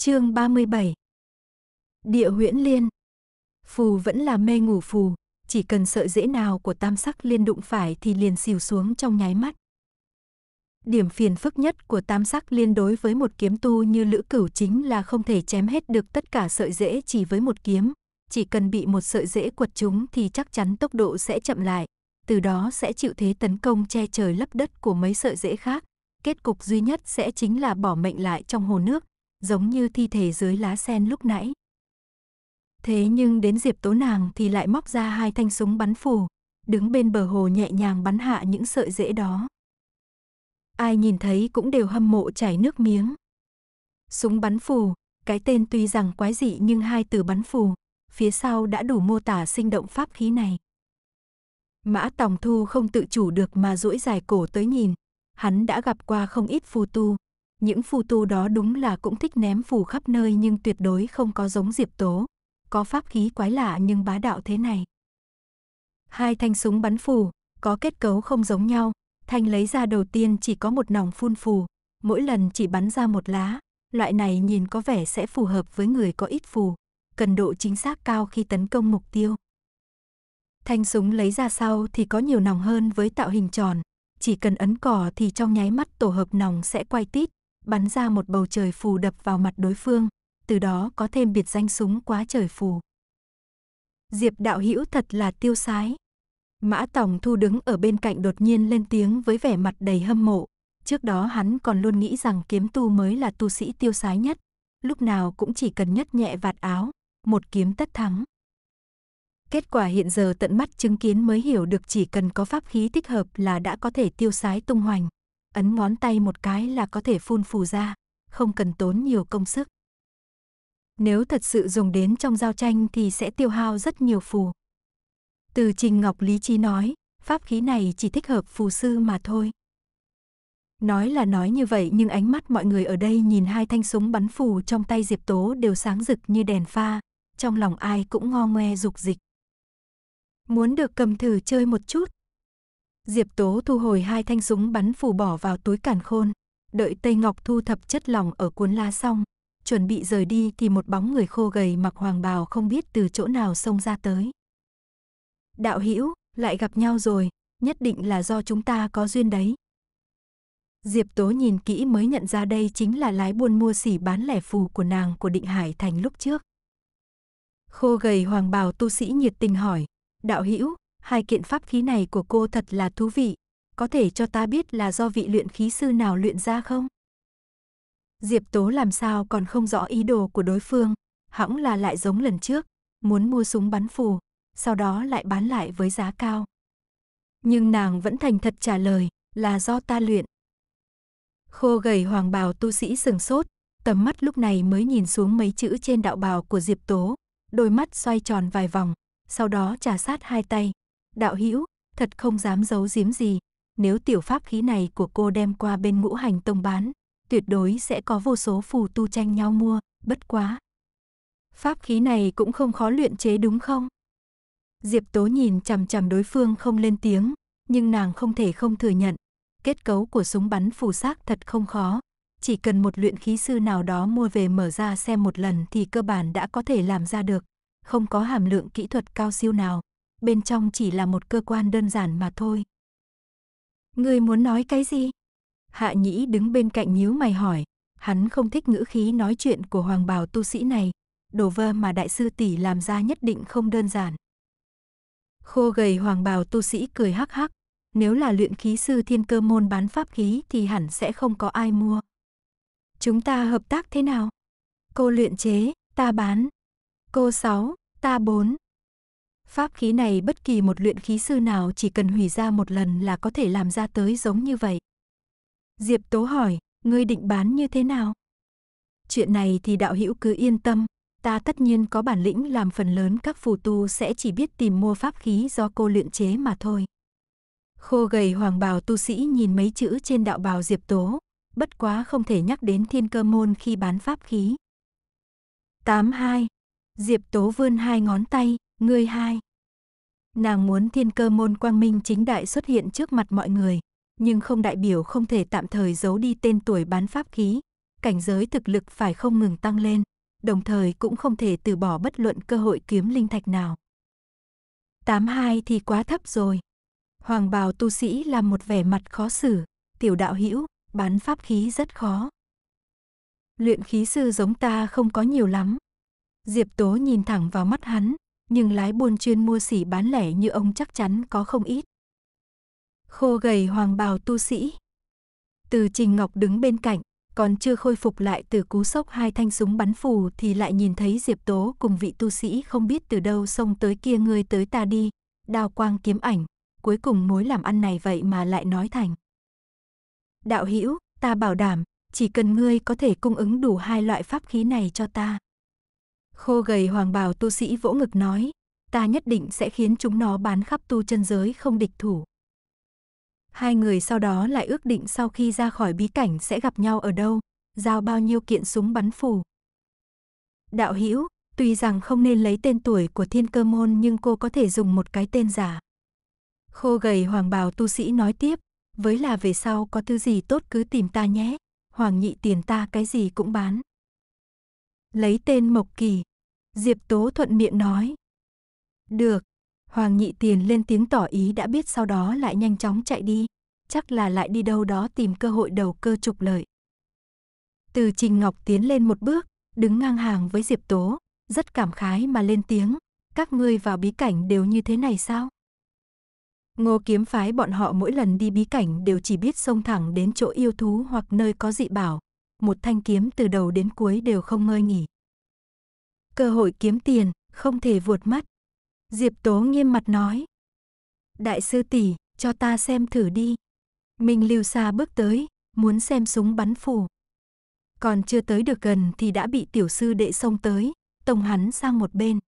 Chương 37 Địa huyễn liên Phù vẫn là mê ngủ phù, chỉ cần sợi dễ nào của tam sắc liên đụng phải thì liền xìu xuống trong nháy mắt. Điểm phiền phức nhất của tam sắc liên đối với một kiếm tu như lữ cửu chính là không thể chém hết được tất cả sợi dễ chỉ với một kiếm. Chỉ cần bị một sợi dễ quật chúng thì chắc chắn tốc độ sẽ chậm lại, từ đó sẽ chịu thế tấn công che trời lấp đất của mấy sợi dễ khác. Kết cục duy nhất sẽ chính là bỏ mệnh lại trong hồ nước, giống như thi thể dưới lá sen lúc nãy. Thế nhưng đến Diệp Tố nàng thì lại móc ra hai thanh súng bắn phù, đứng bên bờ hồ nhẹ nhàng bắn hạ những sợi rễ đó. Ai nhìn thấy cũng đều hâm mộ chảy nước miếng. Súng bắn phù, cái tên tuy rằng quái dị nhưng hai từ bắn phù, phía sau đã đủ mô tả sinh động pháp khí này. Mã Tòng Thu không tự chủ được mà duỗi dài cổ tới nhìn, hắn đã gặp qua không ít phù tu, những phù tu đó đúng là cũng thích ném phù khắp nơi nhưng tuyệt đối không có giống Diệp Tố. Có pháp khí quái lạ nhưng bá đạo thế này. Hai thanh súng bắn phù, có kết cấu không giống nhau. Thanh lấy ra đầu tiên chỉ có một nòng phun phù, mỗi lần chỉ bắn ra một lá. Loại này nhìn có vẻ sẽ phù hợp với người có ít phù, cần độ chính xác cao khi tấn công mục tiêu. Thanh súng lấy ra sau thì có nhiều nòng hơn với tạo hình tròn, chỉ cần ấn cỏ thì trong nháy mắt tổ hợp nòng sẽ quay tít, bắn ra một bầu trời phù đập vào mặt đối phương, từ đó có thêm biệt danh súng quá trời phù. Diệp đạo hữu thật là tiêu sái. Mã Tổng Thu đứng ở bên cạnh đột nhiên lên tiếng với vẻ mặt đầy hâm mộ. Trước đó hắn còn luôn nghĩ rằng kiếm tu mới là tu sĩ tiêu sái nhất. Lúc nào cũng chỉ cần nhất nhẹ vạt áo, một kiếm tất thắng. Kết quả hiện giờ tận mắt chứng kiến mới hiểu được chỉ cần có pháp khí thích hợp là đã có thể tiêu sái tung hoành ấn ngón tay một cái là có thể phun phù ra, không cần tốn nhiều công sức. Nếu thật sự dùng đến trong giao tranh thì sẽ tiêu hao rất nhiều phù. Từ Trình Ngọc lý trí nói, pháp khí này chỉ thích hợp phù sư mà thôi. Nói là nói như vậy nhưng ánh mắt mọi người ở đây nhìn hai thanh súng bắn phù trong tay Diệp Tố đều sáng rực như đèn pha, trong lòng ai cũng ngo ngoe dục dịch. Muốn được cầm thử chơi một chút, Diệp Tố thu hồi hai thanh súng bắn phủ bỏ vào túi càn khôn, đợi Tây Ngọc thu thập chất lỏng ở cuốn lá xong, chuẩn bị rời đi thì một bóng người khô gầy mặc hoàng bào không biết từ chỗ nào xông ra tới. Đạo Hữu lại gặp nhau rồi, nhất định là do chúng ta có duyên đấy. Diệp Tố nhìn kỹ mới nhận ra đây chính là lái buôn mua xỉ bán lẻ phù của nàng của Định Hải Thành lúc trước. Khô gầy hoàng bào tu sĩ nhiệt tình hỏi, đạo hữu hai kiện pháp khí này của cô thật là thú vị, có thể cho ta biết là do vị luyện khí sư nào luyện ra không? Diệp Tố làm sao còn không rõ ý đồ của đối phương, hẳn là lại giống lần trước, muốn mua súng bắn phù, sau đó lại bán lại với giá cao. Nhưng nàng vẫn thành thật trả lời, là do ta luyện. Khô gầy hoàng bào tu sĩ sừng sốt, tầm mắt lúc này mới nhìn xuống mấy chữ trên đạo bào của Diệp Tố, đôi mắt xoay tròn vài vòng, sau đó trà sát hai tay, đạo hữu thật không dám giấu giếm gì nếu tiểu pháp khí này của cô đem qua bên ngũ hành tông bán tuyệt đối sẽ có vô số phù tu tranh nhau mua bất quá pháp khí này cũng không khó luyện chế đúng không diệp tố nhìn chằm chằm đối phương không lên tiếng nhưng nàng không thể không thừa nhận kết cấu của súng bắn phù xác thật không khó chỉ cần một luyện khí sư nào đó mua về mở ra xem một lần thì cơ bản đã có thể làm ra được không có hàm lượng kỹ thuật cao siêu nào bên trong chỉ là một cơ quan đơn giản mà thôi. Người muốn nói cái gì? Hạ Nhĩ đứng bên cạnh nhíu mày hỏi, hắn không thích ngữ khí nói chuyện của hoàng bào tu sĩ này, đồ vơ mà đại sư tỷ làm ra nhất định không đơn giản. Khô gầy hoàng bào tu sĩ cười hắc hắc, nếu là luyện khí sư thiên cơ môn bán pháp khí thì hẳn sẽ không có ai mua. Chúng ta hợp tác thế nào? Cô luyện chế, ta bán. Cô sáu ta bốn. Pháp khí này bất kỳ một luyện khí sư nào chỉ cần hủy ra một lần là có thể làm ra tới giống như vậy. Diệp Tố hỏi, ngươi định bán như thế nào? Chuyện này thì đạo hữu cứ yên tâm, ta tất nhiên có bản lĩnh làm phần lớn các phù tu sẽ chỉ biết tìm mua pháp khí do cô luyện chế mà thôi. Khô gầy hoàng bào tu sĩ nhìn mấy chữ trên đạo bào Diệp Tố, bất quá không thể nhắc đến thiên cơ môn khi bán pháp khí. 82. Diệp Tố vươn hai ngón tay, Ngươi hai. Nàng muốn thiên cơ môn quang minh chính đại xuất hiện trước mặt mọi người, nhưng không đại biểu không thể tạm thời giấu đi tên tuổi bán pháp khí, cảnh giới thực lực phải không ngừng tăng lên, đồng thời cũng không thể từ bỏ bất luận cơ hội kiếm linh thạch nào. 82 thì quá thấp rồi. Hoàng bào tu sĩ là một vẻ mặt khó xử, tiểu đạo hữu bán pháp khí rất khó. Luyện khí sư giống ta không có nhiều lắm. Diệp Tố nhìn thẳng vào mắt hắn, nhưng lái buôn chuyên mua sỉ bán lẻ như ông chắc chắn có không ít. Khô gầy hoàng bào tu sĩ. Từ Trình Ngọc đứng bên cạnh, còn chưa khôi phục lại từ cú sốc hai thanh súng bắn phù thì lại nhìn thấy Diệp Tố cùng vị tu sĩ không biết từ đâu xông tới kia ngươi tới ta đi, đào quang kiếm ảnh, cuối cùng mối làm ăn này vậy mà lại nói thành. Đạo hữu, ta bảo đảm, chỉ cần ngươi có thể cung ứng đủ hai loại pháp khí này cho ta, Khô gầy hoàng bào tu sĩ vỗ ngực nói, ta nhất định sẽ khiến chúng nó bán khắp tu chân giới không địch thủ. Hai người sau đó lại ước định sau khi ra khỏi bí cảnh sẽ gặp nhau ở đâu, giao bao nhiêu kiện súng bắn phù. Đạo Hữu, tuy rằng không nên lấy tên tuổi của Thiên Cơ môn nhưng cô có thể dùng một cái tên giả. Khô gầy hoàng bào tu sĩ nói tiếp, với là về sau có thứ gì tốt cứ tìm ta nhé, hoàng nhị tiền ta cái gì cũng bán. Lấy tên Mộc Kỳ, Diệp Tố thuận miệng nói. Được. Hoàng Nhị Tiền lên tiếng tỏ ý đã biết sau đó lại nhanh chóng chạy đi. Chắc là lại đi đâu đó tìm cơ hội đầu cơ trục lợi. Từ Trình Ngọc tiến lên một bước, đứng ngang hàng với Diệp Tố, rất cảm khái mà lên tiếng. Các ngươi vào bí cảnh đều như thế này sao? Ngô kiếm phái bọn họ mỗi lần đi bí cảnh đều chỉ biết xông thẳng đến chỗ yêu thú hoặc nơi có dị bảo. Một thanh kiếm từ đầu đến cuối đều không ngơi nghỉ. Cơ hội kiếm tiền, không thể vuột mắt. Diệp Tố nghiêm mặt nói. Đại sư tỷ, cho ta xem thử đi. Minh Lưu Sa bước tới, muốn xem súng bắn phủ. Còn chưa tới được gần thì đã bị tiểu sư đệ xông tới, tông hắn sang một bên.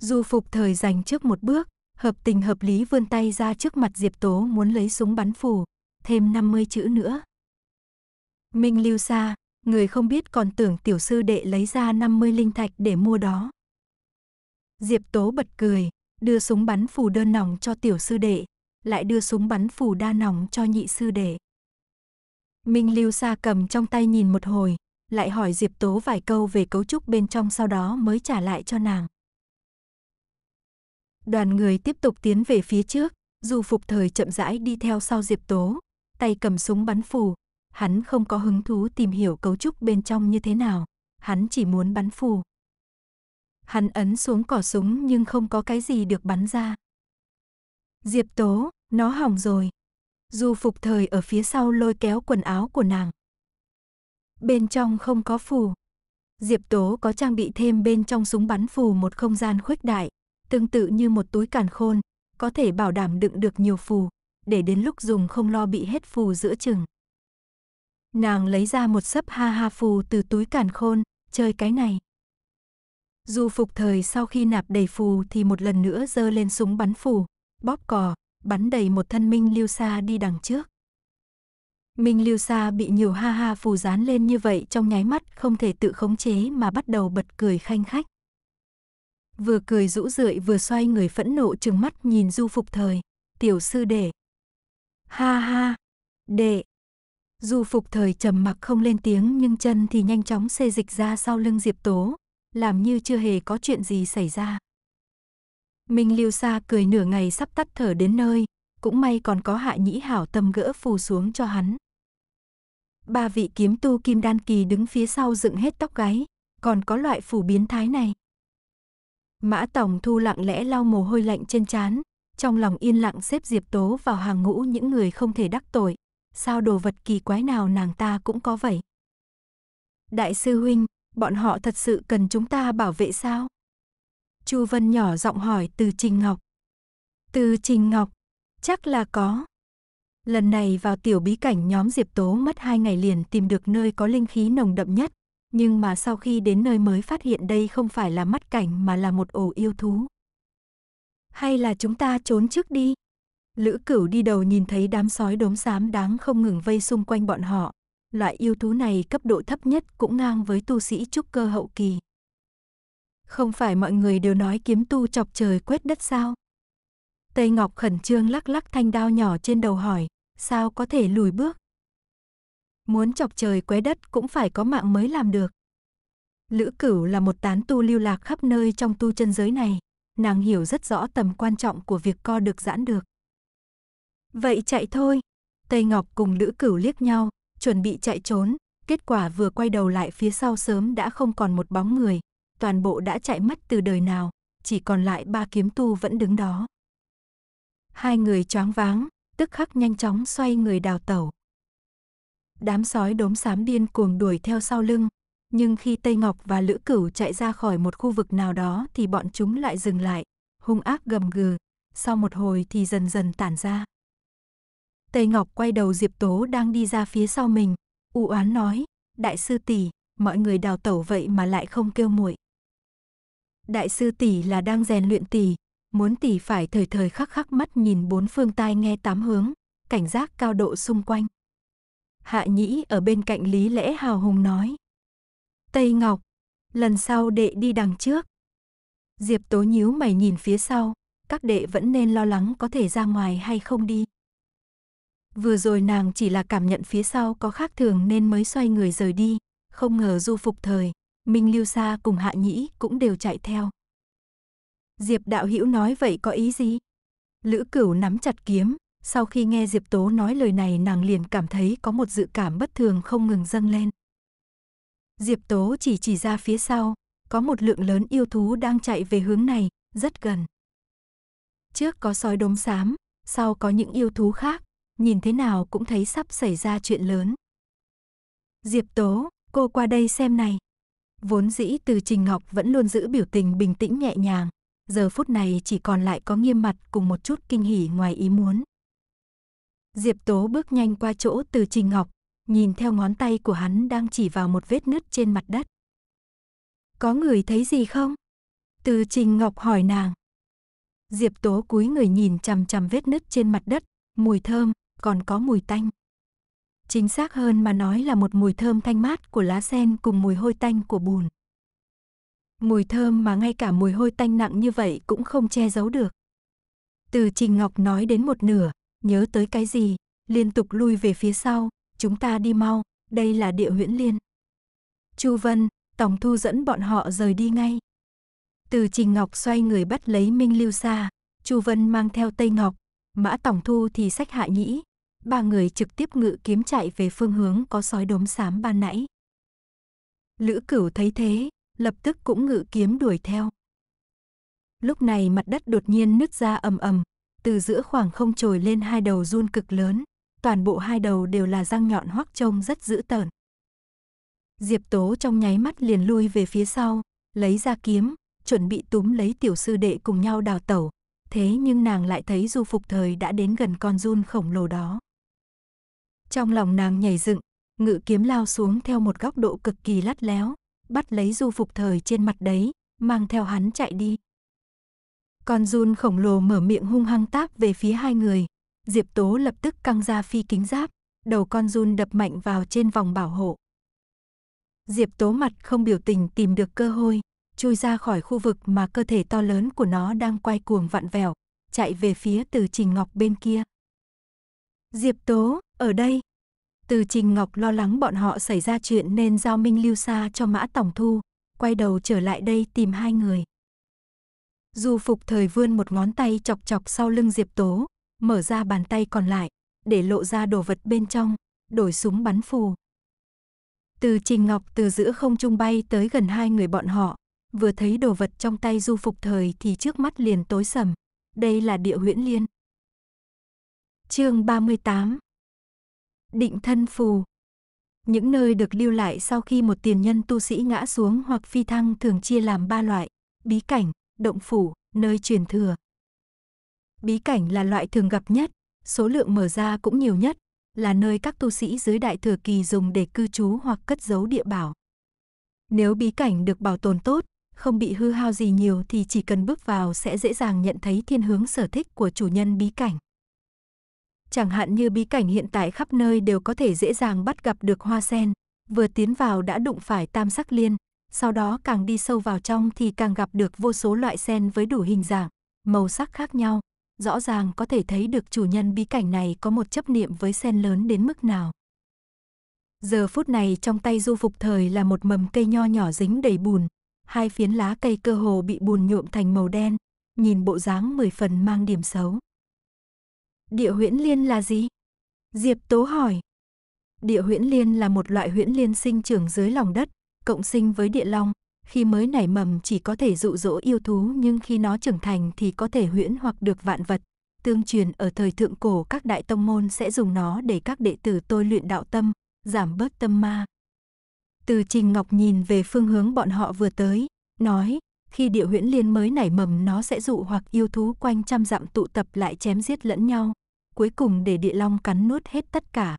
Du phục thời dành trước một bước, hợp tình hợp lý vươn tay ra trước mặt Diệp Tố muốn lấy súng bắn phủ, thêm 50 chữ nữa. Minh Lưu Sa, người không biết còn tưởng tiểu sư đệ lấy ra 50 linh thạch để mua đó. Diệp Tố bật cười, đưa súng bắn phù đơn nòng cho tiểu sư đệ, lại đưa súng bắn phù đa nòng cho nhị sư đệ. Minh Lưu Sa cầm trong tay nhìn một hồi, lại hỏi Diệp Tố vài câu về cấu trúc bên trong sau đó mới trả lại cho nàng. Đoàn người tiếp tục tiến về phía trước, dù phục thời chậm rãi đi theo sau Diệp Tố, tay cầm súng bắn phù, hắn không có hứng thú tìm hiểu cấu trúc bên trong như thế nào, hắn chỉ muốn bắn phù. Hắn ấn xuống cỏ súng nhưng không có cái gì được bắn ra. Diệp Tố, nó hỏng rồi. Du phục thời ở phía sau lôi kéo quần áo của nàng. Bên trong không có phù. Diệp Tố có trang bị thêm bên trong súng bắn phù một không gian khuếch đại, tương tự như một túi càn khôn, có thể bảo đảm đựng được nhiều phù, để đến lúc dùng không lo bị hết phù giữa chừng. Nàng lấy ra một sấp ha ha phù từ túi càn khôn, chơi cái này. Dù phục thời sau khi nạp đầy phù thì một lần nữa dơ lên súng bắn phù, bóp cò, bắn đầy một thân Minh Liêu Sa đi đằng trước. Minh Liêu Sa bị nhiều ha ha phù dán lên như vậy trong nháy mắt không thể tự khống chế mà bắt đầu bật cười khanh khách. Vừa cười rũ rượi vừa xoay người phẫn nộ trừng mắt nhìn du phục thời, tiểu sư đệ. Ha ha, đệ, dù phục thời trầm mặc không lên tiếng nhưng chân thì nhanh chóng xê dịch ra sau lưng Diệp Tố, làm như chưa hề có chuyện gì xảy ra. Minh Lưu Sa cười nửa ngày sắp tắt thở đến nơi, cũng may còn có hạ nhĩ hảo tâm gỡ phù xuống cho hắn. Ba vị kiếm tu kim đan kỳ đứng phía sau dựng hết tóc gáy, còn có loại phù biến thái này. Mã Tổng Thu lặng lẽ lau mồ hôi lạnh trên trán, trong lòng yên lặng xếp Diệp Tố vào hàng ngũ những người không thể đắc tội, sao đồ vật kỳ quái nào nàng ta cũng có vậy. Đại sư huynh, bọn họ thật sự cần chúng ta bảo vệ sao? Chu Vân nhỏ giọng hỏi từ Trình Ngọc. Từ Trình Ngọc, chắc là có. Lần này vào tiểu bí cảnh nhóm Diệp Tố mất hai ngày liền tìm được nơi có linh khí nồng đậm nhất, nhưng mà sau khi đến nơi mới phát hiện đây không phải là mắt cảnh mà là một ổ yêu thú. Hay là chúng ta trốn trước đi? Lữ cửu đi đầu nhìn thấy đám sói đốm xám đáng không ngừng vây xung quanh bọn họ. Loại yêu thú này cấp độ thấp nhất cũng ngang với tu sĩ trúc cơ hậu kỳ. Không phải mọi người đều nói kiếm tu chọc trời quét đất sao? Tây Ngọc khẩn trương lắc lắc thanh đao nhỏ trên đầu hỏi, sao có thể lùi bước? Muốn chọc trời quét đất cũng phải có mạng mới làm được. Lữ cửu là một tán tu lưu lạc khắp nơi trong tu chân giới này, nàng hiểu rất rõ tầm quan trọng của việc co được giãn được. Vậy chạy thôi. Tây Ngọc cùng Lữ Cửu liếc nhau, chuẩn bị chạy trốn, kết quả vừa quay đầu lại phía sau sớm đã không còn một bóng người, toàn bộ đã chạy mất từ đời nào, chỉ còn lại ba kiếm tu vẫn đứng đó. Hai người choáng váng, tức khắc nhanh chóng xoay người đào tẩu. Đám sói đốm xám điên cuồng đuổi theo sau lưng, nhưng khi Tây Ngọc và Lữ Cửu chạy ra khỏi một khu vực nào đó thì bọn chúng lại dừng lại, hung ác gầm gừ, sau một hồi thì dần dần tản ra. Tây Ngọc quay đầu Diệp Tố đang đi ra phía sau mình, u oán nói, đại sư tỷ, mọi người đào tẩu vậy mà lại không kêu muội. Đại sư tỷ là đang rèn luyện tỷ, muốn tỷ phải thời thời khắc khắc mắt nhìn bốn phương tai nghe tám hướng, cảnh giác cao độ xung quanh. Hạ Nhĩ ở bên cạnh Lý Lễ hào hùng nói. Tây Ngọc, lần sau đệ đi đằng trước. Diệp Tố nhíu mày nhìn phía sau, các đệ vẫn nên lo lắng có thể ra ngoài hay không đi. Vừa rồi nàng chỉ là cảm nhận phía sau có khác thường nên mới xoay người rời đi, không ngờ du phục thời, Minh Lưu Sa cùng Hạ Nhĩ cũng đều chạy theo. Diệp Đạo Hữu nói vậy có ý gì? Lữ Cửu nắm chặt kiếm, sau khi nghe Diệp Tố nói lời này nàng liền cảm thấy có một dự cảm bất thường không ngừng dâng lên. Diệp Tố chỉ chỉ ra phía sau, có một lượng lớn yêu thú đang chạy về hướng này, rất gần. Trước có sói đốm xám, sau có những yêu thú khác, nhìn thế nào cũng thấy sắp xảy ra chuyện lớn. Diệp Tố, cô qua đây xem này. Vốn dĩ từ Trình Ngọc vẫn luôn giữ biểu tình bình tĩnh nhẹ nhàng, giờ phút này chỉ còn lại có nghiêm mặt cùng một chút kinh hỉ ngoài ý muốn. Diệp Tố bước nhanh qua chỗ từ Trình Ngọc, nhìn theo ngón tay của hắn đang chỉ vào một vết nứt trên mặt đất. Có người thấy gì không? Từ Trình Ngọc hỏi nàng. Diệp Tố cúi người nhìn chằm chằm vết nứt trên mặt đất, mùi thơm, còn có mùi tanh. Chính xác hơn mà nói là một mùi thơm thanh mát của lá sen cùng mùi hôi tanh của bùn. Mùi thơm mà ngay cả mùi hôi tanh nặng như vậy cũng không che giấu được. Từ Trình Ngọc nói đến một nửa, nhớ tới cái gì, liên tục lui về phía sau, chúng ta đi mau, đây là địa huyễn liên. Chu Vân, tổng Thu dẫn bọn họ rời đi ngay. Từ Trình Ngọc xoay người bắt lấy Minh Lưu Sa, Chu Vân mang theo Tây Ngọc, Mã tổng Thu thì sách Hạ Nhĩ, ba người trực tiếp ngự kiếm chạy về phương hướng có sói đốm xám ban nãy. Lữ cửu thấy thế, lập tức cũng ngự kiếm đuổi theo. Lúc này mặt đất đột nhiên nứt ra ầm ầm, từ giữa khoảng không trồi lên hai đầu run cực lớn, toàn bộ hai đầu đều là răng nhọn hoắc trông rất dữ tợn. Diệp Tố trong nháy mắt liền lui về phía sau, lấy ra kiếm, chuẩn bị túm lấy tiểu sư đệ cùng nhau đào tẩu, thế nhưng nàng lại thấy Du Phục Thời đã đến gần con run khổng lồ đó. Trong lòng nàng nhảy dựng, ngự kiếm lao xuống theo một góc độ cực kỳ lắt léo, bắt lấy du phục thời trên mặt đấy, mang theo hắn chạy đi. Con run khổng lồ mở miệng hung hăng táp về phía hai người, Diệp Tố lập tức căng ra phi kính giáp, đầu con run đập mạnh vào trên vòng bảo hộ. Diệp Tố mặt không biểu tình tìm được cơ hội, chui ra khỏi khu vực mà cơ thể to lớn của nó đang quay cuồng vặn vẹo, chạy về phía từ Trình Ngọc bên kia. Diệp Tố, ở đây, từ Trình Ngọc lo lắng bọn họ xảy ra chuyện nên giao Minh lưu xa cho Mã Tổng Thu, quay đầu trở lại đây tìm hai người. Du Phục thời vươn một ngón tay chọc chọc sau lưng Diệp Tố, mở ra bàn tay còn lại, để lộ ra đồ vật bên trong, đổi súng bắn phù. Từ Trình Ngọc từ giữa không trung bay tới gần hai người bọn họ, vừa thấy đồ vật trong tay Du Phục thời thì trước mắt liền tối sầm. Đây là địa huyễn liên. Chương 38 định thân phù. Những nơi được lưu lại sau khi một tiền nhân tu sĩ ngã xuống hoặc phi thăng thường chia làm ba loại, bí cảnh, động phủ, nơi truyền thừa. Bí cảnh là loại thường gặp nhất, số lượng mở ra cũng nhiều nhất, là nơi các tu sĩ dưới đại thừa kỳ dùng để cư trú hoặc cất giấu địa bảo. Nếu bí cảnh được bảo tồn tốt, không bị hư hao gì nhiều thì chỉ cần bước vào sẽ dễ dàng nhận thấy thiên hướng sở thích của chủ nhân bí cảnh chẳng hạn như bí cảnh hiện tại khắp nơi đều có thể dễ dàng bắt gặp được hoa sen, vừa tiến vào đã đụng phải tam sắc liên, sau đó càng đi sâu vào trong thì càng gặp được vô số loại sen với đủ hình dạng, màu sắc khác nhau, rõ ràng có thể thấy được chủ nhân bí cảnh này có một chấp niệm với sen lớn đến mức nào. Giờ phút này trong tay du phục thời là một mầm cây nho nhỏ dính đầy bùn, hai phiến lá cây cơ hồ bị bùn nhuộm thành màu đen, nhìn bộ dáng mười phần mang điểm xấu. Địa huyễn liên là gì? Diệp Tố hỏi. Địa huyễn liên là một loại huyễn liên sinh trưởng dưới lòng đất, cộng sinh với địa long. Khi mới nảy mầm chỉ có thể dụ dỗ yêu thú nhưng khi nó trưởng thành thì có thể huyễn hoặc được vạn vật. Tương truyền ở thời thượng cổ các đại tông môn sẽ dùng nó để các đệ tử tôi luyện đạo tâm, giảm bớt tâm ma. Từ Trình Ngọc nhìn về phương hướng bọn họ vừa tới, nói, khi địa huyễn liên mới nảy mầm nó sẽ dụ hoặc yêu thú quanh trăm dặm tụ tập lại chém giết lẫn nhau, cuối cùng để địa long cắn nuốt hết tất cả.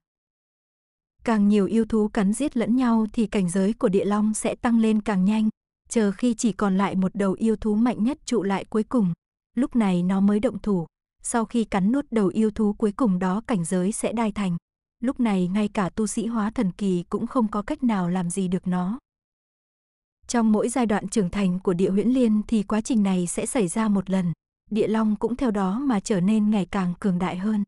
Càng nhiều yêu thú cắn giết lẫn nhau thì cảnh giới của địa long sẽ tăng lên càng nhanh, chờ khi chỉ còn lại một đầu yêu thú mạnh nhất trụ lại cuối cùng, lúc này nó mới động thủ. Sau khi cắn nuốt đầu yêu thú cuối cùng đó cảnh giới sẽ đai thành. Lúc này ngay cả tu sĩ hóa thần kỳ cũng không có cách nào làm gì được nó. Trong mỗi giai đoạn trưởng thành của địa huyễn liên thì quá trình này sẽ xảy ra một lần. Địa long cũng theo đó mà trở nên ngày càng cường đại hơn.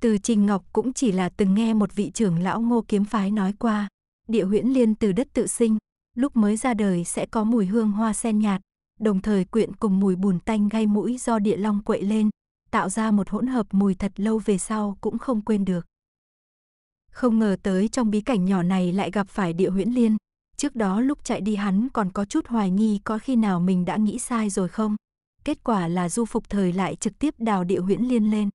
Từ Trình Ngọc cũng chỉ là từng nghe một vị trưởng lão ngô kiếm phái nói qua, địa huyễn liên từ đất tự sinh, lúc mới ra đời sẽ có mùi hương hoa sen nhạt, đồng thời quyện cùng mùi bùn tanh gây mũi do địa long quậy lên, tạo ra một hỗn hợp mùi thật lâu về sau cũng không quên được. Không ngờ tới trong bí cảnh nhỏ này lại gặp phải địa huyễn liên, trước đó lúc chạy đi hắn còn có chút hoài nghi có khi nào mình đã nghĩ sai rồi không. Kết quả là du phục thời lại trực tiếp đào địa huyễn liên lên.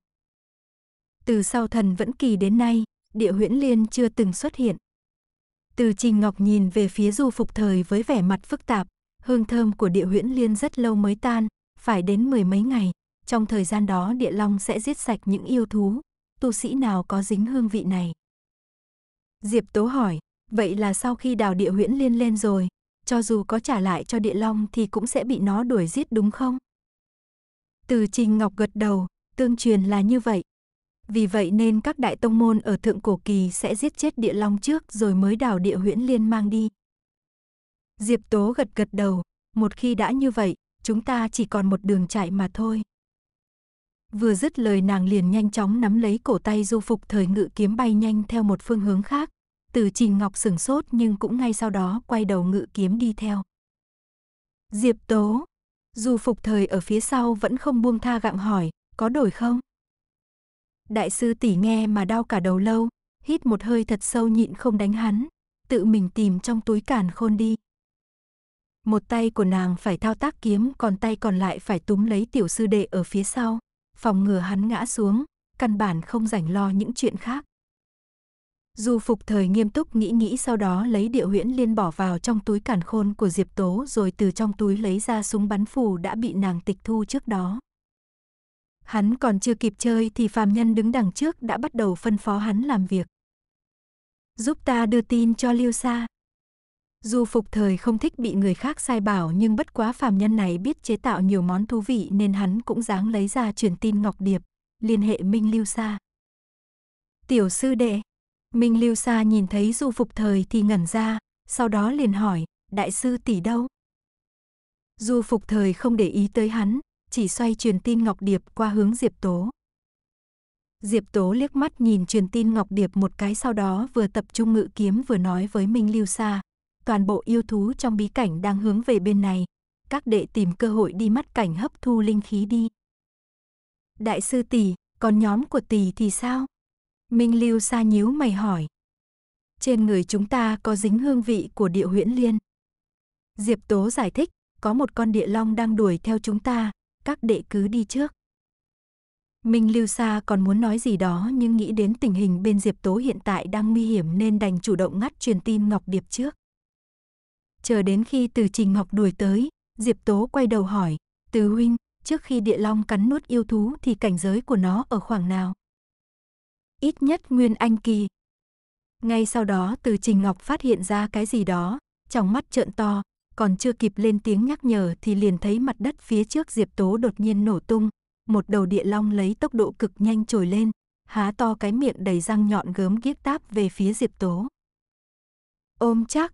Từ sau thần vẫn kỳ đến nay, địa huyễn liên chưa từng xuất hiện. Từ Trình Ngọc nhìn về phía du phục thời với vẻ mặt phức tạp, hương thơm của địa huyễn liên rất lâu mới tan, phải đến mười mấy ngày. Trong thời gian đó địa long sẽ giết sạch những yêu thú, tu sĩ nào có dính hương vị này. Diệp Tố hỏi, vậy là sau khi đào địa huyễn liên lên rồi, cho dù có trả lại cho địa long thì cũng sẽ bị nó đuổi giết đúng không? Từ Trình Ngọc gật đầu, tương truyền là như vậy, vì vậy nên các đại tông môn ở thượng cổ kỳ sẽ giết chết địa long trước rồi mới đào địa huyễn liên mang đi. Diệp Tố gật gật đầu, một khi đã như vậy, chúng ta chỉ còn một đường chạy mà thôi. Vừa dứt lời nàng liền nhanh chóng nắm lấy cổ tay du phục thời ngự kiếm bay nhanh theo một phương hướng khác. Từ trình ngọc sửng sốt nhưng cũng ngay sau đó quay đầu ngự kiếm đi theo. Diệp Tố, du phục thời ở phía sau vẫn không buông tha gặng hỏi, có đổi không? Đại sư tỷ nghe mà đau cả đầu lâu, hít một hơi thật sâu nhịn không đánh hắn, tự mình tìm trong túi càn khôn đi. Một tay của nàng phải thao tác kiếm, còn tay còn lại phải túm lấy tiểu sư đệ ở phía sau, phòng ngừa hắn ngã xuống, căn bản không rảnh lo những chuyện khác. Dù phục thời nghiêm túc nghĩ nghĩ sau đó lấy địa huyễn liên bỏ vào trong túi càn khôn của Diệp Tố rồi từ trong túi lấy ra súng bắn phù đã bị nàng tịch thu trước đó. Hắn còn chưa kịp chơi thì phàm nhân đứng đằng trước đã bắt đầu phân phó hắn làm việc. Giúp ta đưa tin cho Liêu Sa. Dù phục thời không thích bị người khác sai bảo nhưng bất quá phàm nhân này biết chế tạo nhiều món thú vị nên hắn cũng dáng lấy ra truyền tin Ngọc Điệp, liên hệ Minh liêu Sa. Tiểu sư đệ, Minh liêu Sa nhìn thấy du phục thời thì ngẩn ra, sau đó liền hỏi, đại sư tỷ đâu? Du phục thời không để ý tới hắn, chỉ xoay truyền tin Ngọc Điệp qua hướng Diệp Tố. Diệp Tố liếc mắt nhìn truyền tin Ngọc Điệp một cái sau đó vừa tập trung ngự kiếm vừa nói với Minh Lưu Sa. Toàn bộ yêu thú trong bí cảnh đang hướng về bên này. Các đệ tìm cơ hội đi mắt cảnh hấp thu linh khí đi. Đại sư tỷ, còn nhóm của tỷ thì sao? Minh Lưu Sa nhíu mày hỏi. Trên người chúng ta có dính hương vị của địa huyễn liên. Diệp Tố giải thích, có một con địa long đang đuổi theo chúng ta, các đệ cứ đi trước. Minh Lưu Sa còn muốn nói gì đó nhưng nghĩ đến tình hình bên Diệp Tố hiện tại đang nguy hiểm nên đành chủ động ngắt truyền tin Ngọc Điệp trước. Chờ đến khi Từ Trình Ngọc đuổi tới, Diệp Tố quay đầu hỏi, Từ Huynh, trước khi địa long cắn nuốt yêu thú thì cảnh giới của nó ở khoảng nào? Ít nhất Nguyên Anh Kỳ. Ngay sau đó Từ Trình Ngọc phát hiện ra cái gì đó, trong mắt trợn to, còn chưa kịp lên tiếng nhắc nhở thì liền thấy mặt đất phía trước Diệp Tố đột nhiên nổ tung, một đầu địa long lấy tốc độ cực nhanh trồi lên, há to cái miệng đầy răng nhọn gớm ghiếc táp về phía Diệp Tố. Ôm chắc,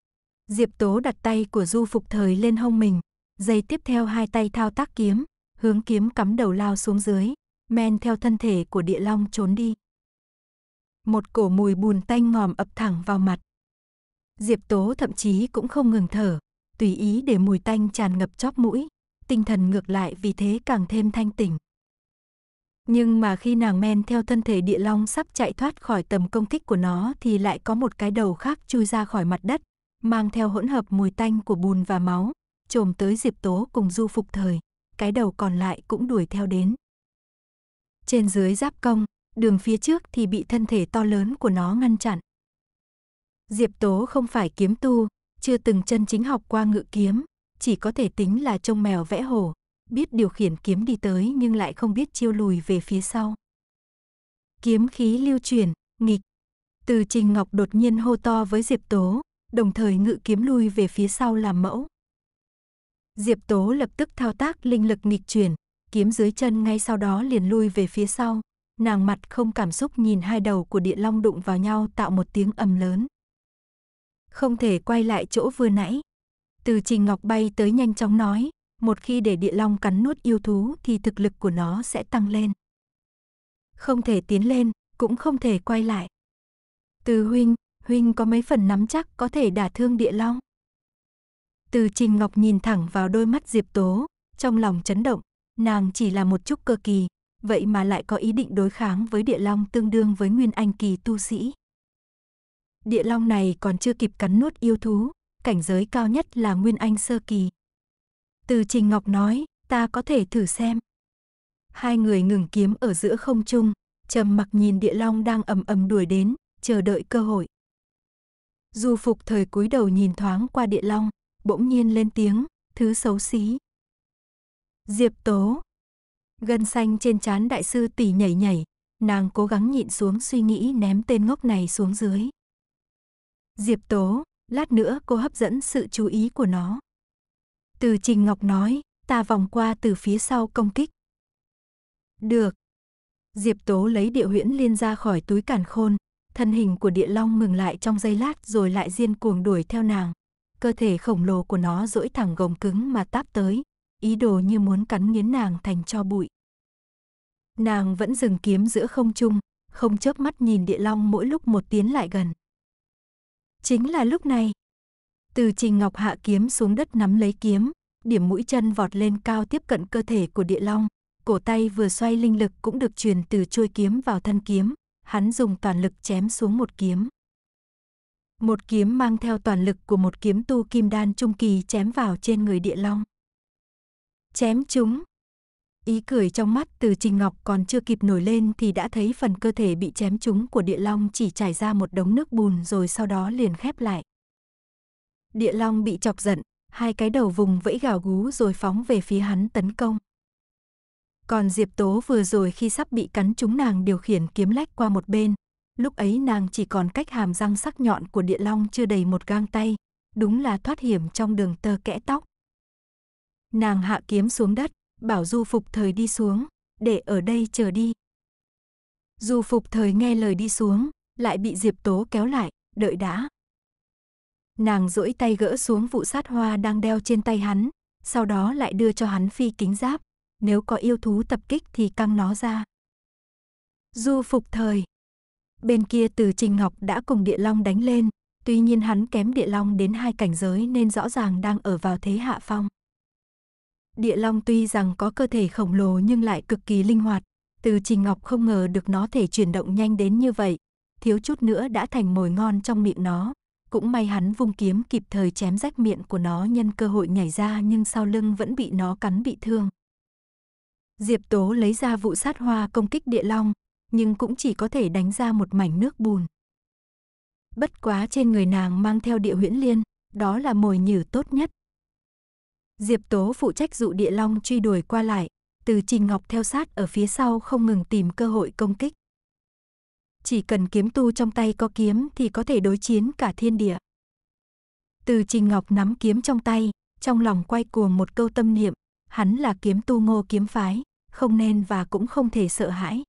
Diệp Tố đặt tay của Du Phục Thời lên hông mình, giây tiếp theo hai tay thao tác kiếm, hướng kiếm cắm đầu lao xuống dưới, men theo thân thể của địa long trốn đi. Một cổ mùi bùn tanh ngòm ập thẳng vào mặt. Diệp Tố thậm chí cũng không ngừng thở, tùy ý để mùi tanh tràn ngập chóp mũi, tinh thần ngược lại vì thế càng thêm thanh tỉnh. Nhưng mà khi nàng men theo thân thể địa long sắp chạy thoát khỏi tầm công kích của nó thì lại có một cái đầu khác chui ra khỏi mặt đất, mang theo hỗn hợp mùi tanh của bùn và máu, trồm tới Diệp Tố cùng du phục thời, cái đầu còn lại cũng đuổi theo đến. Trên dưới giáp công, đường phía trước thì bị thân thể to lớn của nó ngăn chặn. Diệp Tố không phải kiếm tu, chưa từng chân chính học qua ngự kiếm, chỉ có thể tính là trông mèo vẽ hổ, biết điều khiển kiếm đi tới nhưng lại không biết chiêu lùi về phía sau. Kiếm khí lưu chuyển, nghịch. Từ Trình Ngọc đột nhiên hô to với Diệp Tố, đồng thời ngự kiếm lui về phía sau làm mẫu. Diệp Tố lập tức thao tác linh lực nghịch chuyển, kiếm dưới chân ngay sau đó liền lui về phía sau, nàng mặt không cảm xúc nhìn hai đầu của địa long đụng vào nhau tạo một tiếng ầm lớn không thể quay lại chỗ vừa nãy. Từ Trình Ngọc bay tới nhanh chóng nói, một khi để địa long cắn nuốt yêu thú thì thực lực của nó sẽ tăng lên. Không thể tiến lên, cũng không thể quay lại. Từ huynh, huynh có mấy phần nắm chắc có thể đả thương địa long. Từ Trình Ngọc nhìn thẳng vào đôi mắt Diệp Tố, trong lòng chấn động, nàng chỉ là một chút cơ kỳ, vậy mà lại có ý định đối kháng với địa long tương đương với nguyên anh kỳ tu sĩ. Địa long này còn chưa kịp cắn nuốt yêu thú, cảnh giới cao nhất là Nguyên Anh sơ kỳ. Từ Trình Ngọc nói, ta có thể thử xem. Hai người ngừng kiếm ở giữa không trung, trầm mặc nhìn địa long đang ầm ầm đuổi đến, chờ đợi cơ hội. Du phục thời cúi đầu nhìn thoáng qua địa long, bỗng nhiên lên tiếng, thứ xấu xí. Diệp tố. Gân xanh trên trán đại sư tỉ nhảy nhảy, nàng cố gắng nhịn xuống suy nghĩ ném tên ngốc này xuống dưới. Diệp Tố, lát nữa cô hấp dẫn sự chú ý của nó. Từ Trình Ngọc nói, ta vòng qua từ phía sau công kích. Được. Diệp Tố lấy địa huyễn liên ra khỏi túi cản khôn, thân hình của địa long mừng lại trong giây lát rồi lại diên cuồng đuổi theo nàng. Cơ thể khổng lồ của nó duỗi thẳng gồng cứng mà táp tới, ý đồ như muốn cắn nghiến nàng thành cho bụi. Nàng vẫn dừng kiếm giữa không trung, không chớp mắt nhìn địa long mỗi lúc một tiến lại gần. Chính là lúc này. Từ Trình Ngọc hạ kiếm xuống đất nắm lấy kiếm, điểm mũi chân vọt lên cao tiếp cận cơ thể của địa long. Cổ tay vừa xoay linh lực cũng được truyền từ chuôi kiếm vào thân kiếm, hắn dùng toàn lực chém xuống một kiếm. Một kiếm mang theo toàn lực của một kiếm tu kim đan trung kỳ chém vào trên người địa long. Chém chúng, Ý cười trong mắt từ Trình Ngọc còn chưa kịp nổi lên thì đã thấy phần cơ thể bị chém trúng của địa long chỉ chảy ra một đống nước bùn rồi sau đó liền khép lại. Địa long bị chọc giận, hai cái đầu vùng vẫy gào gú rồi phóng về phía hắn tấn công. Còn Diệp Tố vừa rồi khi sắp bị cắn trúng nàng điều khiển kiếm lách qua một bên, lúc ấy nàng chỉ còn cách hàm răng sắc nhọn của địa long chưa đầy một gang tay, đúng là thoát hiểm trong đường tơ kẽ tóc. Nàng hạ kiếm xuống đất, bảo Du Phục Thời đi xuống, để ở đây chờ đi. Du Phục Thời nghe lời đi xuống, lại bị Diệp Tố kéo lại, đợi đã. Nàng duỗi tay gỡ xuống vụ sát hoa đang đeo trên tay hắn, sau đó lại đưa cho hắn phi kính giáp, nếu có yêu thú tập kích thì căng nó ra. Du Phục Thời Bên kia từ Trình Ngọc đã cùng Địa Long đánh lên, tuy nhiên hắn kém Địa Long đến hai cảnh giới nên rõ ràng đang ở vào thế hạ phong. Địa Long tuy rằng có cơ thể khổng lồ nhưng lại cực kỳ linh hoạt. Từ Trình Ngọc không ngờ được nó thể chuyển động nhanh đến như vậy. Thiếu chút nữa đã thành mồi ngon trong miệng nó. Cũng may hắn vung kiếm kịp thời chém rách miệng của nó nhân cơ hội nhảy ra nhưng sau lưng vẫn bị nó cắn bị thương. Diệp Tố lấy ra vụ sát hoa công kích địa long, nhưng cũng chỉ có thể đánh ra một mảnh nước bùn. Bất quá trên người nàng mang theo địa huyễn liên, đó là mồi nhử tốt nhất. Diệp Tố phụ trách dụ địa long truy đuổi qua lại, từ Trình Ngọc theo sát ở phía sau không ngừng tìm cơ hội công kích. Chỉ cần kiếm tu trong tay có kiếm thì có thể đối chiến cả thiên địa. Từ Trình Ngọc nắm kiếm trong tay, trong lòng quay cuồng một câu tâm niệm, hắn là kiếm tu ngô kiếm phái, không nên và cũng không thể sợ hãi.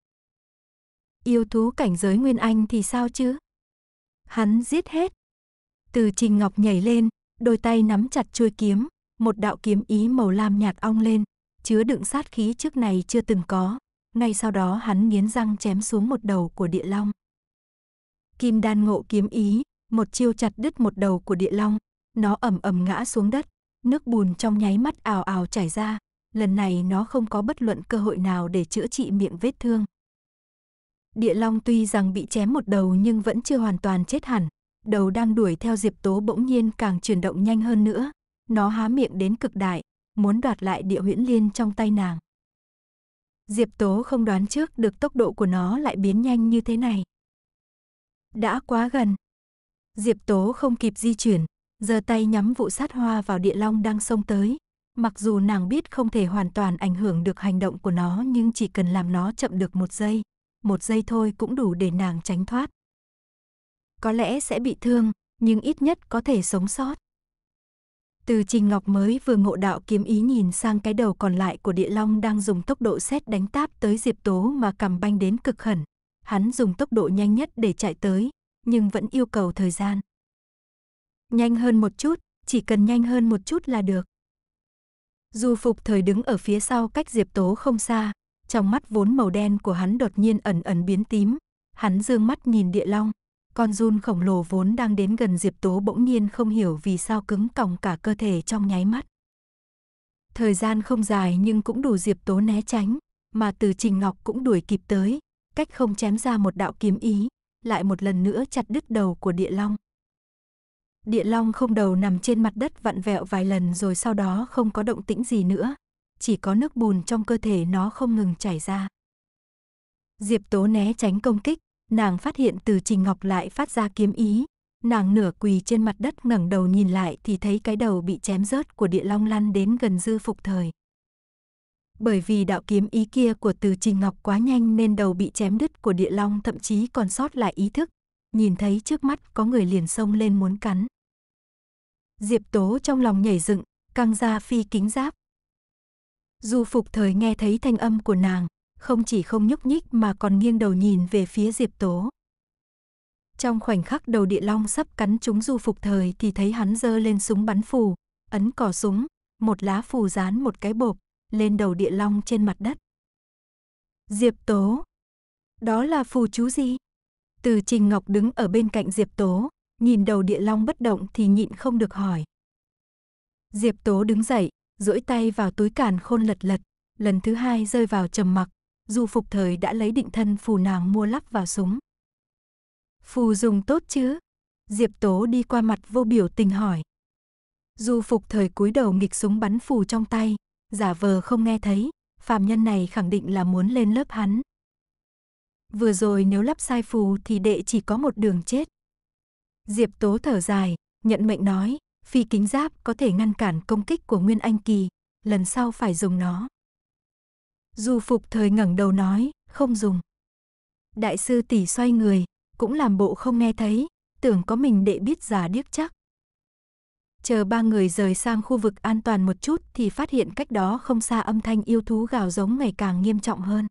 Yêu thú cảnh giới Nguyên Anh thì sao chứ? Hắn giết hết. Từ Trình Ngọc nhảy lên, đôi tay nắm chặt chuôi kiếm, một đạo kiếm ý màu lam nhạt ong lên, chứa đựng sát khí trước này chưa từng có. Ngay sau đó hắn nghiến răng chém xuống một đầu của địa long. Kim đan ngộ kiếm ý, một chiêu chặt đứt một đầu của địa long, nó ầm ầm ngã xuống đất, nước bùn trong nháy mắt ào ào chảy ra, lần này nó không có bất luận cơ hội nào để chữa trị miệng vết thương. Địa Long tuy rằng bị chém một đầu nhưng vẫn chưa hoàn toàn chết hẳn, đầu đang đuổi theo Diệp Tố bỗng nhiên càng chuyển động nhanh hơn nữa, nó há miệng đến cực đại, muốn đoạt lại địa huyễn liên trong tay nàng. Diệp Tố không đoán trước được tốc độ của nó lại biến nhanh như thế này. Đã quá gần. Diệp Tố không kịp di chuyển, giơ tay nhắm vụ sát hoa vào địa long đang xông tới. Mặc dù nàng biết không thể hoàn toàn ảnh hưởng được hành động của nó nhưng chỉ cần làm nó chậm được một giây, một giây thôi cũng đủ để nàng tránh thoát. Có lẽ sẽ bị thương, nhưng ít nhất có thể sống sót. Từ Trình Ngọc mới vừa ngộ đạo kiếm ý nhìn sang cái đầu còn lại của địa long đang dùng tốc độ xét đánh táp tới Diệp Tố mà cầm banh đến cực hẳn. Hắn dùng tốc độ nhanh nhất để chạy tới, nhưng vẫn yêu cầu thời gian. Nhanh hơn một chút, chỉ cần nhanh hơn một chút là được. Du Phục Thời đứng ở phía sau cách Diệp Tố không xa, trong mắt vốn màu đen của hắn đột nhiên ẩn ẩn biến tím. Hắn dương mắt nhìn địa long, con run khổng lồ vốn đang đến gần Diệp Tố bỗng nhiên không hiểu vì sao cứng còng cả cơ thể trong nháy mắt. Thời gian không dài nhưng cũng đủ Diệp Tố né tránh, mà từ Trình Ngọc cũng đuổi kịp tới, cách không chém ra một đạo kiếm ý, lại một lần nữa chặt đứt đầu của địa long. Địa long không đầu nằm trên mặt đất vặn vẹo vài lần rồi sau đó không có động tĩnh gì nữa, chỉ có nước bùn trong cơ thể nó không ngừng chảy ra. Diệp Tố né tránh công kích, nàng phát hiện từ Trình Ngọc lại phát ra kiếm ý. Nàng nửa quỳ trên mặt đất ngẩng đầu nhìn lại thì thấy cái đầu bị chém rớt của địa long lăn đến gần dư phục thời. Bởi vì đạo kiếm ý kia của từ Trình Ngọc quá nhanh nên đầu bị chém đứt của địa long thậm chí còn sót lại ý thức. Nhìn thấy trước mắt có người liền xông lên muốn cắn. Diệp Tố trong lòng nhảy dựng, căng ra phi kính giáp. Du phục thời nghe thấy thanh âm của nàng, không chỉ không nhúc nhích mà còn nghiêng đầu nhìn về phía Diệp Tố. Trong khoảnh khắc đầu địa long sắp cắn chúng du phục thời thì thấy hắn giơ lên súng bắn phù, ấn cò súng, một lá phù dán một cái bộp, lên đầu địa long trên mặt đất. Diệp Tố. Đó là phù chú gì? Từ Trình Ngọc đứng ở bên cạnh Diệp Tố, nhìn đầu địa long bất động thì nhịn không được hỏi. Diệp Tố đứng dậy, duỗi tay vào túi càn khôn lật lật, lần thứ hai rơi vào trầm mặc, dù phục thời đã lấy định thân phù nàng mua lắp vào súng. Phù dùng tốt chứ? Diệp Tố đi qua mặt vô biểu tình hỏi. Dù phục thời cúi đầu nghịch súng bắn phù trong tay, giả vờ không nghe thấy, Phạm nhân này khẳng định là muốn lên lớp hắn. Vừa rồi nếu lắp sai phù thì đệ chỉ có một đường chết. Diệp Tố thở dài, nhận mệnh nói, phi kính giáp có thể ngăn cản công kích của Nguyên Anh Kỳ, lần sau phải dùng nó. Du phục thời ngẩng đầu nói, không dùng. Đại sư tỷ xoay người, cũng làm bộ không nghe thấy, tưởng có mình đệ biết giả điếc chắc. Chờ ba người rời sang khu vực an toàn một chút thì phát hiện cách đó không xa âm thanh yêu thú gào giống ngày càng nghiêm trọng hơn.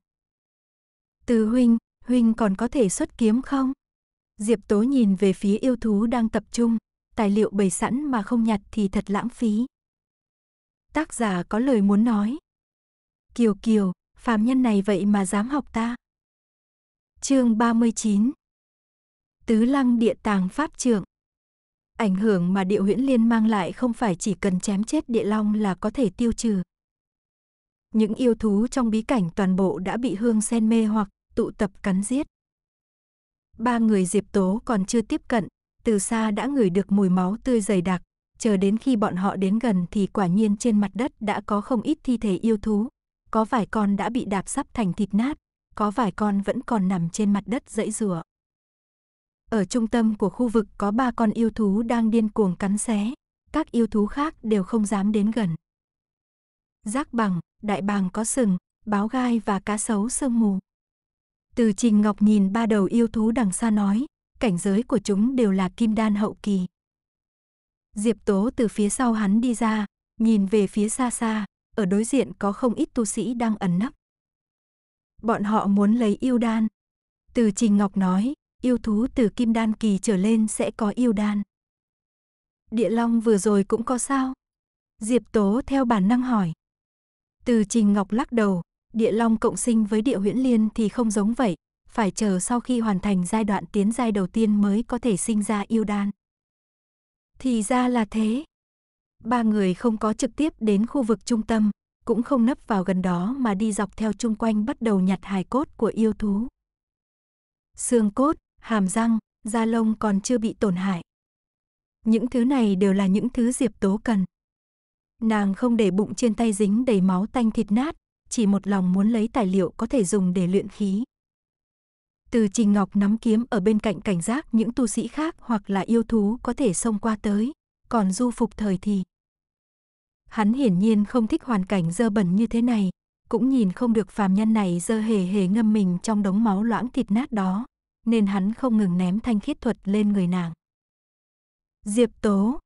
Từ huynh, huynh còn có thể xuất kiếm không? Diệp Tố nhìn về phía yêu thú đang tập trung, tài liệu bày sẵn mà không nhặt thì thật lãng phí. Tác giả có lời muốn nói. Kiều Kiều, phàm nhân này vậy mà dám học ta. Chương 39 Tứ lăng địa tàng pháp trưởng Ảnh hưởng mà địa huyễn liên mang lại không phải chỉ cần chém chết địa long là có thể tiêu trừ. Những yêu thú trong bí cảnh toàn bộ đã bị hương sen mê hoặc tụ tập cắn giết. Ba người Diệp Tố còn chưa tiếp cận, từ xa đã ngửi được mùi máu tươi dày đặc, chờ đến khi bọn họ đến gần thì quả nhiên trên mặt đất đã có không ít thi thể yêu thú, có vài con đã bị đạp sắp thành thịt nát, có vài con vẫn còn nằm trên mặt đất dãy rùa. Ở trung tâm của khu vực có ba con yêu thú đang điên cuồng cắn xé, các yêu thú khác đều không dám đến gần. Giác bằng, đại bàng có sừng, báo gai và cá sấu sương mù. Từ Trình Ngọc nhìn ba đầu yêu thú đằng xa nói, cảnh giới của chúng đều là kim đan hậu kỳ. Diệp Tố từ phía sau hắn đi ra, nhìn về phía xa xa, ở đối diện có không ít tu sĩ đang ẩn nấp. Bọn họ muốn lấy yêu đan. Từ Trình Ngọc nói, yêu thú từ kim đan kỳ trở lên sẽ có yêu đan. Địa Long vừa rồi cũng có sao? Diệp Tố theo bản năng hỏi. Từ Trình Ngọc lắc đầu, Địa Long cộng sinh với Địa Huyễn Liên thì không giống vậy, phải chờ sau khi hoàn thành giai đoạn tiến giai đầu tiên mới có thể sinh ra yêu đan. Thì ra là thế, Ba người không có trực tiếp đến khu vực trung tâm, cũng không nấp vào gần đó mà đi dọc theo chung quanh bắt đầu nhặt hài cốt của yêu thú. Xương cốt, hàm răng, da lông còn chưa bị tổn hại. Những thứ này đều là những thứ Diệp Tố cần. Nàng không để bụng trên tay dính đầy máu tanh thịt nát, chỉ một lòng muốn lấy tài liệu có thể dùng để luyện khí. Từ Trình Ngọc nắm kiếm ở bên cạnh cảnh giác những tu sĩ khác hoặc là yêu thú có thể xông qua tới, còn du phục thời thì. Hắn hiển nhiên không thích hoàn cảnh dơ bẩn như thế này, cũng nhìn không được phàm nhân này dơ hề hề ngâm mình trong đống máu loãng thịt nát đó, nên hắn không ngừng ném thanh khiết thuật lên người nàng. Diệp Tố,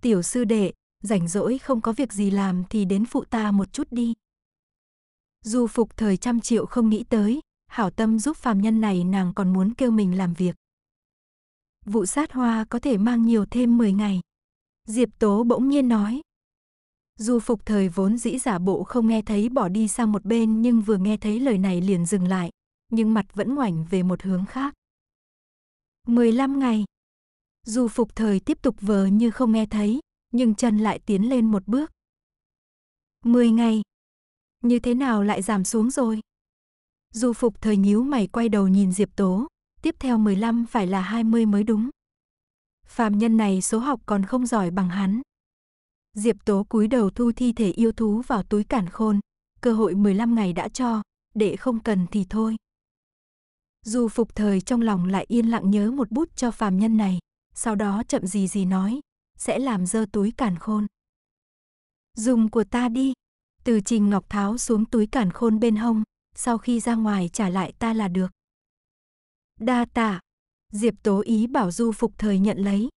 tiểu sư đệ, rảnh rỗi không có việc gì làm thì đến phụ ta một chút đi. Du phục thời trăm triệu không nghĩ tới, hảo tâm giúp phàm nhân này nàng còn muốn kêu mình làm việc. Vụ sát hoa có thể mang nhiều thêm 10 ngày. Diệp Tố bỗng nhiên nói. Du phục thời vốn dĩ giả bộ không nghe thấy bỏ đi sang một bên nhưng vừa nghe thấy lời này liền dừng lại, nhưng mặt vẫn ngoảnh về một hướng khác. 15 ngày. Du phục thời tiếp tục vờ như không nghe thấy, nhưng chân lại tiến lên một bước. 10 ngày. Như thế nào lại giảm xuống rồi? Du phục thời nhíu mày quay đầu nhìn Diệp Tố, tiếp theo 15 phải là 20 mới đúng phàm nhân này số học còn không giỏi bằng hắn. Diệp Tố cúi đầu thu thi thể yêu thú vào túi cản khôn, cơ hội 15 ngày đã cho, để không cần thì thôi. Dù phục thời trong lòng lại yên lặng nhớ một bút cho phàm nhân này, sau đó chậm gì gì nói, sẽ làm dơ túi cản khôn. Dùng của ta đi. Từ trình ngọc tháo xuống túi cản khôn bên hông, sau khi ra ngoài trả lại ta là được. Đa tạ, Diệp Tố Ý bảo Du Phục Thời nhận lấy.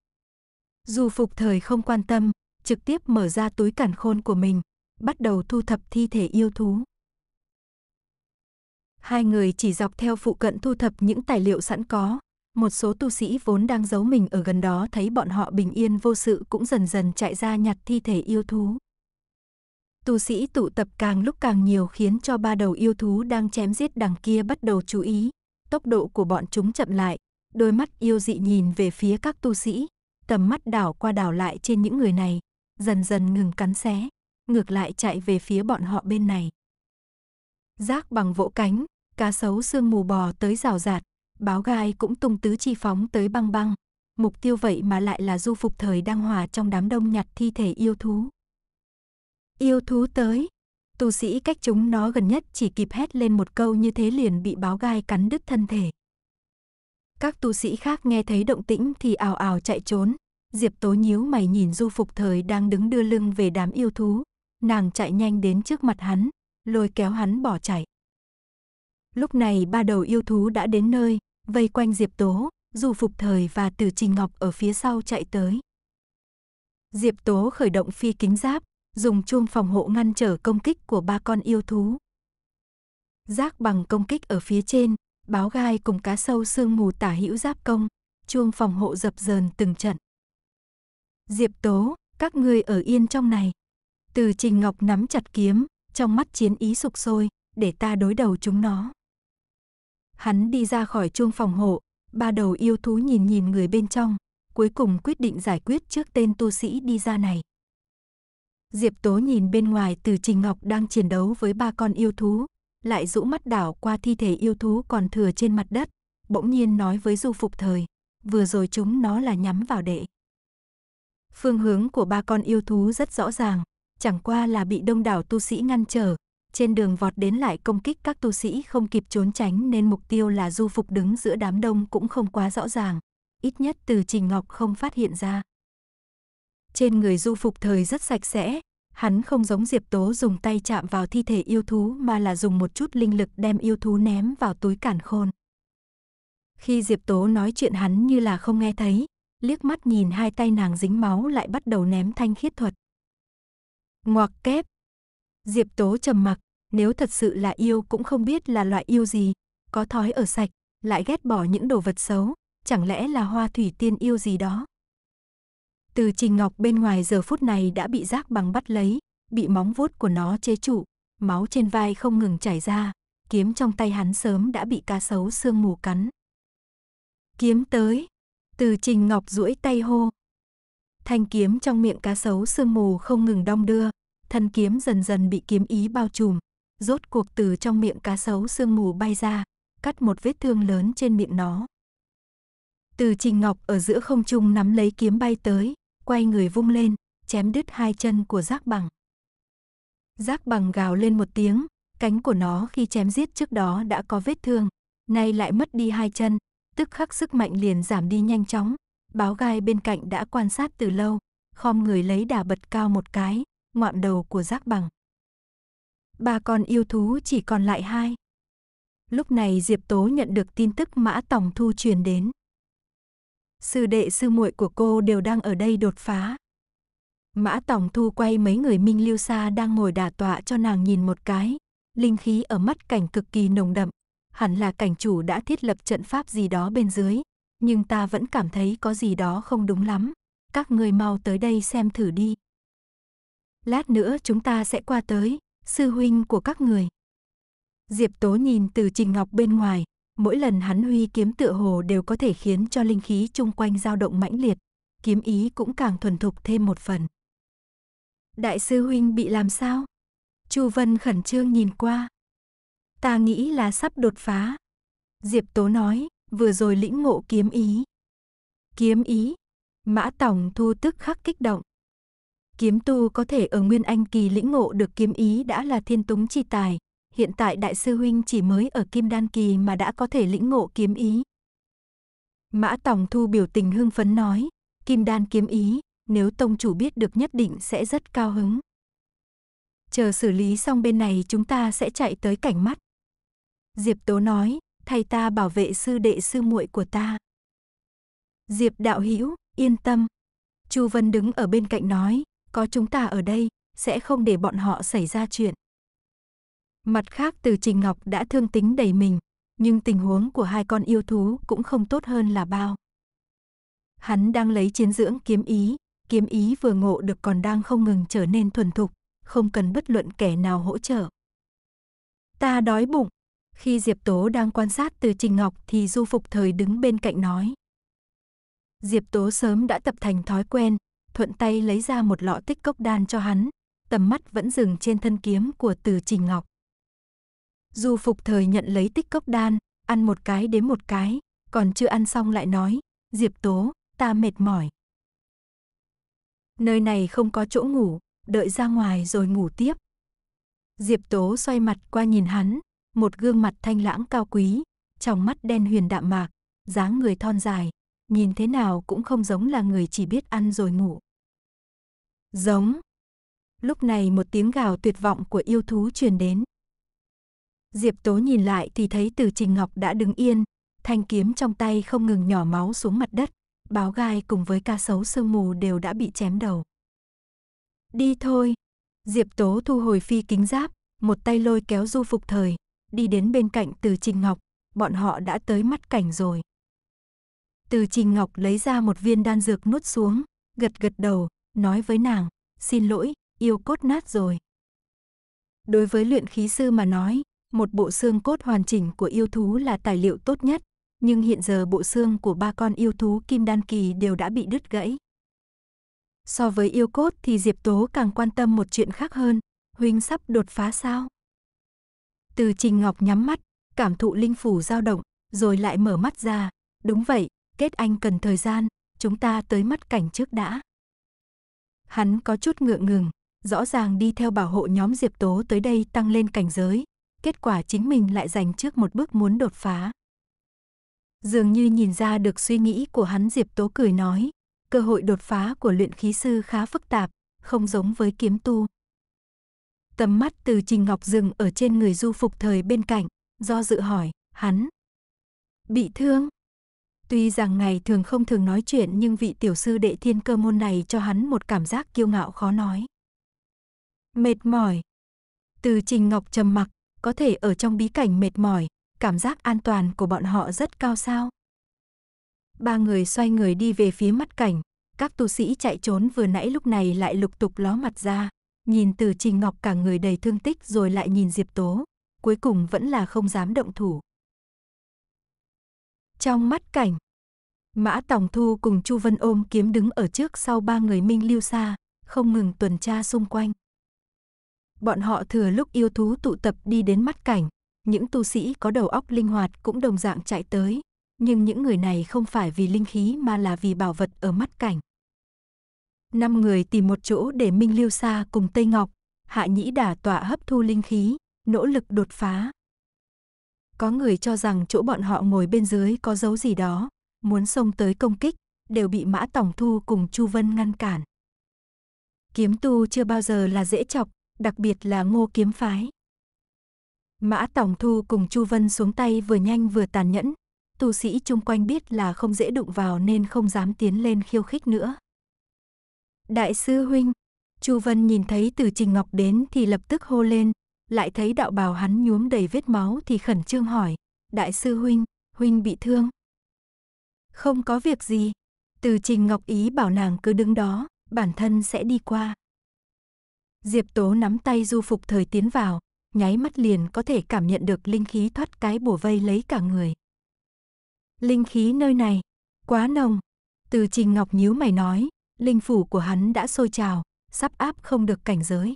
Du Phục Thời không quan tâm, trực tiếp mở ra túi cản khôn của mình, bắt đầu thu thập thi thể yêu thú. Hai người chỉ dọc theo phụ cận thu thập những tài liệu sẵn có. Một số tu sĩ vốn đang giấu mình ở gần đó thấy bọn họ bình yên vô sự cũng dần dần chạy ra nhặt thi thể yêu thú. Tu sĩ tụ tập càng lúc càng nhiều khiến cho ba đầu yêu thú đang chém giết đằng kia bắt đầu chú ý. Tốc độ của bọn chúng chậm lại, đôi mắt yêu dị nhìn về phía các tu sĩ, tầm mắt đảo qua đảo lại trên những người này, dần dần ngừng cắn xé, ngược lại chạy về phía bọn họ bên này. Rác bằng vỗ cánh, cá sấu xương mù bò tới rào rạt, báo gai cũng tung tứ chi phóng tới băng băng, mục tiêu vậy mà lại là du phục thời đang hòa trong đám đông nhặt thi thể yêu thú. Yêu thú tới, tu sĩ cách chúng nó gần nhất chỉ kịp hét lên một câu như thế liền bị báo gai cắn đứt thân thể. Các tu sĩ khác nghe thấy động tĩnh thì ảo ảo chạy trốn. Diệp Tố nhíu mày nhìn Du Phục Thời đang đứng đưa lưng về đám yêu thú. Nàng chạy nhanh đến trước mặt hắn, lôi kéo hắn bỏ chạy. Lúc này ba đầu yêu thú đã đến nơi, vây quanh Diệp Tố, Du Phục Thời và tử Trình Ngọc ở phía sau chạy tới. Diệp Tố khởi động phi kính giáp, dùng chuông phòng hộ ngăn trở công kích của ba con yêu thú. Giác bằng công kích ở phía trên, báo gai cùng cá sâu sương mù tả hữu giáp công, chuông phòng hộ dập dờn từng trận. Diệp Tố, các ngươi ở yên trong này. Từ Trình Ngọc nắm chặt kiếm, trong mắt chiến ý sục sôi, để ta đối đầu chúng nó. Hắn đi ra khỏi chuông phòng hộ, ba đầu yêu thú nhìn nhìn người bên trong, cuối cùng quyết định giải quyết trước tên tu sĩ đi ra này. Diệp Tố nhìn bên ngoài Từ Trình Ngọc đang chiến đấu với ba con yêu thú, lại rũ mắt đảo qua thi thể yêu thú còn thừa trên mặt đất, bỗng nhiên nói với Du Phục Thời, vừa rồi chúng nó là nhắm vào đệ. Phương hướng của ba con yêu thú rất rõ ràng, chẳng qua là bị đông đảo tu sĩ ngăn trở, trên đường vọt đến lại công kích các tu sĩ không kịp trốn tránh nên mục tiêu là Du Phục đứng giữa đám đông cũng không quá rõ ràng, ít nhất từ Trình Ngọc không phát hiện ra. Trên người Du Phục thời rất sạch sẽ, hắn không giống Diệp Tố dùng tay chạm vào thi thể yêu thú mà là dùng một chút linh lực đem yêu thú ném vào túi cản khôn. Khi Diệp Tố nói chuyện hắn như là không nghe thấy, liếc mắt nhìn hai tay nàng dính máu lại bắt đầu ném thanh khiết thuật. Ngoặc kép. Diệp Tố trầm mặc, nếu thật sự là yêu cũng không biết là loại yêu gì, có thói ở sạch, lại ghét bỏ những đồ vật xấu, chẳng lẽ là hoa thủy tiên yêu gì đó. Từ Trình Ngọc bên ngoài giờ phút này đã bị rác bằng bắt lấy, bị móng vuốt của nó chế trụ, máu trên vai không ngừng chảy ra, kiếm trong tay hắn sớm đã bị cá sấu sương mù cắn. Kiếm tới, từ Trình Ngọc duỗi tay hô. Thanh kiếm trong miệng cá sấu sương mù không ngừng đong đưa, thân kiếm dần dần bị kiếm ý bao trùm, rốt cuộc từ trong miệng cá sấu sương mù bay ra, cắt một vết thương lớn trên miệng nó. Từ Trình Ngọc ở giữa không trung nắm lấy kiếm bay tới, quay người vung lên, chém đứt hai chân của giác bằng. Giác bằng gào lên một tiếng, cánh của nó khi chém giết trước đó đã có vết thương, nay lại mất đi hai chân, tức khắc sức mạnh liền giảm đi nhanh chóng. Báo gai bên cạnh đã quan sát từ lâu, khom người lấy đà bật cao một cái, ngoạm đầu của giác bằng. Ba con yêu thú chỉ còn lại hai. Lúc này Diệp Tố nhận được tin tức Mã Tòng Thu truyền đến sư đệ sư muội của cô đều đang ở đây đột phá. Mã Tổng Thu quay mấy người Minh Lưu Sa đang ngồi đả tọa cho nàng nhìn một cái, linh khí ở mắt cảnh cực kỳ nồng đậm, hẳn là cảnh chủ đã thiết lập trận pháp gì đó bên dưới, nhưng ta vẫn cảm thấy có gì đó không đúng lắm, các người mau tới đây xem thử đi. Lát nữa chúng ta sẽ qua tới, sư huynh của các người. Diệp Tố nhìn từ Trình Ngọc bên ngoài, mỗi lần hắn huy kiếm tựa hồ đều có thể khiến cho linh khí chung quanh dao động mãnh liệt, kiếm ý cũng càng thuần thục thêm một phần. Đại sư huynh bị làm sao? Chu Vân khẩn trương nhìn qua. Ta nghĩ là sắp đột phá. Diệp Tố nói, vừa rồi lĩnh ngộ kiếm ý. Kiếm ý? Mã Tổng thu tức khắc kích động. Kiếm tu có thể ở Nguyên Anh kỳ lĩnh ngộ được kiếm ý đã là thiên túng chi tài, hiện tại Đại sư Huynh chỉ mới ở Kim Đan Kỳ mà đã có thể lĩnh ngộ kiếm ý. Mã Tòng Thu biểu tình hưng phấn nói, Kim Đan kiếm ý, nếu tông chủ biết được nhất định sẽ rất cao hứng. Chờ xử lý xong bên này chúng ta sẽ chạy tới cảnh mắt. Diệp Tố nói, thay ta bảo vệ sư đệ sư muội của ta. Diệp Đạo Hữu yên tâm. Chu Vân đứng ở bên cạnh nói, có chúng ta ở đây, sẽ không để bọn họ xảy ra chuyện. Mặt khác từ Trình Ngọc đã thương tính đầy mình, nhưng tình huống của hai con yêu thú cũng không tốt hơn là bao. Hắn đang lấy chiến dưỡng kiếm ý, kiếm ý vừa ngộ được còn đang không ngừng trở nên thuần thục, không cần bất luận kẻ nào hỗ trợ. Ta đói bụng. Khi Diệp Tố đang quan sát từ Trình Ngọc thì Du Phục Thời đứng bên cạnh nói. Diệp Tố sớm đã tập thành thói quen, thuận tay lấy ra một lọ tích cốc đan cho hắn, tầm mắt vẫn dừng trên thân kiếm của từ Trình Ngọc. Du phục thời nhận lấy tích cốc đan, ăn một cái đến một cái, còn chưa ăn xong lại nói, Diệp Tố, ta mệt mỏi. Nơi này không có chỗ ngủ, đợi ra ngoài rồi ngủ tiếp. Diệp Tố xoay mặt qua nhìn hắn, một gương mặt thanh lãng cao quý, trong mắt đen huyền đạm mạc, dáng người thon dài, nhìn thế nào cũng không giống là người chỉ biết ăn rồi ngủ. Giống. Lúc này một tiếng gào tuyệt vọng của yêu thú truyền đến, Diệp Tố nhìn lại thì thấy Từ Trình Ngọc đã đứng yên, thanh kiếm trong tay không ngừng nhỏ máu xuống mặt đất, báo gai cùng với ca sấu sương mù đều đã bị chém đầu. Đi thôi. Diệp Tố thu hồi phi kính giáp, một tay lôi kéo du phục thời, đi đến bên cạnh Từ Trình Ngọc, bọn họ đã tới mắt cảnh rồi. Từ Trình Ngọc lấy ra một viên đan dược nuốt xuống, gật gật đầu, nói với nàng, xin lỗi, yêu cốt nát rồi. Đối với luyện khí sư mà nói, một bộ xương cốt hoàn chỉnh của yêu thú là tài liệu tốt nhất, nhưng hiện giờ bộ xương của ba con yêu thú kim đan kỳ đều đã bị đứt gãy. So với yêu cốt thì Diệp Tố càng quan tâm một chuyện khác hơn, huynh sắp đột phá sao? Từ Trình Ngọc nhắm mắt, cảm thụ linh phủ dao động, rồi lại mở mắt ra, đúng vậy, kết anh cần thời gian, chúng ta tới mắt cảnh trước đã. Hắn có chút ngượng ngừng, rõ ràng đi theo bảo hộ nhóm Diệp Tố tới đây tăng lên cảnh giới, kết quả chính mình lại giành trước một bước muốn đột phá. Dường như nhìn ra được suy nghĩ của hắn Diệp Tố cười nói, cơ hội đột phá của luyện khí sư khá phức tạp, không giống với kiếm tu. Tầm mắt từ Trình Ngọc dừng ở trên người du phục thời bên cạnh, do dự hỏi, hắn. Bị thương. Tuy rằng ngày thường không thường nói chuyện nhưng vị tiểu sư đệ thiên cơ môn này cho hắn một cảm giác kiêu ngạo khó nói. Mệt mỏi. Từ Trình Ngọc trầm mặc, có thể ở trong bí cảnh mệt mỏi, cảm giác an toàn của bọn họ rất cao sao. Ba người xoay người đi về phía mắt cảnh, các tu sĩ chạy trốn vừa nãy lúc này lại lục tục ló mặt ra, nhìn từ Trình Ngọc cả người đầy thương tích rồi lại nhìn Diệp Tố, cuối cùng vẫn là không dám động thủ. Trong mắt cảnh, Mã Tòng Thu cùng Chu Vân ôm kiếm đứng ở trước sau ba người Minh Lưu Sa, không ngừng tuần tra xung quanh. Bọn họ thừa lúc yêu thú tụ tập đi đến mắt cảnh, những tu sĩ có đầu óc linh hoạt cũng đồng dạng chạy tới, nhưng những người này không phải vì linh khí mà là vì bảo vật ở mắt cảnh. Năm người tìm một chỗ để Minh Liêu Sa cùng Tây Ngọc, Hạ Nhĩ đà tọa hấp thu linh khí, nỗ lực đột phá. Có người cho rằng chỗ bọn họ ngồi bên dưới có dấu gì đó, muốn xông tới công kích, đều bị Mã Tổng Thu cùng Chu Vân ngăn cản. Kiếm tu chưa bao giờ là dễ chọc, đặc biệt là ngô kiếm phái. Mã Tổng Thu cùng Chu Vân xuống tay vừa nhanh vừa tàn nhẫn, tu sĩ chung quanh biết là không dễ đụng vào nên không dám tiến lên khiêu khích nữa. Đại sư Huynh, Chu Vân nhìn thấy từ Trình Ngọc đến thì lập tức hô lên, lại thấy đạo bào hắn nhuốm đầy vết máu thì khẩn trương hỏi, Đại sư Huynh, Huynh bị thương. Không có việc gì, từ Trình Ngọc ý bảo nàng cứ đứng đó, bản thân sẽ đi qua. Diệp Tố nắm tay du phục thời tiến vào, nháy mắt liền có thể cảm nhận được linh khí thoát cái bùa vây lấy cả người. Linh khí nơi này, quá nồng. Từ Trình Ngọc nhíu mày nói, linh phủ của hắn đã sôi trào, sắp áp không được cảnh giới.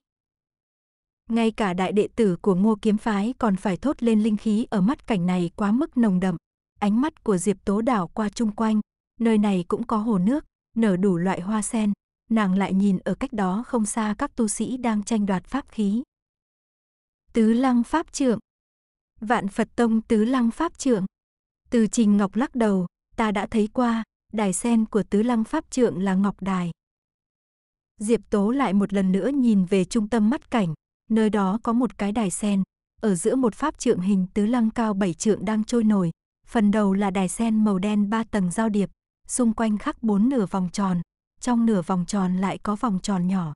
Ngay cả đại đệ tử của ngô kiếm phái còn phải thốt lên linh khí ở mắt cảnh này quá mức nồng đậm. Ánh mắt của Diệp Tố đảo qua chung quanh, nơi này cũng có hồ nước, nở đủ loại hoa sen, nàng lại nhìn ở cách đó không xa các tu sĩ đang tranh đoạt pháp khí. Tứ lăng pháp trưởng Vạn Phật Tông tứ lăng pháp trưởng Từ trình ngọc lắc đầu, ta đã thấy qua, đài sen của tứ lăng pháp trưởng là ngọc đài. Diệp Tố lại một lần nữa nhìn về trung tâm mắt cảnh, nơi đó có một cái đài sen, ở giữa một pháp trượng hình tứ lăng cao bảy trượng đang trôi nổi, phần đầu là đài sen màu đen ba tầng giao điệp, xung quanh khắc bốn nửa vòng tròn, trong nửa vòng tròn lại có vòng tròn nhỏ.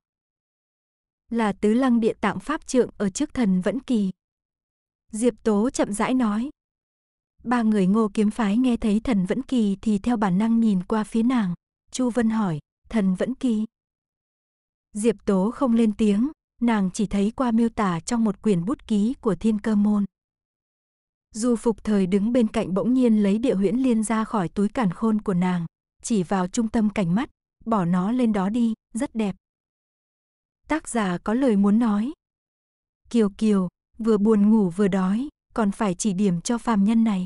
Là tứ lăng địa tạng pháp trượng ở trước thần vẫn kỳ. Diệp Tố chậm rãi nói. Ba người ngô kiếm phái nghe thấy thần vẫn kỳ thì theo bản năng nhìn qua phía nàng. Chu Vân hỏi, thần vẫn kỳ. Diệp Tố không lên tiếng, nàng chỉ thấy qua miêu tả trong một quyển bút ký của thiên cơ môn. Du phục thời đứng bên cạnh bỗng nhiên lấy địa huyễn liên ra khỏi túi cản khôn của nàng, chỉ vào trung tâm cảnh mắt, bỏ nó lên đó đi, rất đẹp. Tác giả có lời muốn nói. Kiều Kiều, vừa buồn ngủ vừa đói, còn phải chỉ điểm cho phàm nhân này.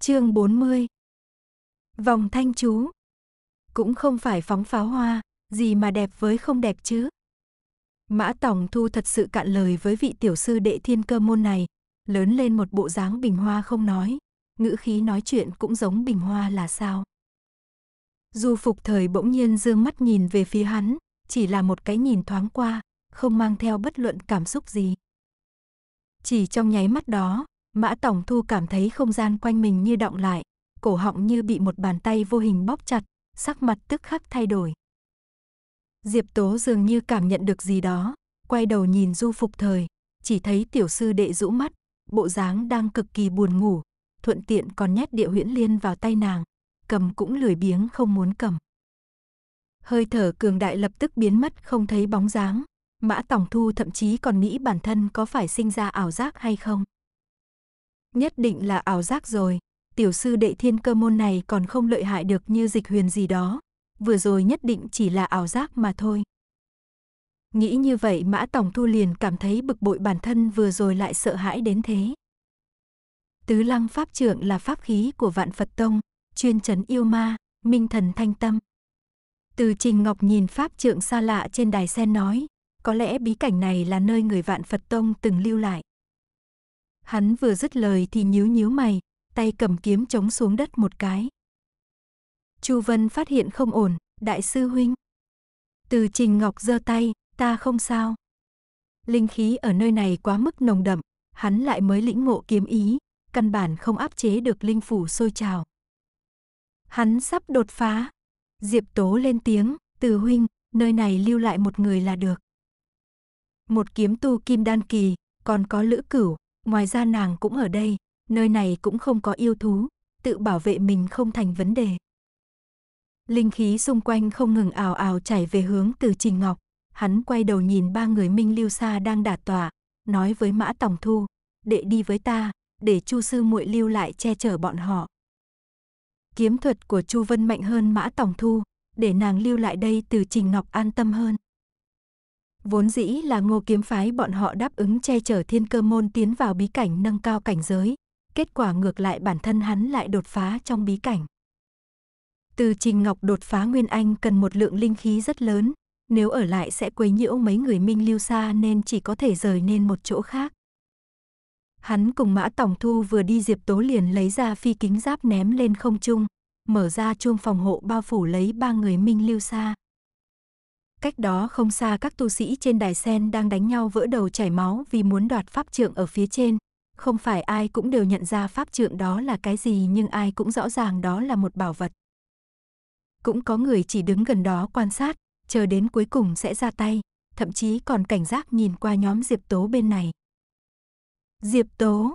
Chương 40 Vòng thanh chú Cũng không phải phóng pháo hoa, gì mà đẹp với không đẹp chứ. Mã Tổng Thu thật sự cạn lời với vị tiểu sư đệ thiên cơ môn này, lớn lên một bộ dáng bình hoa không nói, ngữ khí nói chuyện cũng giống bình hoa là sao. Du phục thời bỗng nhiên dương mắt nhìn về phía hắn, chỉ là một cái nhìn thoáng qua, không mang theo bất luận cảm xúc gì. Chỉ trong nháy mắt đó, Mã Tổng Thu cảm thấy không gian quanh mình như động lại, cổ họng như bị một bàn tay vô hình bóp chặt, sắc mặt tức khắc thay đổi. Diệp Tố dường như cảm nhận được gì đó, quay đầu nhìn Du Phục Thời, chỉ thấy tiểu sư đệ rũ mắt, bộ dáng đang cực kỳ buồn ngủ, thuận tiện còn nhét địa huyễn liên vào tay nàng, cầm cũng lười biếng không muốn cầm. Hơi thở cường đại lập tức biến mất không thấy bóng dáng, Mã Tòng Thu thậm chí còn nghĩ bản thân có phải sinh ra ảo giác hay không. Nhất định là ảo giác rồi, tiểu sư đệ thiên cơ môn này còn không lợi hại được như dịch huyền gì đó, vừa rồi nhất định chỉ là ảo giác mà thôi. Nghĩ như vậy Mã Tòng Thu liền cảm thấy bực bội bản thân vừa rồi lại sợ hãi đến thế. Tứ lăng pháp trưởng là pháp khí của vạn Phật Tông, chuyên trấn yêu ma, minh thần thanh tâm. Từ Trình Ngọc nhìn pháp trượng xa lạ trên đài sen nói, có lẽ bí cảnh này là nơi người vạn Phật Tông từng lưu lại. Hắn vừa dứt lời thì nhíu nhíu mày, tay cầm kiếm chống xuống đất một cái. Chu Vân phát hiện không ổn, đại sư huynh. Từ Trình Ngọc giơ tay, ta không sao. Linh khí ở nơi này quá mức nồng đậm, hắn lại mới lĩnh ngộ kiếm ý, căn bản không áp chế được linh phủ sôi trào. Hắn sắp đột phá. Diệp Tố lên tiếng, từ huynh, nơi này lưu lại một người là được. Một kiếm tu kim đan kỳ, còn có lữ cửu, ngoài ra nàng cũng ở đây, nơi này cũng không có yêu thú, tự bảo vệ mình không thành vấn đề. Linh khí xung quanh không ngừng ảo ảo chảy về hướng từ Trình Ngọc, hắn quay đầu nhìn ba người Minh Lưu Sa đang đả tỏa, nói với Mã Tổng Thu, đệ đi với ta, để Chu sư muội lưu lại che chở bọn họ. Kiếm thuật của Chu Vân mạnh hơn Mã Tòng Thu, để nàng lưu lại đây từ Trình Ngọc an tâm hơn. Vốn dĩ là ngô kiếm phái bọn họ đáp ứng che chở thiên cơ môn tiến vào bí cảnh nâng cao cảnh giới. Kết quả ngược lại bản thân hắn lại đột phá trong bí cảnh. Từ Trình Ngọc đột phá Nguyên Anh cần một lượng linh khí rất lớn. Nếu ở lại sẽ quấy nhiễu mấy người minh lưu xa nên chỉ có thể rời nên một chỗ khác. Hắn cùng Mã Tổng Thu vừa đi Diệp Tố liền lấy ra phi kính giáp ném lên không trung, mở ra chuông phòng hộ bao phủ lấy ba người Minh Lưu xa Cách đó không xa các tu sĩ trên đài sen đang đánh nhau vỡ đầu chảy máu vì muốn đoạt pháp trượng ở phía trên. Không phải ai cũng đều nhận ra pháp trượng đó là cái gì nhưng ai cũng rõ ràng đó là một bảo vật. Cũng có người chỉ đứng gần đó quan sát, chờ đến cuối cùng sẽ ra tay, thậm chí còn cảnh giác nhìn qua nhóm Diệp Tố bên này. Diệp Tố.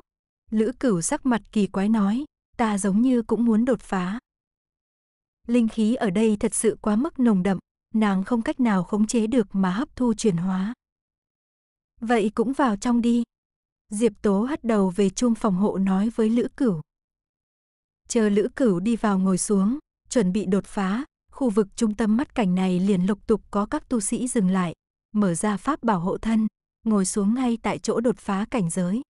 Lữ cửu sắc mặt kỳ quái nói, ta giống như cũng muốn đột phá. Linh khí ở đây thật sự quá mức nồng đậm, nàng không cách nào khống chế được mà hấp thu chuyển hóa. Vậy cũng vào trong đi. Diệp Tố hất đầu về chuông phòng hộ nói với Lữ Cửu. Chờ Lữ Cửu đi vào ngồi xuống, chuẩn bị đột phá, khu vực trung tâm mắt cảnh này liền lục tục có các tu sĩ dừng lại, mở ra pháp bảo hộ thân, ngồi xuống ngay tại chỗ đột phá cảnh giới.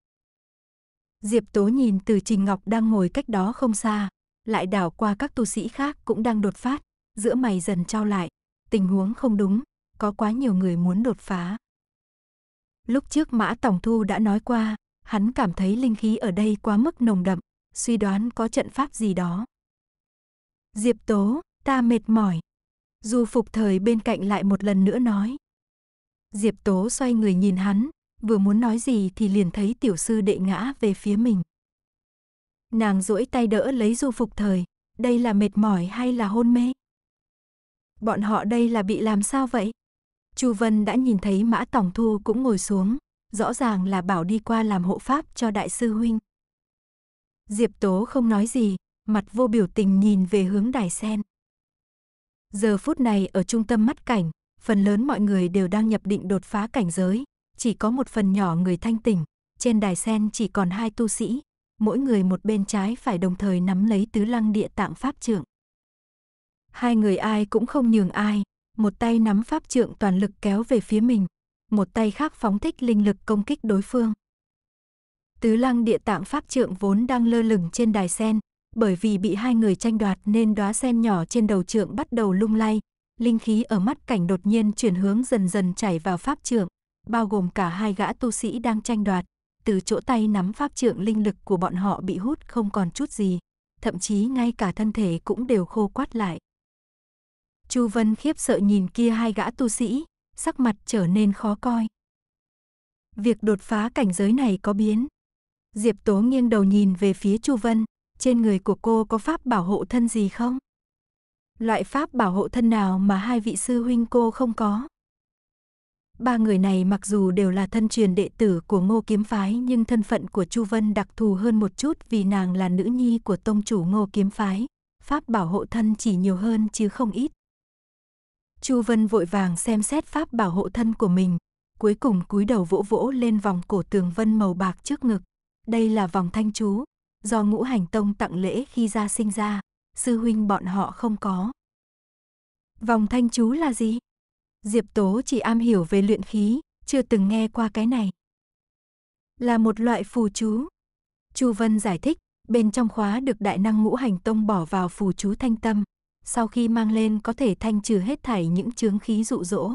Diệp Tố nhìn từ Trình Ngọc đang ngồi cách đó không xa, lại đảo qua các tu sĩ khác cũng đang đột phát, giữa mày dần trao lại, tình huống không đúng, có quá nhiều người muốn đột phá. Lúc trước Mã Tổng Thu đã nói qua, hắn cảm thấy linh khí ở đây quá mức nồng đậm, suy đoán có trận pháp gì đó. Diệp Tố, ta mệt mỏi. Du Phục Thời bên cạnh lại một lần nữa nói. Diệp Tố xoay người nhìn hắn, vừa muốn nói gì thì liền thấy tiểu sư đệ ngã về phía mình. Nàng duỗi tay đỡ lấy du phục thời, đây là mệt mỏi hay là hôn mê? Bọn họ đây là bị làm sao vậy? Chu Vân đã nhìn thấy Mã Tổng Thu cũng ngồi xuống, rõ ràng là bảo đi qua làm hộ pháp cho đại sư huynh. Diệp Tố không nói gì, mặt vô biểu tình nhìn về hướng đài sen. Giờ phút này ở trung tâm mắt cảnh, phần lớn mọi người đều đang nhập định đột phá cảnh giới, chỉ có một phần nhỏ người thanh tỉnh, trên đài sen chỉ còn hai tu sĩ, mỗi người một bên trái phải đồng thời nắm lấy tứ lăng địa tạng pháp trượng. Hai người ai cũng không nhường ai, một tay nắm pháp trượng toàn lực kéo về phía mình, một tay khác phóng thích linh lực công kích đối phương. Tứ lăng địa tạng pháp trượng vốn đang lơ lửng trên đài sen, bởi vì bị hai người tranh đoạt nên đóa sen nhỏ trên đầu trượng bắt đầu lung lay, linh khí ở mắt cảnh đột nhiên chuyển hướng dần dần chảy vào pháp trượng, bao gồm cả hai gã tu sĩ đang tranh đoạt, từ chỗ tay nắm pháp trượng linh lực của bọn họ bị hút không còn chút gì, thậm chí ngay cả thân thể cũng đều khô quát lại. Chu Vân khiếp sợ nhìn kia hai gã tu sĩ, sắc mặt trở nên khó coi. Việc đột phá cảnh giới này có biến. Diệp Tố nghiêng đầu nhìn về phía Chu Vân, trên người của cô có pháp bảo hộ thân gì không? Loại pháp bảo hộ thân nào mà hai vị sư huynh cô không có? Ba người này mặc dù đều là thân truyền đệ tử của Ngô Kiếm Phái nhưng thân phận của Chu Vân đặc thù hơn một chút vì nàng là nữ nhi của tông chủ Ngô Kiếm Phái. Pháp bảo hộ thân chỉ nhiều hơn chứ không ít. Chu Vân vội vàng xem xét pháp bảo hộ thân của mình, cuối cùng cúi đầu vỗ vỗ lên vòng cổ tường vân màu bạc trước ngực. Đây là vòng thanh chú, do ngũ hành tông tặng lễ khi ra sinh ra, sư huynh bọn họ không có. Vòng thanh chú là gì? Diệp Tố chỉ am hiểu về luyện khí, chưa từng nghe qua cái này. Là một loại phù chú. Chu Vân giải thích, bên trong khóa được đại năng ngũ hành tông bỏ vào phù chú thanh tâm, sau khi mang lên có thể thanh trừ hết thảy những chướng khí dụ dỗ.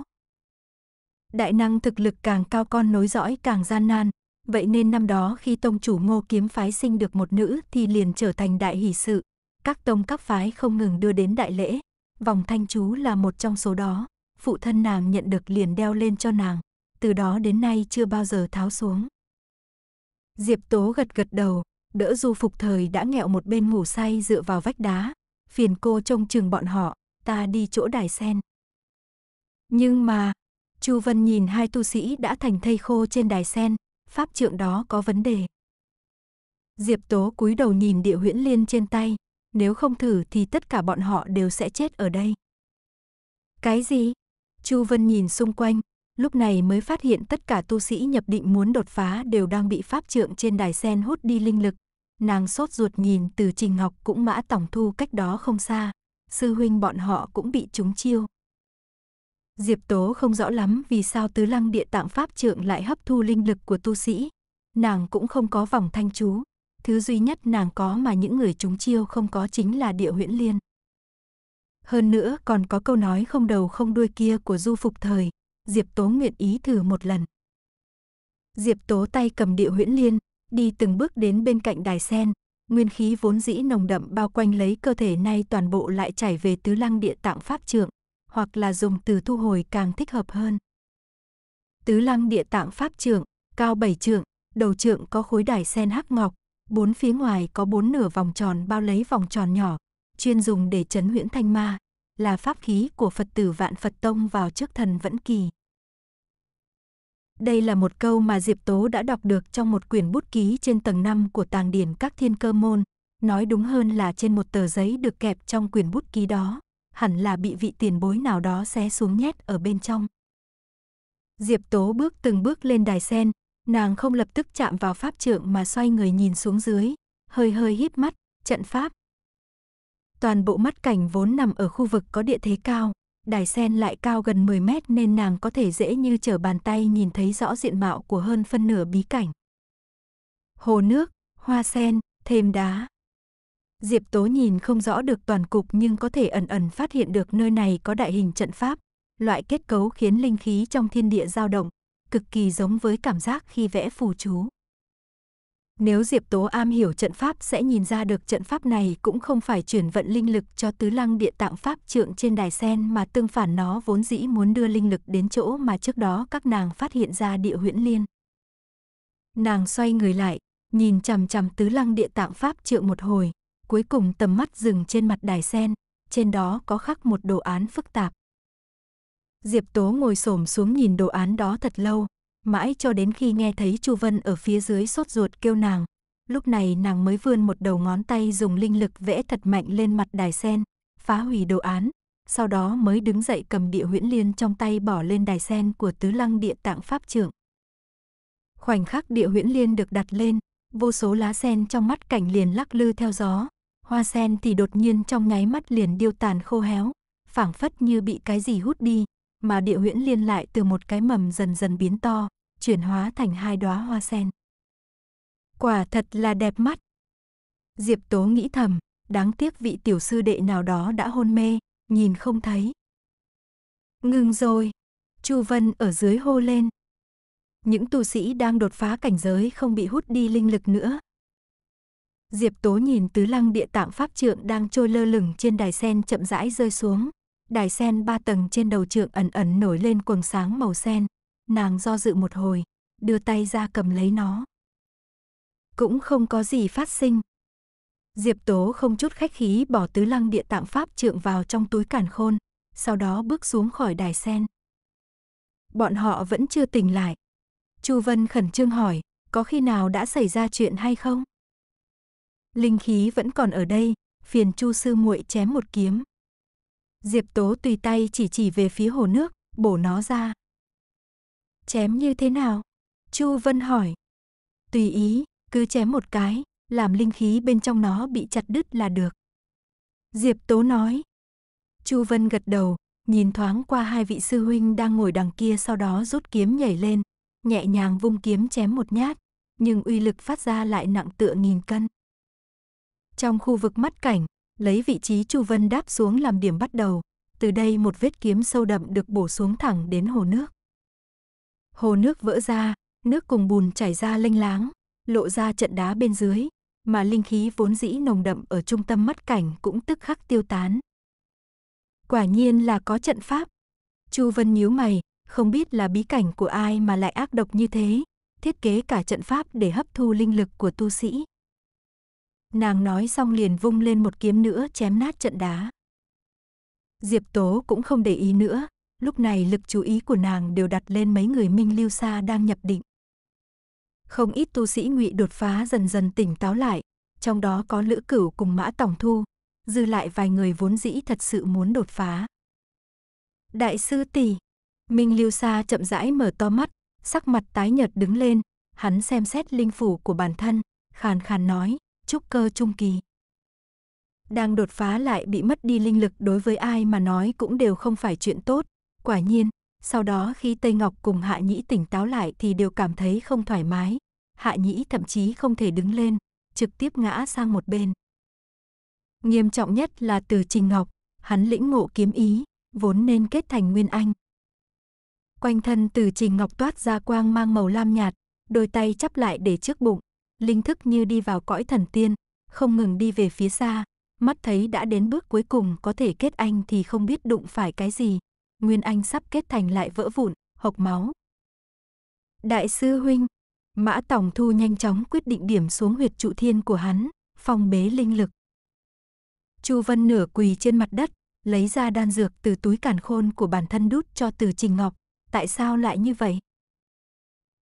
Đại năng thực lực càng cao con nối dõi càng gian nan, vậy nên năm đó khi tông chủ Ngô Kiếm phái sinh được một nữ thì liền trở thành đại hỷ sự, các tông các phái không ngừng đưa đến đại lễ, vòng thanh chú là một trong số đó phụ thân nàng nhận được liền đeo lên cho nàng, từ đó đến nay chưa bao giờ tháo xuống. Diệp Tố gật gật đầu, đỡ Du Phục Thời đã nghẹo một bên ngủ say dựa vào vách đá, phiền cô trông chừng bọn họ, ta đi chỗ đài sen. Nhưng mà, Chu Vân nhìn hai tu sĩ đã thành thây khô trên đài sen, pháp trượng đó có vấn đề. Diệp Tố cúi đầu nhìn địa huyễn liên trên tay, nếu không thử thì tất cả bọn họ đều sẽ chết ở đây. Cái gì? Chu Vân nhìn xung quanh, lúc này mới phát hiện tất cả tu sĩ nhập định muốn đột phá đều đang bị pháp trượng trên đài sen hút đi linh lực. Nàng sốt ruột nhìn từ Trình Ngọc cũng mã tổng thu cách đó không xa, sư huynh bọn họ cũng bị trúng chiêu. Diệp Tố không rõ lắm vì sao tứ lăng địa tạng pháp trượng lại hấp thu linh lực của tu sĩ. Nàng cũng không có vòng thanh chú. Thứ duy nhất nàng có mà những người chúng chiêu không có chính là địa huyễn liên. Hơn nữa còn có câu nói không đầu không đuôi kia của du phục thời, Diệp Tố nguyện ý thử một lần. Diệp Tố tay cầm địa huyễn liên, đi từng bước đến bên cạnh đài sen, nguyên khí vốn dĩ nồng đậm bao quanh lấy cơ thể nay toàn bộ lại chảy về tứ lăng địa tạng pháp trượng, hoặc là dùng từ thu hồi càng thích hợp hơn. Tứ lăng địa tạng pháp trượng, cao bảy trượng, đầu trượng có khối đài sen hắc ngọc, bốn phía ngoài có bốn nửa vòng tròn bao lấy vòng tròn nhỏ, chuyên dùng để chấn huyễn thanh ma, là pháp khí của Phật tử Vạn Phật Tông vào trước thần Vẫn Kỳ. Đây là một câu mà Diệp Tố đã đọc được trong một quyển bút ký trên tầng 5 của tàng điển các thiên cơ môn, nói đúng hơn là trên một tờ giấy được kẹp trong quyển bút ký đó, hẳn là bị vị tiền bối nào đó xé xuống nhét ở bên trong. Diệp Tố bước từng bước lên đài sen, nàng không lập tức chạm vào pháp trượng mà xoay người nhìn xuống dưới, hơi hơi híp mắt, trận pháp, Toàn bộ mắt cảnh vốn nằm ở khu vực có địa thế cao, đài sen lại cao gần 10 mét nên nàng có thể dễ như trở bàn tay nhìn thấy rõ diện mạo của hơn phân nửa bí cảnh. Hồ nước, hoa sen, thêm đá. Diệp Tố nhìn không rõ được toàn cục nhưng có thể ẩn ẩn phát hiện được nơi này có đại hình trận pháp, loại kết cấu khiến linh khí trong thiên địa dao động, cực kỳ giống với cảm giác khi vẽ phù chú. Nếu Diệp Tố am hiểu trận pháp sẽ nhìn ra được trận pháp này cũng không phải chuyển vận linh lực cho tứ lăng địa tạng pháp trượng trên đài sen mà tương phản nó vốn dĩ muốn đưa linh lực đến chỗ mà trước đó các nàng phát hiện ra địa huyễn liên. Nàng xoay người lại, nhìn chằm chằm tứ lăng địa tạng pháp trượng một hồi, cuối cùng tầm mắt dừng trên mặt đài sen, trên đó có khắc một đồ án phức tạp. Diệp Tố ngồi xổm xuống nhìn đồ án đó thật lâu, mãi cho đến khi nghe thấy Chu Vân ở phía dưới sốt ruột kêu nàng. Lúc này nàng mới vươn một đầu ngón tay dùng linh lực vẽ thật mạnh lên mặt đài sen, phá hủy đồ án, sau đó mới đứng dậy cầm địa huyễn liên trong tay bỏ lên đài sen của tứ lăng địa tạng pháp trưởng. Khoảnh khắc địa huyễn liên được đặt lên, vô số lá sen trong mắt cảnh liền lắc lư theo gió, hoa sen thì đột nhiên trong nháy mắt liền điêu tàn khô héo, phảng phất như bị cái gì hút đi, mà địa huyễn liên lại từ một cái mầm dần dần biến to, chuyển hóa thành hai đóa hoa sen. Quả thật là đẹp mắt. Diệp Tố nghĩ thầm, đáng tiếc vị tiểu sư đệ nào đó đã hôn mê, nhìn không thấy. Ngừng rồi, Chu Vân ở dưới hô lên. Những tu sĩ đang đột phá cảnh giới không bị hút đi linh lực nữa. Diệp Tố nhìn tứ lăng địa tạng pháp trượng đang trôi lơ lửng trên đài sen chậm rãi rơi xuống đài sen ba tầng trên đầu trượng ẩn ẩn nổi lên quầng sáng màu sen, nàng do dự một hồi, đưa tay ra cầm lấy nó. Cũng không có gì phát sinh. Diệp Tố không chút khách khí bỏ tứ lăng địa tạng pháp trượng vào trong túi cản khôn, sau đó bước xuống khỏi đài sen. Bọn họ vẫn chưa tỉnh lại. Chu Vân khẩn trương hỏi, có khi nào đã xảy ra chuyện hay không? Linh khí vẫn còn ở đây, phiền Chu sư muội chém một kiếm. Diệp Tố tùy tay chỉ chỉ về phía hồ nước, bổ nó ra. Chém như thế nào? Chu Vân hỏi. Tùy ý, cứ chém một cái, làm linh khí bên trong nó bị chặt đứt là được. Diệp Tố nói. Chu Vân gật đầu, nhìn thoáng qua hai vị sư huynh đang ngồi đằng kia sau đó rút kiếm nhảy lên, nhẹ nhàng vung kiếm chém một nhát, nhưng uy lực phát ra lại nặng tựa nghìn cân. Trong khu vực mắt cảnh, lấy vị trí Chu Vân đáp xuống làm điểm bắt đầu, từ đây một vết kiếm sâu đậm được bổ xuống thẳng đến hồ nước. Hồ nước vỡ ra, nước cùng bùn chảy ra lênh láng, lộ ra trận đá bên dưới, mà linh khí vốn dĩ nồng đậm ở trung tâm mắt cảnh cũng tức khắc tiêu tán. Quả nhiên là có trận pháp. Chu Vân nhíu mày, không biết là bí cảnh của ai mà lại ác độc như thế, thiết kế cả trận pháp để hấp thu linh lực của tu sĩ. Nàng nói xong liền vung lên một kiếm nữa chém nát trận đá. Diệp Tố cũng không để ý nữa, lúc này lực chú ý của nàng đều đặt lên mấy người Minh Lưu Sa đang nhập định. Không ít tu sĩ ngụy đột phá dần dần tỉnh táo lại, trong đó có Lữ Cửu cùng Mã Tổng Thu, dư lại vài người vốn dĩ thật sự muốn đột phá. Đại sư tỷ, Minh Lưu Sa chậm rãi mở to mắt, sắc mặt tái nhợt đứng lên, hắn xem xét linh phủ của bản thân, khàn khàn nói, trúc cơ trung kỳ. Đang đột phá lại bị mất đi linh lực đối với ai mà nói cũng đều không phải chuyện tốt, quả nhiên, sau đó khi Tây Ngọc cùng Hạ Nhĩ tỉnh táo lại thì đều cảm thấy không thoải mái, Hạ Nhĩ thậm chí không thể đứng lên, trực tiếp ngã sang một bên. Nghiêm trọng nhất là từ Trình Ngọc, hắn lĩnh ngộ kiếm ý, vốn nên kết thành nguyên anh. Quanh thân từ Trình Ngọc toát ra quang mang màu lam nhạt, đôi tay chắp lại để trước bụng, linh thức như đi vào cõi thần tiên, không ngừng đi về phía xa, mắt thấy đã đến bước cuối cùng có thể kết anh thì không biết đụng phải cái gì, nguyên anh sắp kết thành lại vỡ vụn, hộc máu. Đại sư huynh, Mã Tổng Thu nhanh chóng quyết định điểm xuống huyệt trụ thiên của hắn, phong bế linh lực. Chu Vân nửa quỳ trên mặt đất, lấy ra đan dược từ túi càn khôn của bản thân đút cho Từ Trình Ngọc, tại sao lại như vậy?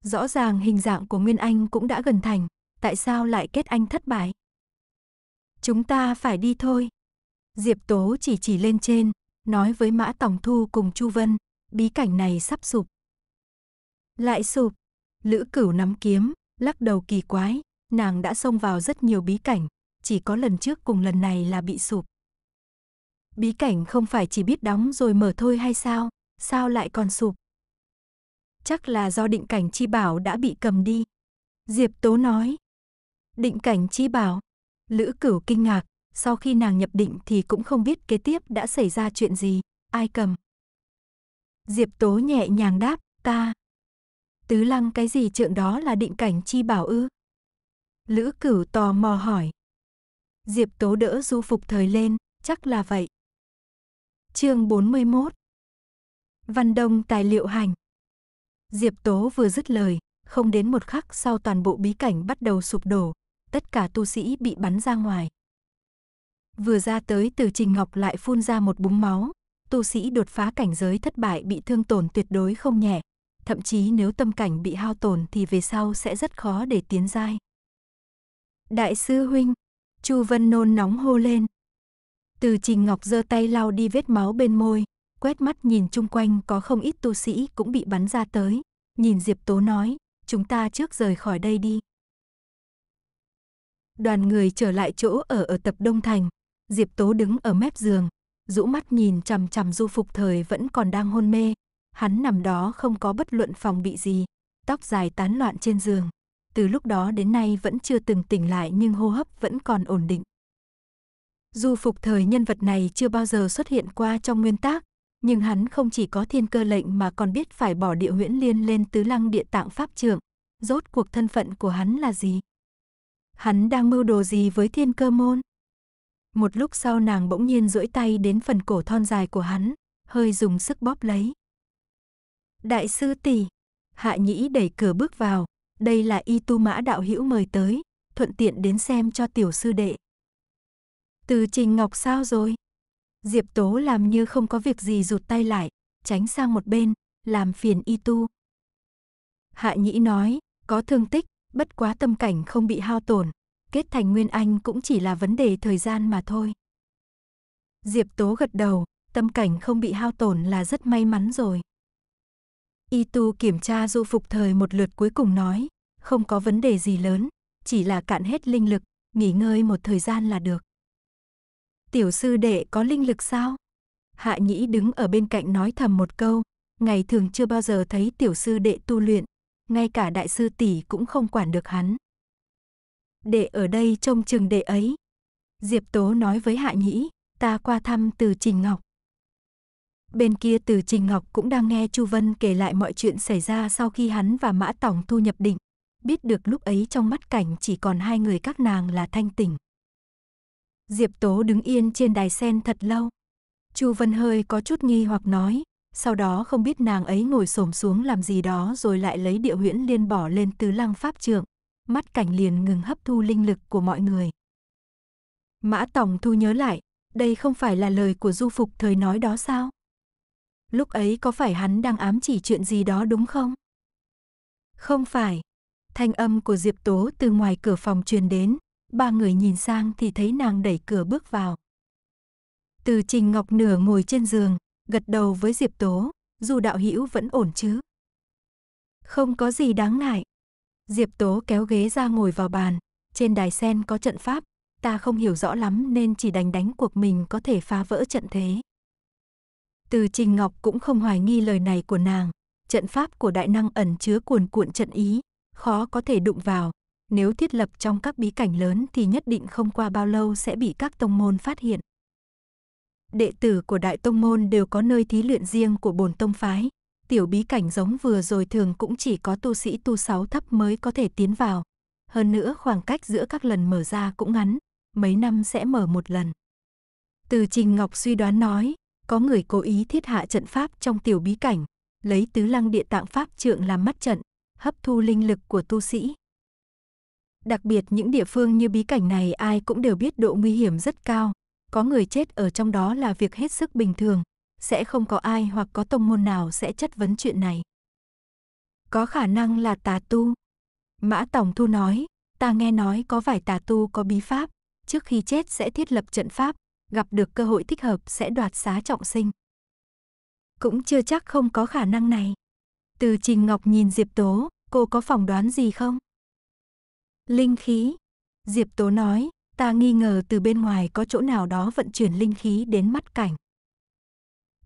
Rõ ràng hình dạng của Nguyên Anh cũng đã gần thành, tại sao lại kết anh thất bại? Chúng ta phải đi thôi. Diệp Tố chỉ chỉ lên trên, nói với Mã Tòng Thu cùng Chu Vân, bí cảnh này sắp sụp. Lại sụp, Lữ Cửu nắm kiếm, lắc đầu kỳ quái, nàng đã xông vào rất nhiều bí cảnh, chỉ có lần trước cùng lần này là bị sụp. Bí cảnh không phải chỉ biết đóng rồi mở thôi hay sao, sao lại còn sụp? Chắc là do định cảnh chi bảo đã bị cầm đi. Diệp Tố nói, Định cảnh chi bảo. Lữ cửu kinh ngạc, sau khi nàng nhập định thì cũng không biết kế tiếp đã xảy ra chuyện gì, ai cầm. Diệp tố nhẹ nhàng đáp, ta. Tứ lăng cái gì trượng đó là định cảnh chi bảo ư? Lữ cửu tò mò hỏi. Diệp tố đỡ du phục thời lên, chắc là vậy. chương 41 Văn Đông tài liệu hành Diệp tố vừa dứt lời, không đến một khắc sau toàn bộ bí cảnh bắt đầu sụp đổ, tất cả tu sĩ bị bắn ra ngoài. Vừa ra tới từ Trình Ngọc lại phun ra một búng máu, tu sĩ đột phá cảnh giới thất bại bị thương tổn tuyệt đối không nhẹ, thậm chí nếu tâm cảnh bị hao tổn thì về sau sẽ rất khó để tiến giai. Đại sư huynh, Chu Vân nôn nóng hô lên. Từ Trình Ngọc giơ tay lau đi vết máu bên môi, quét mắt nhìn chung quanh có không ít tu sĩ cũng bị bắn ra tới, nhìn Diệp Tố nói, chúng ta trước rời khỏi đây đi. Đoàn người trở lại chỗ ở ở tập Đông Thành. Diệp Tố đứng ở mép giường, rũ mắt nhìn chằm chằm du phục thời vẫn còn đang hôn mê. Hắn nằm đó không có bất luận phòng bị gì, tóc dài tán loạn trên giường. Từ lúc đó đến nay vẫn chưa từng tỉnh lại nhưng hô hấp vẫn còn ổn định. Du phục thời nhân vật này chưa bao giờ xuất hiện qua trong nguyên tác, nhưng hắn không chỉ có thiên cơ lệnh mà còn biết phải bỏ địa huyễn liên lên tứ lăng địa tạng pháp trường. Rốt cuộc thân phận của hắn là gì? Hắn đang mưu đồ gì với thiên cơ môn? Một lúc sau nàng bỗng nhiên duỗi tay đến phần cổ thon dài của hắn, hơi dùng sức bóp lấy. Đại sư tỷ, Hạ Nhĩ đẩy cửa bước vào, đây là y tu mã đạo hữu mời tới, thuận tiện đến xem cho tiểu sư đệ. Từ Trình Ngọc sao rồi? Diệp Tố làm như không có việc gì rụt tay lại, tránh sang một bên, làm phiền y tu. Hạ Nhĩ nói, có thương tích, bất quá tâm cảnh không bị hao tổn, kết thành nguyên anh cũng chỉ là vấn đề thời gian mà thôi. Diệp Tố gật đầu, tâm cảnh không bị hao tổn là rất may mắn rồi. Y tu kiểm tra du phục thời một lượt cuối cùng nói, không có vấn đề gì lớn, chỉ là cạn hết linh lực, nghỉ ngơi một thời gian là được. Tiểu sư đệ có linh lực sao? Hạ nhĩ đứng ở bên cạnh nói thầm một câu, ngày thường chưa bao giờ thấy tiểu sư đệ tu luyện, ngay cả đại sư tỷ cũng không quản được hắn. Đệ ở đây trông chừng đệ ấy. Diệp Tố nói với Hạ Nhĩ, ta qua thăm từ Trình Ngọc. Bên kia từ Trình Ngọc cũng đang nghe Chu Vân kể lại mọi chuyện xảy ra sau khi hắn và Mã Tòng thu nhập định. Biết được lúc ấy trong mắt cảnh chỉ còn hai người các nàng là thanh tỉnh. Diệp Tố đứng yên trên đài sen thật lâu. Chu Vân hơi có chút nghi hoặc nói, sau đó không biết nàng ấy ngồi xổm xuống làm gì đó rồi lại lấy địa huyễn liên bỏ lên tứ lăng pháp trượng, mắt cảnh liền ngừng hấp thu linh lực của mọi người. Mã Tổng thu nhớ lại, đây không phải là lời của du phục thời nói đó sao? Lúc ấy có phải hắn đang ám chỉ chuyện gì đó đúng không? Không phải. Thanh âm của Diệp Tố từ ngoài cửa phòng truyền đến, ba người nhìn sang thì thấy nàng đẩy cửa bước vào. Từ Trình Ngọc nửa ngồi trên giường, gật đầu với Diệp Tố, dù đạo hữu vẫn ổn chứ. Không có gì đáng ngại. Diệp Tố kéo ghế ra ngồi vào bàn, trên đài sen có trận pháp, ta không hiểu rõ lắm nên chỉ đánh đánh cuộc mình có thể phá vỡ trận thế. Từ Trình Ngọc cũng không hoài nghi lời này của nàng, trận pháp của đại năng ẩn chứa cuồn cuộn trận ý, khó có thể đụng vào, nếu thiết lập trong các bí cảnh lớn thì nhất định không qua bao lâu sẽ bị các tông môn phát hiện đệ tử của Đại Tông Môn đều có nơi thí luyện riêng của bồn tông phái. Tiểu bí cảnh giống vừa rồi thường cũng chỉ có tu sĩ tu sáu thấp mới có thể tiến vào. Hơn nữa khoảng cách giữa các lần mở ra cũng ngắn, mấy năm sẽ mở một lần. Từ Trình Ngọc suy đoán nói, có người cố ý thiết hạ trận pháp trong tiểu bí cảnh, lấy tứ lăng địa tạng pháp trượng làm mắt trận, hấp thu linh lực của tu sĩ. Đặc biệt những địa phương như bí cảnh này ai cũng đều biết độ nguy hiểm rất cao, có người chết ở trong đó là việc hết sức bình thường, sẽ không có ai hoặc có tông môn nào sẽ chất vấn chuyện này. Có khả năng là tà tu. Mã Tổng Thu nói, ta nghe nói có vài tà tu có bí pháp, trước khi chết sẽ thiết lập trận pháp, gặp được cơ hội thích hợp sẽ đoạt xá trọng sinh. Cũng chưa chắc không có khả năng này. Từ Trình Ngọc nhìn Diệp Tố, cô có phỏng đoán gì không? Linh khí. Diệp Tố nói, Ta nghi ngờ từ bên ngoài có chỗ nào đó vận chuyển linh khí đến mắt cảnh.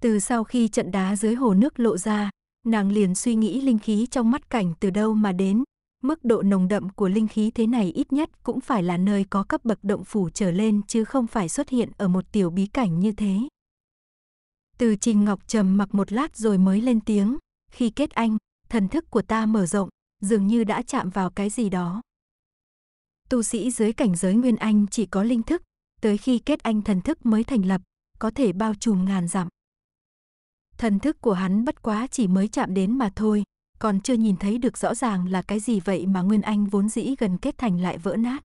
Từ sau khi trận đá dưới hồ nước lộ ra, nàng liền suy nghĩ linh khí trong mắt cảnh từ đâu mà đến. Mức độ nồng đậm của linh khí thế này ít nhất cũng phải là nơi có cấp bậc động phủ trở lên chứ không phải xuất hiện ở một tiểu bí cảnh như thế. Từ Trình Ngọc trầm mặc một lát rồi mới lên tiếng, khi kết anh, thần thức của ta mở rộng, dường như đã chạm vào cái gì đó tu sĩ dưới cảnh giới nguyên anh chỉ có linh thức, tới khi kết anh thần thức mới thành lập, có thể bao trùm ngàn dặm. Thần thức của hắn bất quá chỉ mới chạm đến mà thôi, còn chưa nhìn thấy được rõ ràng là cái gì vậy mà Nguyên Anh vốn dĩ gần kết thành lại vỡ nát.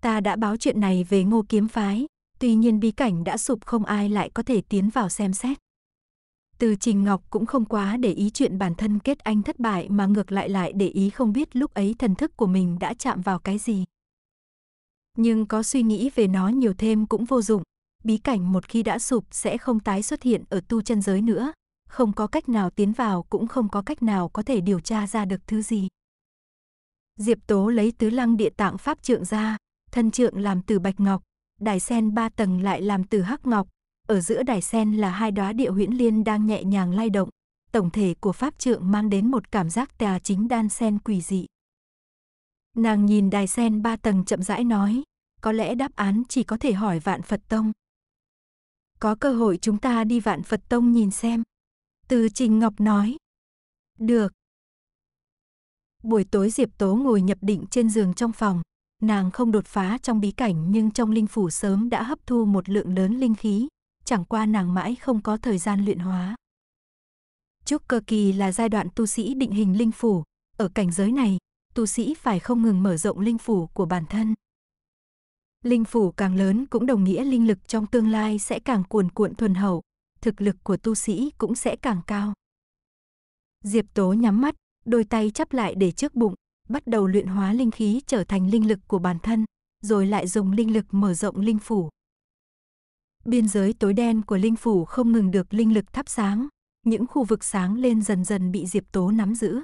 Ta đã báo chuyện này về ngô kiếm phái, tuy nhiên bí cảnh đã sụp không ai lại có thể tiến vào xem xét. Từ Trình Ngọc cũng không quá để ý chuyện bản thân kết anh thất bại mà ngược lại lại để ý không biết lúc ấy thần thức của mình đã chạm vào cái gì. Nhưng có suy nghĩ về nó nhiều thêm cũng vô dụng, bí cảnh một khi đã sụp sẽ không tái xuất hiện ở tu chân giới nữa, không có cách nào tiến vào cũng không có cách nào có thể điều tra ra được thứ gì. Diệp Tố lấy tứ lăng địa tạng pháp trượng ra, thân trượng làm từ bạch ngọc, đài sen ba tầng lại làm từ hắc ngọc, ở giữa đài sen là hai đóa địa huyễn liên đang nhẹ nhàng lay động, tổng thể của pháp trượng mang đến một cảm giác tà chính đan sen quỷ dị. Nàng nhìn đài sen ba tầng chậm rãi nói, có lẽ đáp án chỉ có thể hỏi vạn Phật Tông. Có cơ hội chúng ta đi vạn Phật Tông nhìn xem. Từ Trình Ngọc nói. Được. Buổi tối Diệp Tố ngồi nhập định trên giường trong phòng. Nàng không đột phá trong bí cảnh nhưng trong linh phủ sớm đã hấp thu một lượng lớn linh khí, chẳng qua nàng mãi không có thời gian luyện hóa. Trúc cơ kỳ là giai đoạn tu sĩ định hình linh phủ, ở cảnh giới này, tu sĩ phải không ngừng mở rộng linh phủ của bản thân. Linh phủ càng lớn cũng đồng nghĩa linh lực trong tương lai sẽ càng cuồn cuộn thuần hậu, thực lực của tu sĩ cũng sẽ càng cao. Diệp Tố nhắm mắt, đôi tay chắp lại để trước bụng, bắt đầu luyện hóa linh khí trở thành linh lực của bản thân, rồi lại dùng linh lực mở rộng linh phủ biên giới tối đen của linh phủ không ngừng được linh lực thắp sáng, những khu vực sáng lên dần dần bị Diệp Tố nắm giữ.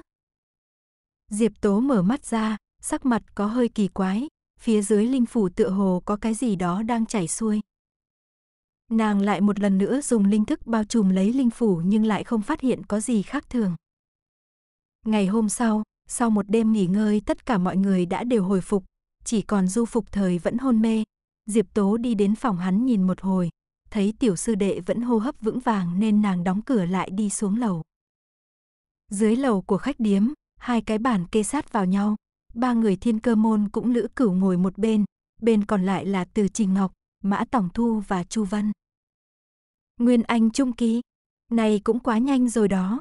Diệp Tố mở mắt ra, sắc mặt có hơi kỳ quái, phía dưới linh phủ tựa hồ có cái gì đó đang chảy xuôi. Nàng lại một lần nữa dùng linh thức bao trùm lấy linh phủ nhưng lại không phát hiện có gì khác thường. Ngày hôm sau, sau một đêm nghỉ ngơi tất cả mọi người đã đều hồi phục, chỉ còn du phục thời vẫn hôn mê. Diệp Tố đi đến phòng hắn nhìn một hồi, thấy tiểu sư đệ vẫn hô hấp vững vàng nên nàng đóng cửa lại đi xuống lầu. Dưới lầu của khách điếm, hai cái bàn kê sát vào nhau, ba người thiên cơ môn cũng lữ cửu ngồi một bên, bên còn lại là Từ Trình Ngọc, Mã Tổng Thu và Chu Văn. Nguyên Anh Trung Ký, này cũng quá nhanh rồi đó.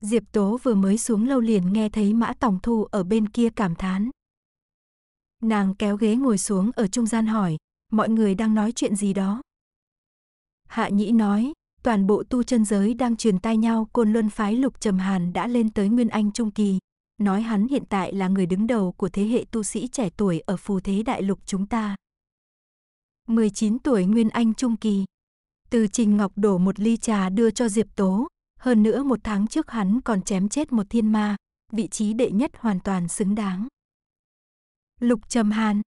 Diệp Tố vừa mới xuống lâu liền nghe thấy Mã Tổng Thu ở bên kia cảm thán. Nàng kéo ghế ngồi xuống ở trung gian hỏi, mọi người đang nói chuyện gì đó. Hạ Nhĩ nói, toàn bộ tu chân giới đang truyền tai nhau côn luân phái lục trầm hàn đã lên tới Nguyên Anh Trung Kỳ. Nói hắn hiện tại là người đứng đầu của thế hệ tu sĩ trẻ tuổi ở phù thế đại lục chúng ta. 19 tuổi Nguyên Anh Trung Kỳ. Từ Trình Ngọc đổ một ly trà đưa cho Diệp Tố, hơn nữa một tháng trước hắn còn chém chết một thiên ma, vị trí đệ nhất hoàn toàn xứng đáng. Lục Trầm Hàn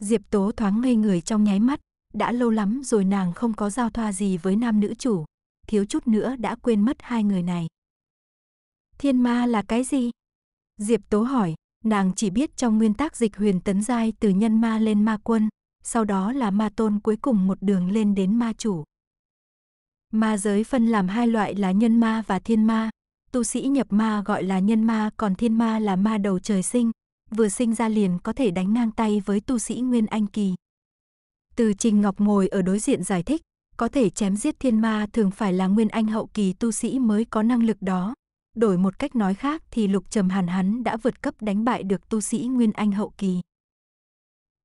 Diệp Tố thoáng ngây người trong nháy mắt, đã lâu lắm rồi nàng không có giao thoa gì với nam nữ chủ, thiếu chút nữa đã quên mất hai người này. Thiên ma là cái gì? Diệp Tố hỏi, nàng chỉ biết trong nguyên tác dịch huyền tấn giai từ nhân ma lên ma quân, sau đó là ma tôn cuối cùng một đường lên đến ma chủ. Ma giới phân làm hai loại là nhân ma và thiên ma, tu sĩ nhập ma gọi là nhân ma còn thiên ma là ma đầu trời sinh, vừa sinh ra liền có thể đánh ngang tay với tu sĩ nguyên anh kỳ, từ Trình Ngọc ngồi ở đối diện giải thích, có thể chém giết thiên ma thường phải là nguyên anh hậu kỳ tu sĩ mới có năng lực đó. Đổi một cách nói khác thì Lục Trầm Hàn hắn đã vượt cấp đánh bại được tu sĩ nguyên anh hậu kỳ.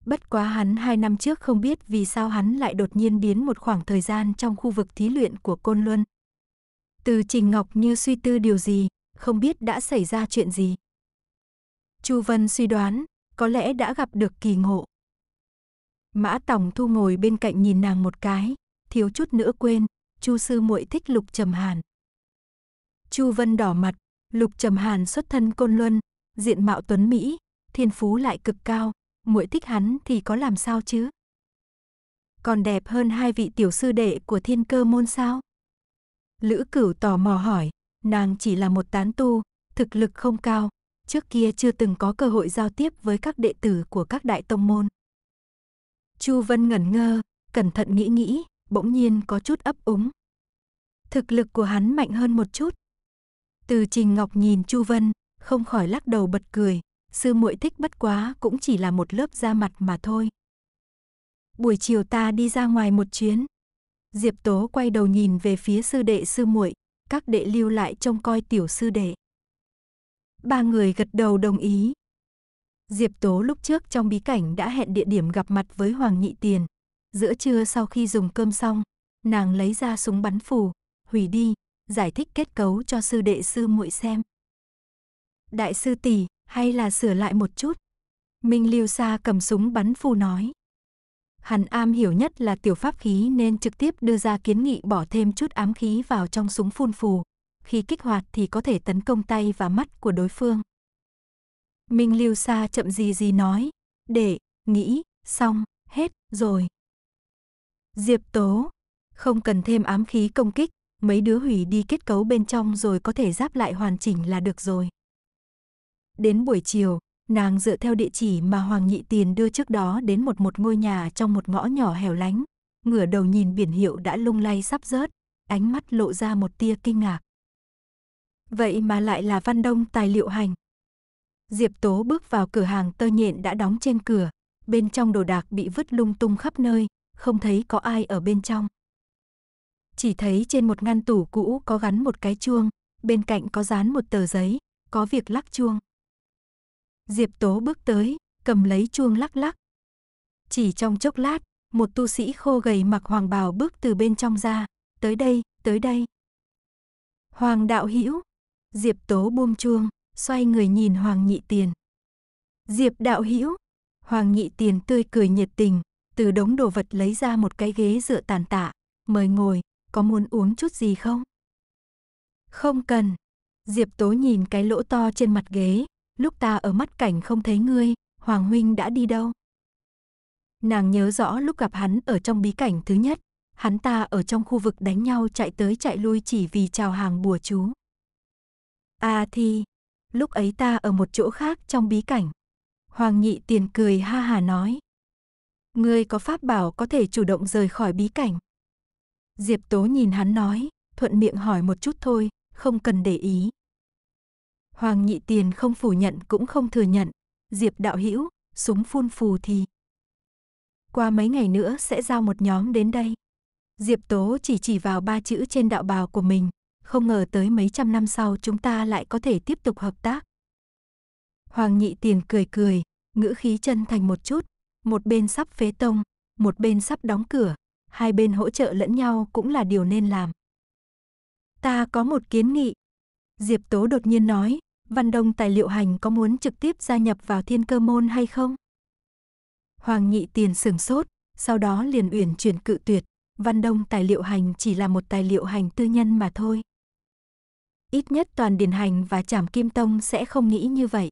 Bất quá hắn hai năm trước không biết vì sao hắn lại đột nhiên biến một khoảng thời gian trong khu vực thí luyện của Côn Luân. Từ Trình Ngọc như suy tư điều gì, không biết đã xảy ra chuyện gì. Chu Vân suy đoán, có lẽ đã gặp được kỳ ngộ. Mã Tòng Thu ngồi bên cạnh nhìn nàng một cái, thiếu chút nữa quên, Chu sư muội thích Lục Trầm Hàn. Chu Vân đỏ mặt, Lục Trầm Hàn xuất thân Côn Luân, diện mạo tuấn mỹ, thiên phú lại cực cao, muội thích hắn thì có làm sao chứ? Còn đẹp hơn hai vị tiểu sư đệ của Thiên Cơ môn sao? Lữ Cửu tò mò hỏi, nàng chỉ là một tán tu, thực lực không cao, trước kia chưa từng có cơ hội giao tiếp với các đệ tử của các đại tông môn. Chu Vân ngẩn ngơ, cẩn thận nghĩ nghĩ, bỗng nhiên có chút ấp úng. Thực lực của hắn mạnh hơn một chút. Từ Trình Ngọc nhìn Chu Vân, không khỏi lắc đầu bật cười, sư muội thích bất quá cũng chỉ là một lớp da mặt mà thôi. Buổi chiều ta đi ra ngoài một chuyến. Diệp Tố quay đầu nhìn về phía sư đệ sư muội, các đệ lưu lại trông coi tiểu sư đệ. Ba người gật đầu đồng ý, Diệp Tố lúc trước trong bí cảnh đã hẹn địa điểm gặp mặt với Hoàng Nhị Tiền. Giữa trưa sau khi dùng cơm xong, nàng lấy ra súng bắn phù, hủy đi, giải thích kết cấu cho sư đệ sư muội xem. Đại sư tỷ, hay là sửa lại một chút? Minh Liêu Sa cầm súng bắn phù nói. Hàn Am hiểu nhất là tiểu pháp khí nên trực tiếp đưa ra kiến nghị bỏ thêm chút ám khí vào trong súng phun phù. Khi kích hoạt thì có thể tấn công tay và mắt của đối phương. Minh Lưu Sa chậm gì gì nói, để, nghĩ, xong, hết rồi. Diệp Tố, không cần thêm ám khí công kích, mấy đứa hủy đi kết cấu bên trong rồi có thể giáp lại hoàn chỉnh là được rồi. Đến buổi chiều, nàng dựa theo địa chỉ mà Hoàng Nhị Tiền đưa trước đó đến một một ngôi nhà trong một ngõ nhỏ hẻo lánh, ngửa đầu nhìn biển hiệu đã lung lay sắp rớt, ánh mắt lộ ra một tia kinh ngạc. Vậy mà lại là Văn Đông tài liệu hành. Diệp Tố bước vào cửa hàng tơ nhện đã đóng trên cửa, bên trong đồ đạc bị vứt lung tung khắp nơi, không thấy có ai ở bên trong. Chỉ thấy trên một ngăn tủ cũ có gắn một cái chuông, bên cạnh có dán một tờ giấy, có việc lắc chuông. Diệp Tố bước tới, cầm lấy chuông lắc lắc. Chỉ trong chốc lát, một tu sĩ khô gầy mặc hoàng bào bước từ bên trong ra, tới đây, tới đây. Hoàng đạo hữu Diệp Tố buông chuông, xoay người nhìn Hoàng Nhị Tiền. Diệp đạo hữu Hoàng Nhị Tiền tươi cười nhiệt tình, từ đống đồ vật lấy ra một cái ghế dựa tàn tạ, mời ngồi, có muốn uống chút gì không? Không cần. Diệp Tố nhìn cái lỗ to trên mặt ghế, lúc ta ở mắt cảnh không thấy ngươi, Hoàng Huynh đã đi đâu? Nàng nhớ rõ lúc gặp hắn ở trong bí cảnh thứ nhất, hắn ta ở trong khu vực đánh nhau chạy tới chạy lui chỉ vì chào hàng bùa chú. A à thì, lúc ấy ta ở một chỗ khác trong bí cảnh. Hoàng nhị tiền cười ha hà nói. Ngươi có pháp bảo có thể chủ động rời khỏi bí cảnh. Diệp Tố nhìn hắn nói, thuận miệng hỏi một chút thôi, không cần để ý. Hoàng nhị tiền không phủ nhận cũng không thừa nhận. Diệp đạo hữu súng phun phù thì. Qua mấy ngày nữa sẽ giao một nhóm đến đây. Diệp Tố chỉ chỉ vào ba chữ trên đạo bào của mình, không ngờ tới mấy trăm năm sau chúng ta lại có thể tiếp tục hợp tác. Hoàng nhị tiền cười cười, ngữ khí chân thành một chút, một bên sắp phế tông, một bên sắp đóng cửa, hai bên hỗ trợ lẫn nhau cũng là điều nên làm. Ta có một kiến nghị. Diệp Tố đột nhiên nói, Văn Đông tài liệu hành có muốn trực tiếp gia nhập vào thiên cơ môn hay không? Hoàng nhị tiền sửng sốt, sau đó liền uyển chuyển cự tuyệt. Văn Đông tài liệu hành chỉ là một tài liệu hành tư nhân mà thôi ít nhất toàn Điền Hành và Trảm Kim Tông sẽ không nghĩ như vậy.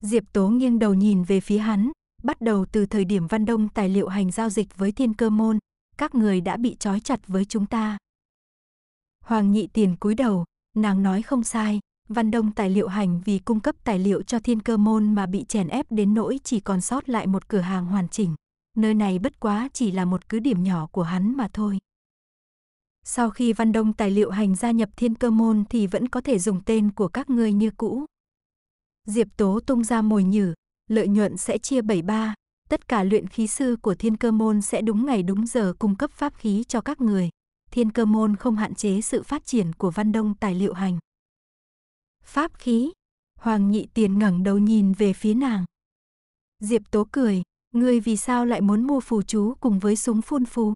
Diệp Tố nghiêng đầu nhìn về phía hắn, bắt đầu từ thời điểm Văn Đông tài liệu hành giao dịch với Thiên Cơ Môn, các người đã bị trói chặt với chúng ta. Hoàng Nhị Tiền cúi đầu, nàng nói không sai, Văn Đông tài liệu hành vì cung cấp tài liệu cho Thiên Cơ Môn mà bị chèn ép đến nỗi chỉ còn sót lại một cửa hàng hoàn chỉnh. Nơi này bất quá chỉ là một cứ điểm nhỏ của hắn mà thôi. Sau khi Văn Đông tài liệu hành gia nhập thiên cơ môn thì vẫn có thể dùng tên của các ngươi như cũ. Diệp Tố tung ra mồi nhử, lợi nhuận sẽ chia 73, tất cả luyện khí sư của thiên cơ môn sẽ đúng ngày đúng giờ cung cấp pháp khí cho các người. Thiên cơ môn không hạn chế sự phát triển của Văn Đông tài liệu hành. Pháp khí, Hoàng Nhị Tiền ngẩng đầu nhìn về phía nàng. Diệp Tố cười, ngươi vì sao lại muốn mua phù chú cùng với súng phun phù?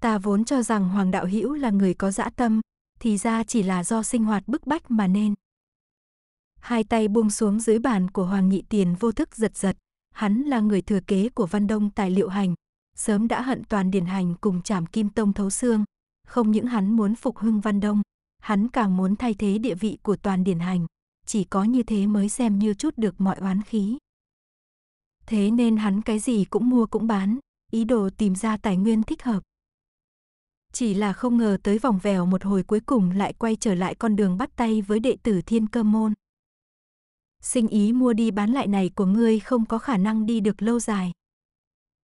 Ta vốn cho rằng Hoàng Đạo Hữu là người có dã tâm, thì ra chỉ là do sinh hoạt bức bách mà nên. Hai tay buông xuống dưới bàn của Hoàng Nhị Tiền vô thức giật giật, hắn là người thừa kế của Văn Đông tài liệu hành, sớm đã hận toàn điển hành cùng chảm kim tông thấu xương, không những hắn muốn phục hưng Văn Đông, hắn càng muốn thay thế địa vị của toàn điển hành, chỉ có như thế mới xem như chút được mọi oán khí. Thế nên hắn cái gì cũng mua cũng bán, ý đồ tìm ra tài nguyên thích hợp. Chỉ là không ngờ tới vòng vèo một hồi cuối cùng lại quay trở lại con đường bắt tay với đệ tử thiên cơ môn. Sinh ý mua đi bán lại này của ngươi không có khả năng đi được lâu dài.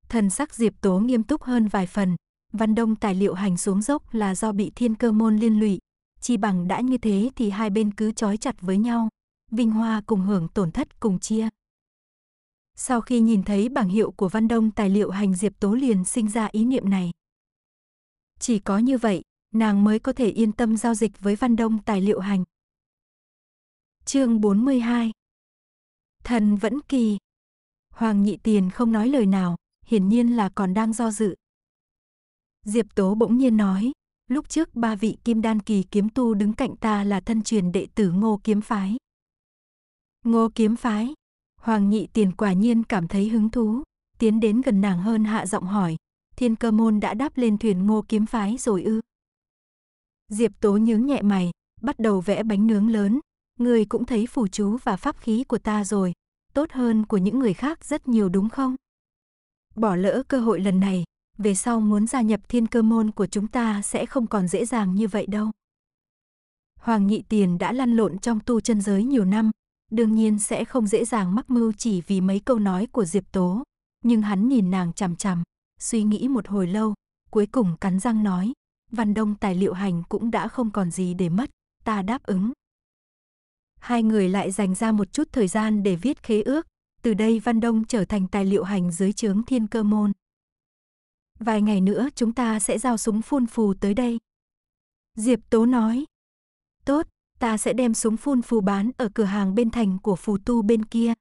Thần sắc Diệp Tố nghiêm túc hơn vài phần, Văn Đông tài liệu hành xuống dốc là do bị thiên cơ môn liên lụy, chi bằng đã như thế thì hai bên cứ trói chặt với nhau, vinh hoa cùng hưởng tổn thất cùng chia. Sau khi nhìn thấy bảng hiệu của Văn Đông tài liệu hành Diệp Tố liền sinh ra ý niệm này. Chỉ có như vậy, nàng mới có thể yên tâm giao dịch với Văn Đông tài liệu hành. Chương 42 Thần vẫn kỳ Hoàng nhị tiền không nói lời nào, hiển nhiên là còn đang do dự. Diệp Tố bỗng nhiên nói, lúc trước ba vị kim đan kỳ kiếm tu đứng cạnh ta là thân truyền đệ tử ngô kiếm phái. Ngô kiếm phái, Hoàng nhị tiền quả nhiên cảm thấy hứng thú, tiến đến gần nàng hơn hạ giọng hỏi, thiên cơ môn đã đáp lên thuyền ngô kiếm phái rồi ư. Diệp Tố nhướng nhẹ mày, bắt đầu vẽ bánh nướng lớn. Người cũng thấy phù chú và pháp khí của ta rồi, tốt hơn của những người khác rất nhiều đúng không? Bỏ lỡ cơ hội lần này, về sau muốn gia nhập thiên cơ môn của chúng ta sẽ không còn dễ dàng như vậy đâu. Hoàng Nhị Tiền đã lăn lộn trong tu chân giới nhiều năm, đương nhiên sẽ không dễ dàng mắc mưu chỉ vì mấy câu nói của Diệp Tố, nhưng hắn nhìn nàng chằm chằm, suy nghĩ một hồi lâu, cuối cùng cắn răng nói, Văn Đông tài liệu hành cũng đã không còn gì để mất, ta đáp ứng. Hai người lại dành ra một chút thời gian để viết khế ước, từ đây Văn Đông trở thành tài liệu hành dưới trướng thiên cơ môn. Vài ngày nữa chúng ta sẽ giao súng phun phù tới đây. Diệp Tố nói. Tốt, ta sẽ đem súng phun phù bán ở cửa hàng bên thành của phù tu bên kia.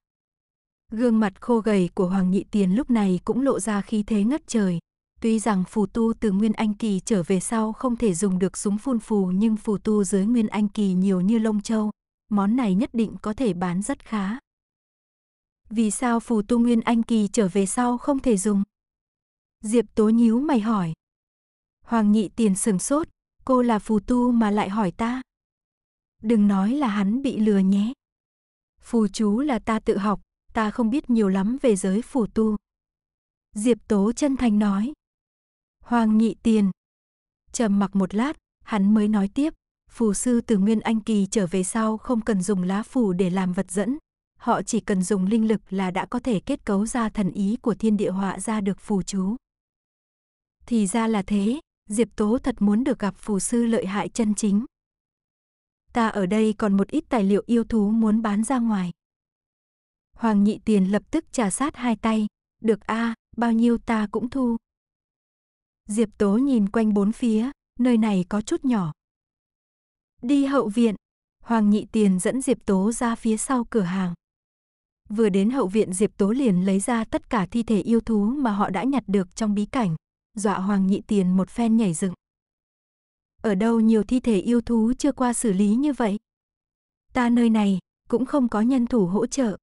Gương mặt khô gầy của Hoàng Nhị Tiền lúc này cũng lộ ra khí thế ngất trời. Tuy rằng phù tu từ Nguyên Anh Kỳ trở về sau không thể dùng được súng phun phù nhưng phù tu dưới Nguyên Anh Kỳ nhiều như lông châu, món này nhất định có thể bán rất khá. Vì sao phù tu Nguyên Anh Kỳ trở về sau không thể dùng? Diệp Tố nhíu mày hỏi. Hoàng Nhị Tiền sừng sốt, cô là phù tu mà lại hỏi ta. Đừng nói là hắn bị lừa nhé. Phù chú là ta tự học, ta không biết nhiều lắm về giới phù tu. Diệp Tố chân thành nói. Hoàng nhị tiền. Trầm mặc một lát, hắn mới nói tiếp. Phù sư từ Nguyên Anh Kỳ trở về sau không cần dùng lá phù để làm vật dẫn. Họ chỉ cần dùng linh lực là đã có thể kết cấu ra thần ý của thiên địa họa ra được phù chú. Thì ra là thế, Diệp Tố thật muốn được gặp phù sư lợi hại chân chính. Ta ở đây còn một ít tài liệu yêu thú muốn bán ra ngoài. Hoàng nhị tiền lập tức trà sát hai tay, được a, à, bao nhiêu ta cũng thu. Diệp Tố nhìn quanh bốn phía, nơi này có chút nhỏ. Đi hậu viện, Hoàng nhị tiền dẫn Diệp Tố ra phía sau cửa hàng. Vừa đến hậu viện Diệp Tố liền lấy ra tất cả thi thể yêu thú mà họ đã nhặt được trong bí cảnh, dọa Hoàng nhị tiền một phen nhảy dựng. Ở đâu nhiều thi thể yêu thú chưa qua xử lý như vậy? Ta nơi này cũng không có nhân thủ hỗ trợ.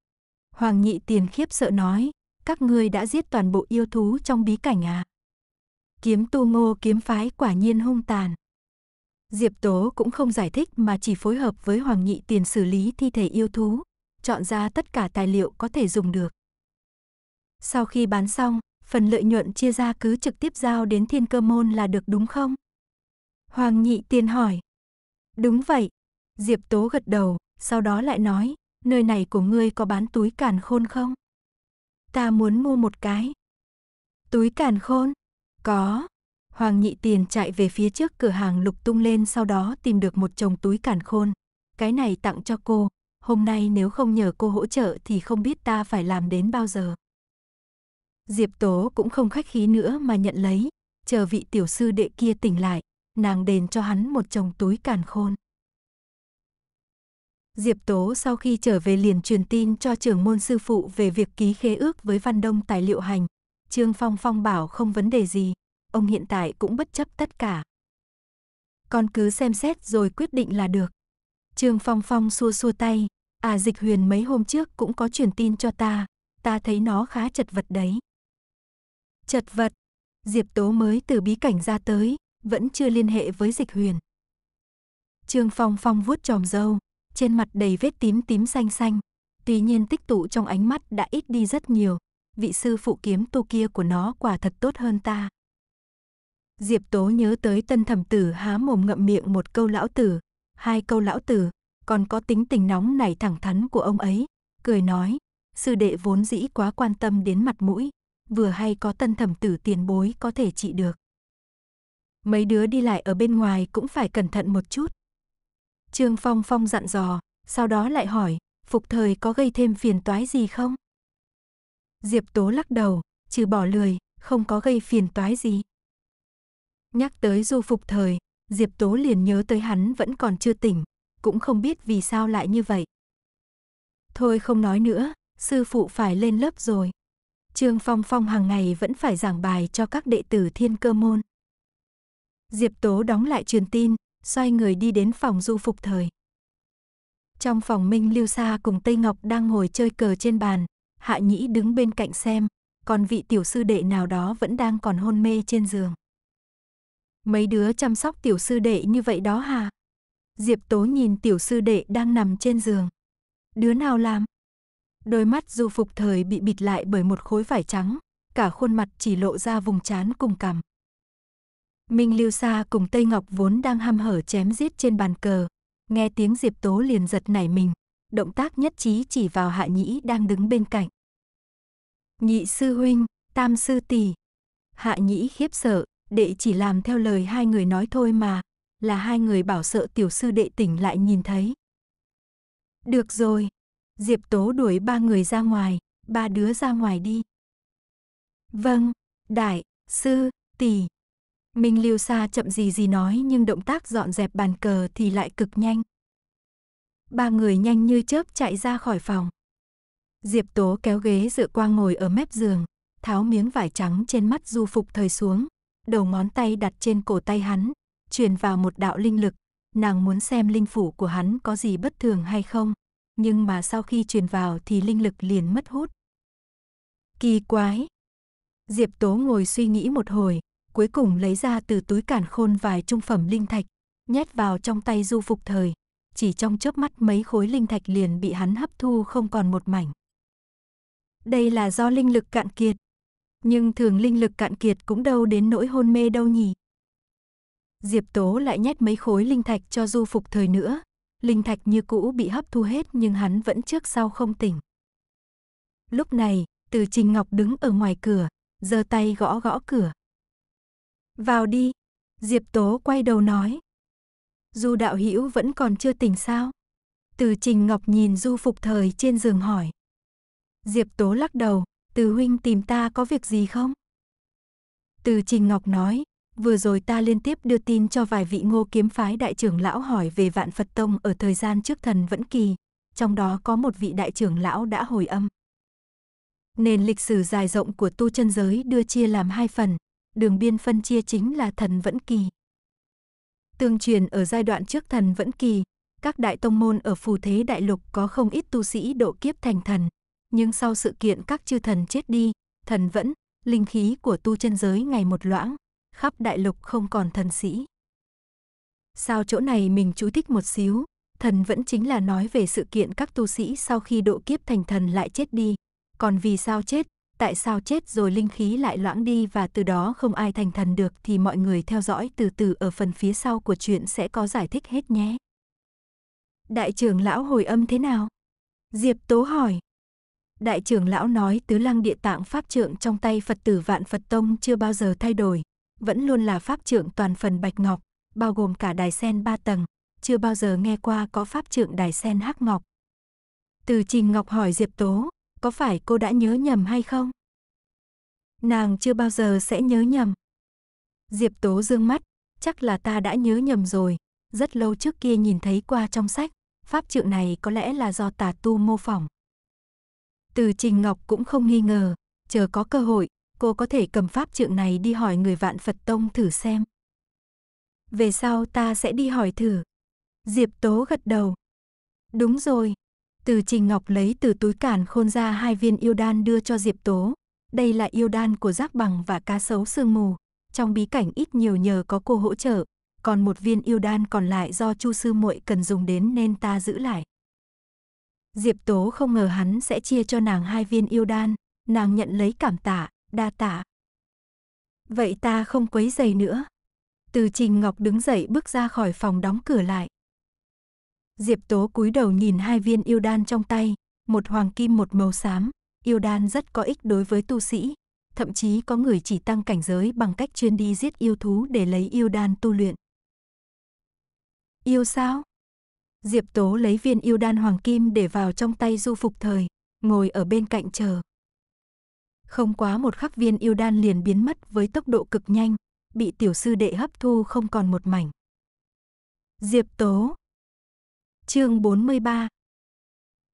Hoàng nhị tiền khiếp sợ nói, các ngươi đã giết toàn bộ yêu thú trong bí cảnh à? Kiếm tu ngô kiếm phái quả nhiên hung tàn. Diệp Tố cũng không giải thích mà chỉ phối hợp với Hoàng nhị tiền xử lý thi thể yêu thú, chọn ra tất cả tài liệu có thể dùng được. Sau khi bán xong, phần lợi nhuận chia ra cứ trực tiếp giao đến thiên cơ môn là được đúng không? Hoàng nhị tiền hỏi. Đúng vậy. Diệp Tố gật đầu, sau đó lại nói, nơi này của ngươi có bán túi càn khôn không? Ta muốn mua một cái. Túi càn khôn? Có. Hoàng nhị tiền chạy về phía trước cửa hàng lục tung lên sau đó tìm được một chồng túi càn khôn. Cái này tặng cho cô, hôm nay nếu không nhờ cô hỗ trợ thì không biết ta phải làm đến bao giờ. Diệp Tố cũng không khách khí nữa mà nhận lấy, chờ vị tiểu sư đệ kia tỉnh lại, nàng đền cho hắn một chồng túi càn khôn. Diệp Tố sau khi trở về liền truyền tin cho trưởng môn sư phụ về việc ký khế ước với Văn Đông tài liệu hành. Trương Phong Phong bảo không vấn đề gì, ông hiện tại cũng bất chấp tất cả. Con cứ xem xét rồi quyết định là được. Trương Phong Phong xua xua tay, à dịch huyền mấy hôm trước cũng có truyền tin cho ta, ta thấy nó khá chật vật đấy. Chật vật, Diệp Tố mới từ bí cảnh ra tới, vẫn chưa liên hệ với dịch huyền. Trương Phong Phong vuốt tròm dâu, trên mặt đầy vết tím tím xanh xanh. Tuy nhiên tích tụ trong ánh mắt đã ít đi rất nhiều, vị sư phụ kiếm tu kia của nó quả thật tốt hơn ta. Diệp Tố nhớ tới tân thẩm tử há mồm ngậm miệng một câu lão tử, hai câu lão tử, còn có tính tình nóng nảy thẳng thắn của ông ấy, cười nói, sư đệ vốn dĩ quá quan tâm đến mặt mũi, vừa hay có tân thẩm tử tiền bối có thể trị được. Mấy đứa đi lại ở bên ngoài cũng phải cẩn thận một chút, Trương Phong Phong dặn dò, sau đó lại hỏi, phục thời có gây thêm phiền toái gì không? Diệp Tố lắc đầu, trừ bỏ lười, không có gây phiền toái gì. Nhắc tới du phục thời, Diệp Tố liền nhớ tới hắn vẫn còn chưa tỉnh, cũng không biết vì sao lại như vậy. Thôi không nói nữa, sư phụ phải lên lớp rồi. Trương Phong Phong hàng ngày vẫn phải giảng bài cho các đệ tử thiên cơ môn. Diệp Tố đóng lại truyền tin, xoay người đi đến phòng du phục thời. Trong phòng Minh Lưu Sa cùng Tây Ngọc đang ngồi chơi cờ trên bàn, Hạ Nhĩ đứng bên cạnh xem, còn vị tiểu sư đệ nào đó vẫn đang còn hôn mê trên giường. Mấy đứa chăm sóc tiểu sư đệ như vậy đó hả? Diệp Tố nhìn tiểu sư đệ đang nằm trên giường. Đứa nào làm? Đôi mắt du phục thời bị bịt lại bởi một khối vải trắng, cả khuôn mặt chỉ lộ ra vùng trán cùng cằm. Minh Lưu Sa cùng Tây Ngọc vốn đang ham hở chém giết trên bàn cờ. Nghe tiếng Diệp Tố liền giật nảy mình, động tác nhất trí chỉ vào Hạ Nhĩ đang đứng bên cạnh. Nhị sư huynh, tam sư tỷ. Hạ Nhĩ khiếp sợ, đệ chỉ làm theo lời hai người nói thôi mà, là hai người bảo sợ tiểu sư đệ tỉnh lại nhìn thấy. Được rồi, Diệp Tố đuổi ba người ra ngoài, ba đứa ra ngoài đi. Vâng, đại, sư, tỷ. Minh Lưu Sa chậm gì gì nói nhưng động tác dọn dẹp bàn cờ thì lại cực nhanh. Ba người nhanh như chớp chạy ra khỏi phòng. Diệp Tố kéo ghế dựa qua ngồi ở mép giường, tháo miếng vải trắng trên mắt du phục thời xuống, đầu ngón tay đặt trên cổ tay hắn, truyền vào một đạo linh lực, nàng muốn xem linh phủ của hắn có gì bất thường hay không, nhưng mà sau khi truyền vào thì linh lực liền mất hút. Kỳ quái. Diệp Tố ngồi suy nghĩ một hồi, cuối cùng lấy ra từ túi cản khôn vài trung phẩm linh thạch, nhét vào trong tay du phục thời. Chỉ trong chớp mắt mấy khối linh thạch liền bị hắn hấp thu không còn một mảnh. Đây là do linh lực cạn kiệt. Nhưng thường linh lực cạn kiệt cũng đâu đến nỗi hôn mê đâu nhỉ. Diệp Tố lại nhét mấy khối linh thạch cho du phục thời nữa. Linh thạch như cũ bị hấp thu hết nhưng hắn vẫn trước sau không tỉnh. Lúc này, từ Trình Ngọc đứng ở ngoài cửa, giơ tay gõ gõ cửa. Vào đi. Diệp Tố quay đầu nói. Du đạo hữu vẫn còn chưa tỉnh sao? Từ Trình Ngọc nhìn Du Phục Thời trên giường hỏi. Diệp Tố lắc đầu, Từ Huynh tìm ta có việc gì không? Từ Trình Ngọc nói, vừa rồi ta liên tiếp đưa tin cho vài vị ngô kiếm phái đại trưởng lão hỏi về vạn Phật Tông ở thời gian trước thần vẫn kỳ, trong đó có một vị đại trưởng lão đã hồi âm. Nền lịch sử dài rộng của tu chân giới đưa chia làm hai phần, đường biên phân chia chính là thần vẫn kỳ. Tương truyền ở giai đoạn trước thần vẫn kỳ, các đại tông môn ở phù thế đại lục có không ít tu sĩ độ kiếp thành thần. Nhưng sau sự kiện các chư thần chết đi, thần vẫn, linh khí của tu chân giới ngày một loãng, khắp đại lục không còn thần sĩ. Sao chỗ này mình chú thích một xíu, thần vẫn chính là nói về sự kiện các tu sĩ sau khi độ kiếp thành thần lại chết đi. Còn vì sao chết, tại sao chết rồi linh khí lại loãng đi và từ đó không ai thành thần được thì mọi người theo dõi từ từ ở phần phía sau của chuyện sẽ có giải thích hết nhé. Đại trưởng lão hồi âm thế nào? Diệp Tố hỏi. Đại trưởng lão nói tứ lăng địa tạng pháp trượng trong tay Phật tử vạn Phật Tông chưa bao giờ thay đổi, vẫn luôn là pháp trượng toàn phần bạch ngọc, bao gồm cả đài sen ba tầng, chưa bao giờ nghe qua có pháp trượng đài sen hắc ngọc. Từ Trình Ngọc hỏi Diệp Tố, có phải cô đã nhớ nhầm hay không? Nàng chưa bao giờ sẽ nhớ nhầm. Diệp Tố dương mắt, chắc là ta đã nhớ nhầm rồi, rất lâu trước kia nhìn thấy qua trong sách, pháp trượng này có lẽ là do tà tu mô phỏng. Từ Trình Ngọc cũng không nghi ngờ, chờ có cơ hội, cô có thể cầm pháp trượng này đi hỏi người vạn Phật Tông thử xem. Về sau ta sẽ đi hỏi thử. Diệp Tố gật đầu. Đúng rồi, từ Trình Ngọc lấy từ túi cản khôn ra hai viên yêu đan đưa cho Diệp Tố. Đây là yêu đan của giác bằng và cá sấu sương mù. Trong bí cảnh ít nhiều nhờ có cô hỗ trợ, còn một viên yêu đan còn lại do Chu sư muội cần dùng đến nên ta giữ lại. Diệp Tố không ngờ hắn sẽ chia cho nàng hai viên yêu đan, nàng nhận lấy cảm tạ, đa tạ. Vậy ta không quấy giày nữa. Từ Trình Ngọc đứng dậy bước ra khỏi phòng đóng cửa lại. Diệp Tố cúi đầu nhìn hai viên yêu đan trong tay, một hoàng kim một màu xám, yêu đan rất có ích đối với tu sĩ, thậm chí có người chỉ tăng cảnh giới bằng cách chuyên đi giết yêu thú để lấy yêu đan tu luyện. Yêu sao? Diệp Tố lấy viên yêu đan hoàng kim để vào trong tay Du Phục Thời, ngồi ở bên cạnh chờ. Không quá một khắc viên yêu đan liền biến mất với tốc độ cực nhanh, bị tiểu sư đệ hấp thu không còn một mảnh. Diệp Tố, Chương 43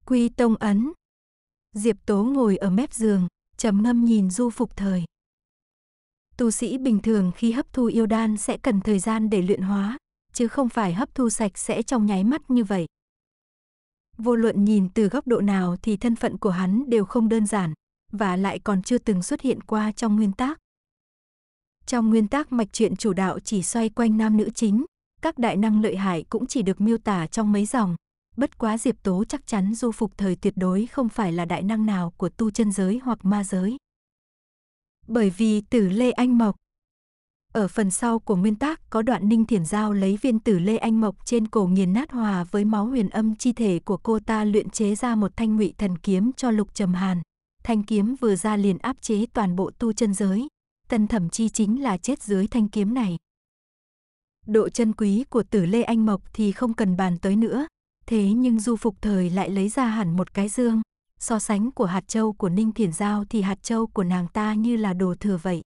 Quy Tông Ấn Diệp Tố ngồi ở mép giường, trầm ngâm nhìn du phục thời. Tu sĩ bình thường khi hấp thu yêu đan sẽ cần thời gian để luyện hóa, chứ không phải hấp thu sạch sẽ trong nháy mắt như vậy. Vô luận nhìn từ góc độ nào thì thân phận của hắn đều không đơn giản, và lại còn chưa từng xuất hiện qua trong nguyên tác. Trong nguyên tác mạch truyện chủ đạo chỉ xoay quanh nam nữ chính, các đại năng lợi hại cũng chỉ được miêu tả trong mấy dòng. Bất quá Diệp Tố chắc chắn du phục thời tuyệt đối không phải là đại năng nào của tu chân giới hoặc ma giới. Bởi vì tử Lê Anh Mộc ở phần sau của nguyên tác có đoạn Ninh Thiển Giao lấy viên tử Lê Anh Mộc trên cổ nghiền nát hòa với máu huyền âm chi thể của cô ta luyện chế ra một thanh ngụy thần kiếm cho Lục Trầm Hàn. Thanh kiếm vừa ra liền áp chế toàn bộ tu chân giới. Tân thẩm chi chính là chết dưới thanh kiếm này độ chân quý của tử lê anh mộc thì không cần bàn tới nữa. Thế nhưng du phục thời lại lấy ra hẳn một cái dương. So sánh của hạt châu của Ninh Thiển Giao thì hạt châu của nàng ta như là đồ thừa vậy.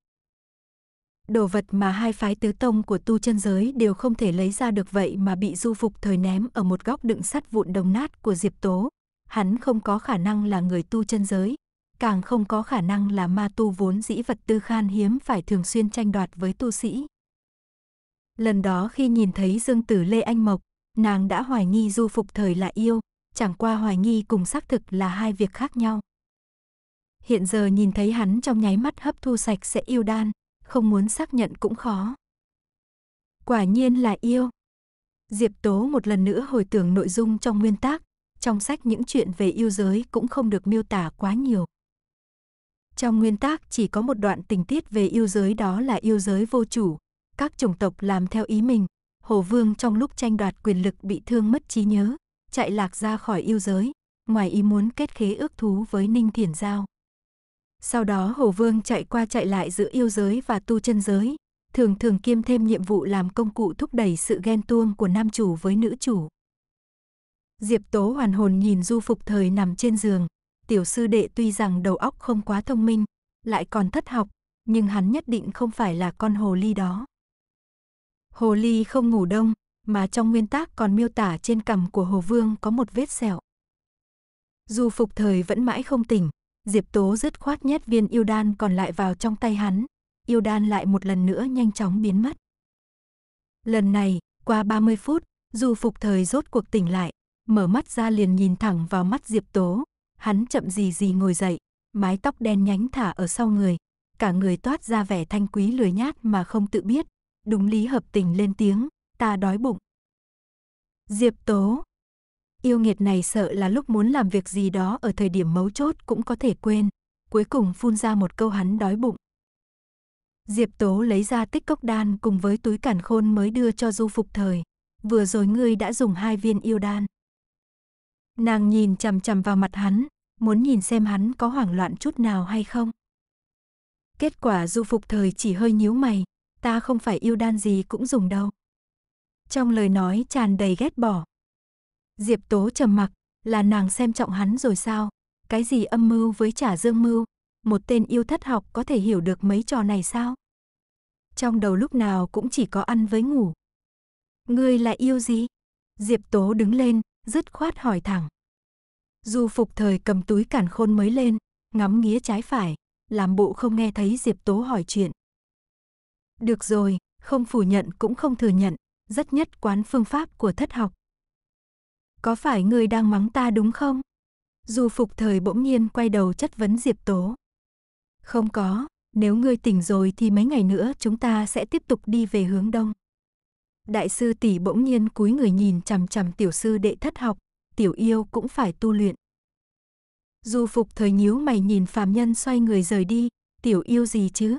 Đồ vật mà hai phái tứ tông của tu chân giới đều không thể lấy ra được vậy mà bị du phục thời ném ở một góc đựng sắt vụn đồng nát của Diệp Tố. Hắn không có khả năng là người tu chân giới, càng không có khả năng là ma tu vốn dĩ vật tư khan hiếm phải thường xuyên tranh đoạt với tu sĩ. Lần đó khi nhìn thấy Dương Tử Lê Anh Mộc, nàng đã hoài nghi du phục thời là yêu, chẳng qua hoài nghi cùng xác thực là hai việc khác nhau. Hiện giờ nhìn thấy hắn trong nháy mắt hấp thu sạch sẽ yêu đan, không muốn xác nhận cũng khó. Quả nhiên là yêu. Diệp Tố một lần nữa hồi tưởng nội dung trong nguyên tác, trong sách những chuyện về yêu giới cũng không được miêu tả quá nhiều. Trong nguyên tác chỉ có một đoạn tình tiết về yêu giới đó là yêu giới vô chủ, các chủng tộc làm theo ý mình. Hồ Vương trong lúc tranh đoạt quyền lực bị thương mất trí nhớ, chạy lạc ra khỏi yêu giới, ngoài ý muốn kết khế ước thú với Ninh Thiển Giao. Sau đó Hồ Vương chạy qua chạy lại giữa yêu giới và tu chân giới, thường thường kiêm thêm nhiệm vụ làm công cụ thúc đẩy sự ghen tuông của nam chủ với nữ chủ. Diệp Tố hoàn hồn nhìn du phục thời nằm trên giường, tiểu sư đệ tuy rằng đầu óc không quá thông minh, lại còn thất học, nhưng hắn nhất định không phải là con hồ ly đó. Hồ ly không ngủ đông, mà trong nguyên tác còn miêu tả trên cằm của Hồ Vương có một vết sẹo. Dù phục thời vẫn mãi không tỉnh, Diệp Tố dứt khoát nhét viên yêu đan còn lại vào trong tay hắn, yêu đan lại một lần nữa nhanh chóng biến mất. Lần này, qua 30 phút, dù phục thời rốt cuộc tỉnh lại, mở mắt ra liền nhìn thẳng vào mắt Diệp Tố, hắn chậm gì gì ngồi dậy, mái tóc đen nhánh thả ở sau người, cả người toát ra vẻ thanh quý lười nhát mà không tự biết, đúng lý hợp tình lên tiếng, ta đói bụng. Diệp Tố Yêu nghiệt này sợ là lúc muốn làm việc gì đó ở thời điểm mấu chốt cũng có thể quên, cuối cùng phun ra một câu hắn đói bụng. Diệp Tố lấy ra tích cốc đan cùng với túi cản khôn mới đưa cho du phục thời. Vừa rồi ngươi đã dùng hai viên yêu đan. Nàng nhìn chằm chằm vào mặt hắn, muốn nhìn xem hắn có hoảng loạn chút nào hay không. Kết quả du phục thời chỉ hơi nhíu mày, ta không phải yêu đan gì cũng dùng đâu. Trong lời nói tràn đầy ghét bỏ. Diệp Tố trầm mặc, là nàng xem trọng hắn rồi sao? Cái gì âm mưu với trả dương mưu? Một tên yêu thất học có thể hiểu được mấy trò này sao? Trong đầu lúc nào cũng chỉ có ăn với ngủ. Ngươi là yêu gì? Diệp Tố đứng lên, dứt khoát hỏi thẳng. Du phục thời cầm túi cản khôn mới lên, ngắm nghía trái phải, làm bộ không nghe thấy Diệp Tố hỏi chuyện. Được rồi, không phủ nhận cũng không thừa nhận, rất nhất quán phương pháp của thất học. Có phải ngươi đang mắng ta đúng không? Dù phục thời bỗng nhiên quay đầu chất vấn Diệp Tố. Không có, nếu ngươi tỉnh rồi thì mấy ngày nữa chúng ta sẽ tiếp tục đi về hướng đông. Đại sư tỷ bỗng nhiên cúi người nhìn chằm chằm tiểu sư đệ thất học, tiểu yêu cũng phải tu luyện. Dù phục thời nhíu mày nhìn phàm nhân xoay người rời đi, tiểu yêu gì chứ,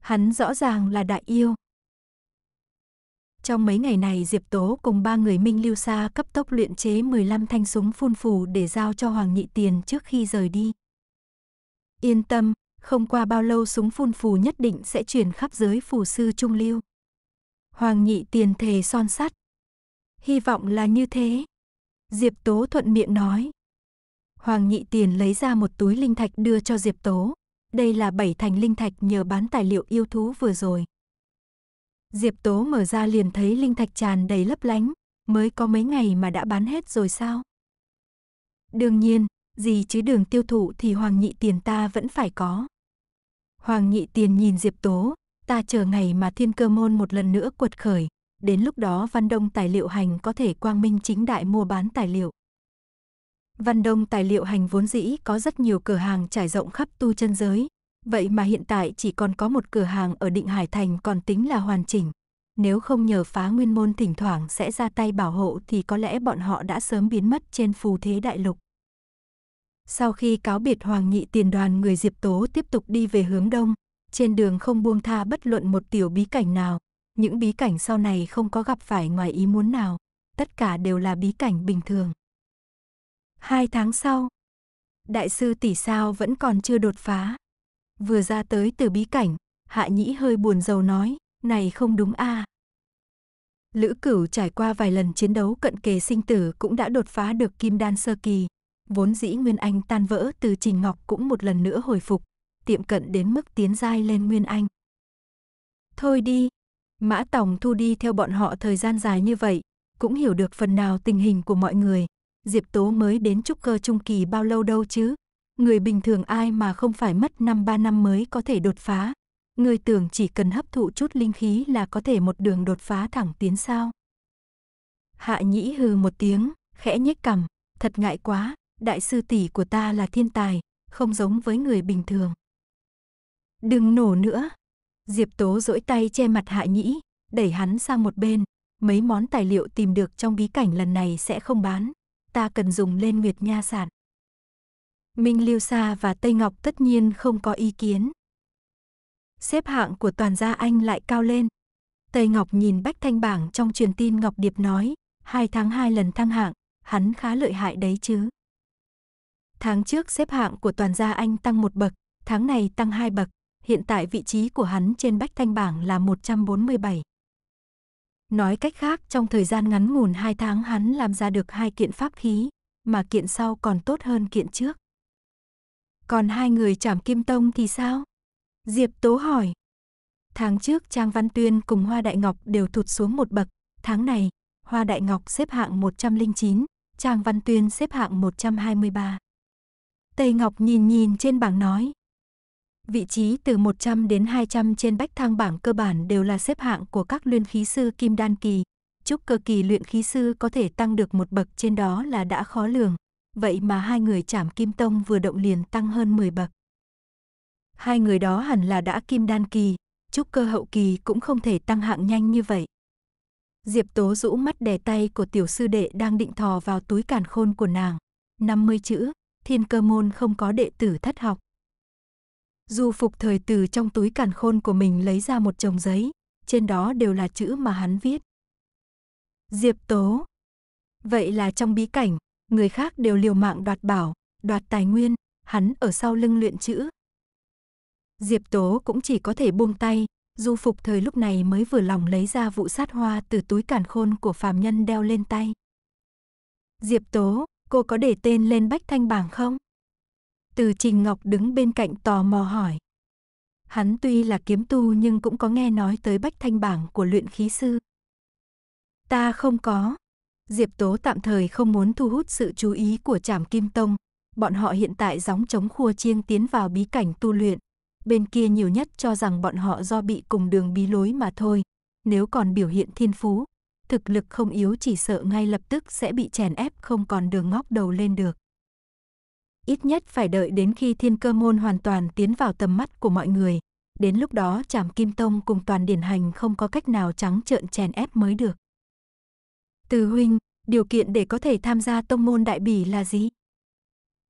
Hắn rõ ràng là đại yêu. Trong mấy ngày này Diệp Tố cùng ba người Minh Lưu Sa cấp tốc luyện chế 15 thanh súng phun phù để giao cho Hoàng Nhị Tiền trước khi rời đi. Yên tâm, không qua bao lâu súng phun phù nhất định sẽ chuyển khắp giới phù sư Trung Lưu. Hoàng Nhị Tiền thề son sắt. Hy vọng là như thế. Diệp Tố thuận miệng nói. Hoàng Nhị Tiền lấy ra một túi linh thạch đưa cho Diệp Tố. Đây là bảy thành linh thạch nhờ bán tài liệu yêu thú vừa rồi. Diệp Tố mở ra liền thấy linh thạch tràn đầy lấp lánh, mới có mấy ngày mà đã bán hết rồi sao? Đương nhiên, gì chứ đường tiêu thụ thì Hoàng Nhị Tiền ta vẫn phải có. Hoàng Nhị Tiền nhìn Diệp Tố, ta chờ ngày mà thiên cơ môn một lần nữa quật khởi, đến lúc đó Văn Đông tài liệu hành có thể quang minh chính đại mua bán tài liệu. Văn Đông tài liệu hành vốn dĩ có rất nhiều cửa hàng trải rộng khắp tu chân giới, vậy mà hiện tại chỉ còn có một cửa hàng ở Định Hải Thành còn tính là hoàn chỉnh. Nếu không nhờ phá nguyên môn thỉnh thoảng sẽ ra tay bảo hộ thì có lẽ bọn họ đã sớm biến mất trên phù thế đại lục. Sau khi cáo biệt Hoàng Nhị tiền đoàn người Diệp Tố tiếp tục đi về hướng đông, trên đường không buông tha bất luận một tiểu bí cảnh nào, những bí cảnh sau này không có gặp phải ngoài ý muốn nào, tất cả đều là bí cảnh bình thường. Hai tháng sau, đại sư tỷ sao vẫn còn chưa đột phá. Vừa ra tới từ bí cảnh, hạ nhĩ hơi buồn rầu nói, này không đúng a. À. Lữ cửu trải qua vài lần chiến đấu cận kề sinh tử cũng đã đột phá được kim đan sơ kỳ. Vốn dĩ Nguyên Anh tan vỡ từ Trình Ngọc cũng một lần nữa hồi phục, tiệm cận đến mức tiến giai lên Nguyên Anh. Thôi đi, Mã Tòng thu đi theo bọn họ thời gian dài như vậy, cũng hiểu được phần nào tình hình của mọi người, Diệp Tố mới đến trúc cơ trung kỳ bao lâu đâu chứ? Người bình thường ai mà không phải mất năm ba năm mới có thể đột phá. Người tưởng chỉ cần hấp thụ chút linh khí là có thể một đường đột phá thẳng tiến sao. Hạ nhĩ hừ một tiếng, khẽ nhếch cằm, thật ngại quá, đại sư tỷ của ta là thiên tài, không giống với người bình thường. Đừng nổ nữa. Diệp Tố dỗi tay che mặt Hạ Nhĩ, đẩy hắn sang một bên. Mấy món tài liệu tìm được trong bí cảnh lần này sẽ không bán, ta cần dùng lên Nguyệt Nha sản. Minh Liêu Sa và Tây Ngọc tất nhiên không có ý kiến. Xếp hạng của toàn gia Anh lại cao lên. Tây Ngọc nhìn Bách Thanh Bảng trong truyền tin Ngọc Điệp nói, hai tháng hai lần thăng hạng, hắn khá lợi hại đấy chứ. Tháng trước xếp hạng của toàn gia Anh tăng một bậc, tháng này tăng hai bậc, hiện tại vị trí của hắn trên Bách Thanh Bảng là 147. Nói cách khác, trong thời gian ngắn ngủn hai tháng hắn làm ra được hai kiện pháp khí, mà kiện sau còn tốt hơn kiện trước. Còn hai người Trảm Kim Tông thì sao? Diệp Tố hỏi. Tháng trước Trang Văn Tuyên cùng Hoa Đại Ngọc đều thụt xuống một bậc, tháng này, Hoa Đại Ngọc xếp hạng 109, Trang Văn Tuyên xếp hạng 123. Tây Ngọc nhìn nhìn trên bảng nói, vị trí từ 100 đến 200 trên bách thang bảng cơ bản đều là xếp hạng của các luyện khí sư kim đan kỳ. Chúc cơ kỳ luyện khí sư có thể tăng được một bậc trên đó là đã khó lường. Vậy mà hai người chảm kim tông vừa động liền tăng hơn 10 bậc. Hai người đó hẳn là đã kim đan kỳ, chúc cơ hậu kỳ cũng không thể tăng hạng nhanh như vậy. Diệp Tố rũ mắt đè tay của tiểu sư đệ đang định thò vào túi càn khôn của nàng. 50 chữ, thiên cơ môn không có đệ tử thất học, Du Phục Thời từ trong túi càn khôn của mình lấy ra một chồng giấy, trên đó đều là chữ mà hắn viết. Diệp Tố. Vậy là trong bí cảnh, người khác đều liều mạng đoạt bảo, đoạt tài nguyên, hắn ở sau lưng luyện chữ. Diệp Tố cũng chỉ có thể buông tay, Du Phục Thời lúc này mới vừa lòng lấy ra vụ sát hoa từ túi càn khôn của phàm nhân đeo lên tay. Diệp Tố, cô có để tên lên bách thanh bảng không? Từ Trình Ngọc đứng bên cạnh tò mò hỏi. Hắn tuy là kiếm tu nhưng cũng có nghe nói tới bách thanh bảng của luyện khí sư. Ta không có. Diệp Tố tạm thời không muốn thu hút sự chú ý của Trảm Kim Tông. Bọn họ hiện tại gióng chống khua chiêng tiến vào bí cảnh tu luyện. Bên kia nhiều nhất cho rằng bọn họ do bị cùng đường bí lối mà thôi. Nếu còn biểu hiện thiên phú, thực lực không yếu chỉ sợ ngay lập tức sẽ bị chèn ép không còn đường ngóc đầu lên được ít nhất phải đợi đến khi thiên cơ môn hoàn toàn tiến vào tầm mắt của mọi người. Đến lúc đó chảm Kim Tông cùng toàn điển hành không có cách nào trắng trợn chèn ép mới được. Từ huynh, điều kiện để có thể tham gia tông môn đại bỉ là gì?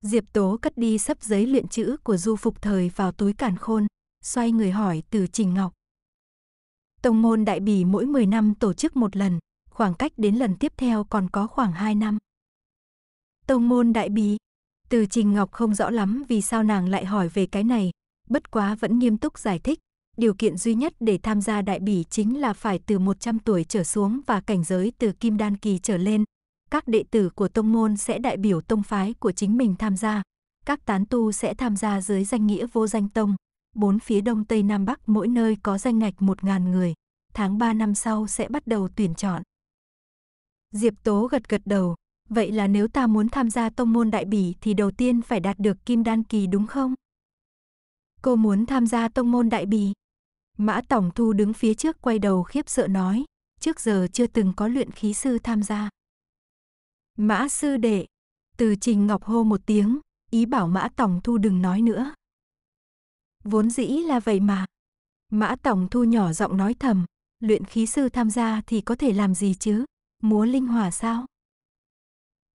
Diệp Tố cất đi sấp giấy luyện chữ của Du Phục Thời vào túi cản khôn, xoay người hỏi từ Trình Ngọc. Tông môn đại bỉ mỗi 10 năm tổ chức một lần, khoảng cách đến lần tiếp theo còn có khoảng 2 năm. Tông môn đại bỉ từ Trình Ngọc không rõ lắm vì sao nàng lại hỏi về cái này, bất quá vẫn nghiêm túc giải thích. Điều kiện duy nhất để tham gia đại bỉ chính là phải từ 100 tuổi trở xuống và cảnh giới từ kim đan kỳ trở lên. Các đệ tử của tông môn sẽ đại biểu tông phái của chính mình tham gia. Các tán tu sẽ tham gia dưới danh nghĩa vô danh tông. Bốn phía đông tây nam bắc mỗi nơi có danh ngạch 1.000 người. Tháng 3 năm sau sẽ bắt đầu tuyển chọn. Diệp Tố gật gật đầu, vậy là nếu ta muốn tham gia tông môn đại bỉ thì đầu tiên phải đạt được kim đan kỳ đúng không? Cô muốn tham gia tông môn đại bỉ. Mã Tổng Thu đứng phía trước quay đầu khiếp sợ nói, trước giờ chưa từng có luyện khí sư tham gia. Mã sư đệ, từ Trình Ngọc hô một tiếng, ý bảo Mã Tổng Thu đừng nói nữa. Vốn dĩ là vậy mà. Mã Tổng Thu nhỏ giọng nói thầm, luyện khí sư tham gia thì có thể làm gì chứ? Múa linh hỏa sao?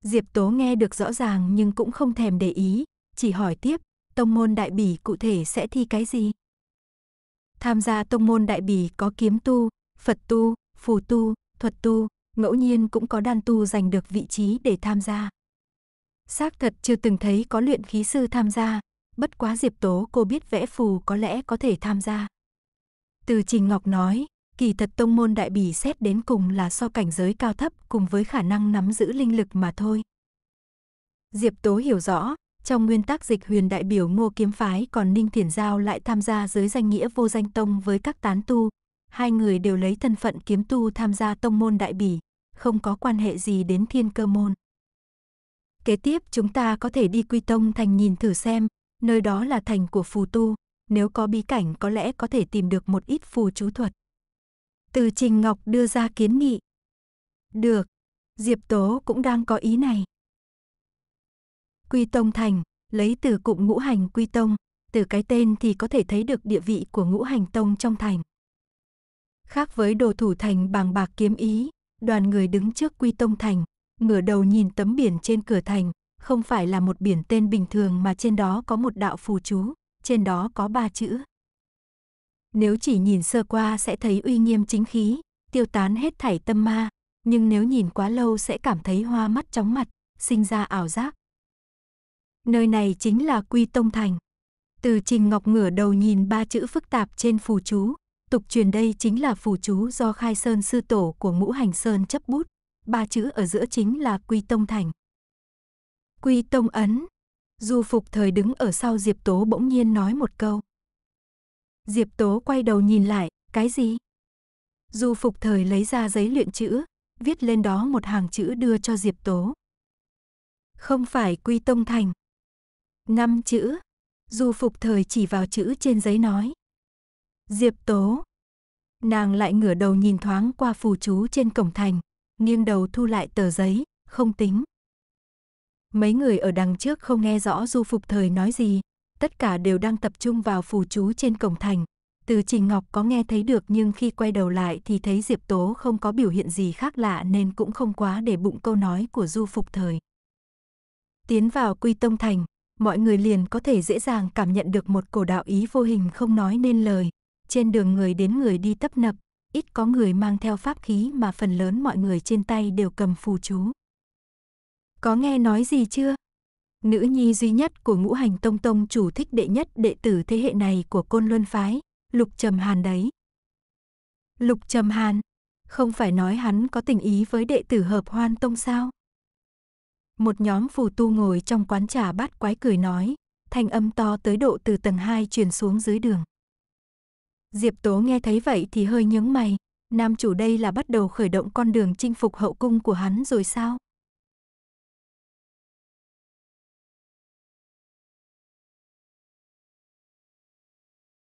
Diệp Tố nghe được rõ ràng nhưng cũng không thèm để ý, chỉ hỏi tiếp, tông môn đại bỉ cụ thể sẽ thi cái gì? Tham gia tông môn đại bỉ có kiếm tu, Phật tu, phù tu, thuật tu, ngẫu nhiên cũng có đan tu giành được vị trí để tham gia. Xác thật chưa từng thấy có luyện khí sư tham gia, bất quá Diệp Tố cô biết vẽ phù có lẽ có thể tham gia. Từ Trình Ngọc nói, Kỳ thật tông môn đại bỉ xét đến cùng là so cảnh giới cao thấp cùng với khả năng nắm giữ linh lực mà thôi. Diệp Tố hiểu rõ, trong nguyên tắc dịch huyền đại biểu ngô kiếm phái còn Ninh Thiển Giao lại tham gia dưới danh nghĩa vô danh tông với các tán tu. Hai người đều lấy thân phận kiếm tu tham gia tông môn đại bỉ, không có quan hệ gì đến thiên cơ môn. Kế tiếp chúng ta có thể đi quy tông thành nhìn thử xem, nơi đó là thành của phù tu, nếu có bí cảnh có lẽ có thể tìm được một ít phù chú thuật. Từ Trình Ngọc đưa ra kiến nghị. Được, Diệp Tố cũng đang có ý này. Quy Tông Thành, lấy từ cụm ngũ hành Quy Tông, từ cái tên thì có thể thấy được địa vị của ngũ hành tông trong thành. Khác với đồ thủ thành bằng bạc kiếm ý, đoàn người đứng trước Quy Tông Thành, ngửa đầu nhìn tấm biển trên cửa thành, không phải là một biển tên bình thường mà trên đó có một đạo phù chú, trên đó có ba chữ nếu chỉ nhìn sơ qua sẽ thấy uy nghiêm chính khí, tiêu tán hết thảy tâm ma, nhưng nếu nhìn quá lâu sẽ cảm thấy hoa mắt chóng mặt, sinh ra ảo giác. Nơi này chính là Quy Tông Thành. Từ Trình Ngọc ngửa đầu nhìn ba chữ phức tạp trên phù chú, tục truyền đây chính là phù chú do Khai Sơn sư tổ của Ngũ Hành Sơn chấp bút, ba chữ ở giữa chính là Quy Tông Thành. Quy Tông ấn. Du Phục thời đứng ở sau Diệp Tố bỗng nhiên nói một câu. Diệp Tố quay đầu nhìn lại, cái gì? Du Phục Thời lấy ra giấy luyện chữ, viết lên đó một hàng chữ đưa cho Diệp Tố. Không phải Quy Tông Thành. Năm chữ. Du Phục Thời chỉ vào chữ trên giấy nói. Diệp Tố. Nàng lại ngửa đầu nhìn thoáng qua phù chú trên cổng thành, nghiêng đầu thu lại tờ giấy, không tính. Mấy người ở đằng trước không nghe rõ Du Phục Thời nói gì, tất cả đều đang tập trung vào phù chú trên cổng thành. Từ Trình Ngọc có nghe thấy được nhưng khi quay đầu lại thì thấy Diệp Tố không có biểu hiện gì khác lạ nên cũng không quá để bụng câu nói của Du Phục Thời. Tiến vào Quy Tông Thành, mọi người liền có thể dễ dàng cảm nhận được một cổ đạo ý vô hình không nói nên lời. Trên đường người đến người đi tấp nập, ít có người mang theo pháp khí mà phần lớn mọi người trên tay đều cầm phù chú. Có nghe nói gì chưa? nữ nhi duy nhất của ngũ hành tông tông chủ thích đệ nhất đệ tử thế hệ này của côn luân phái, Lục Trầm Hàn đấy. Lục Trầm Hàn, không phải nói hắn có tình ý với đệ tử hợp hoan tông sao? Một nhóm phù tu ngồi trong quán trà bát quái cười nói, thanh âm to tới độ từ tầng hai truyền xuống dưới đường. Diệp Tố nghe thấy vậy thì hơi nhướng mày, nam chủ đây là bắt đầu khởi động con đường chinh phục hậu cung của hắn rồi sao?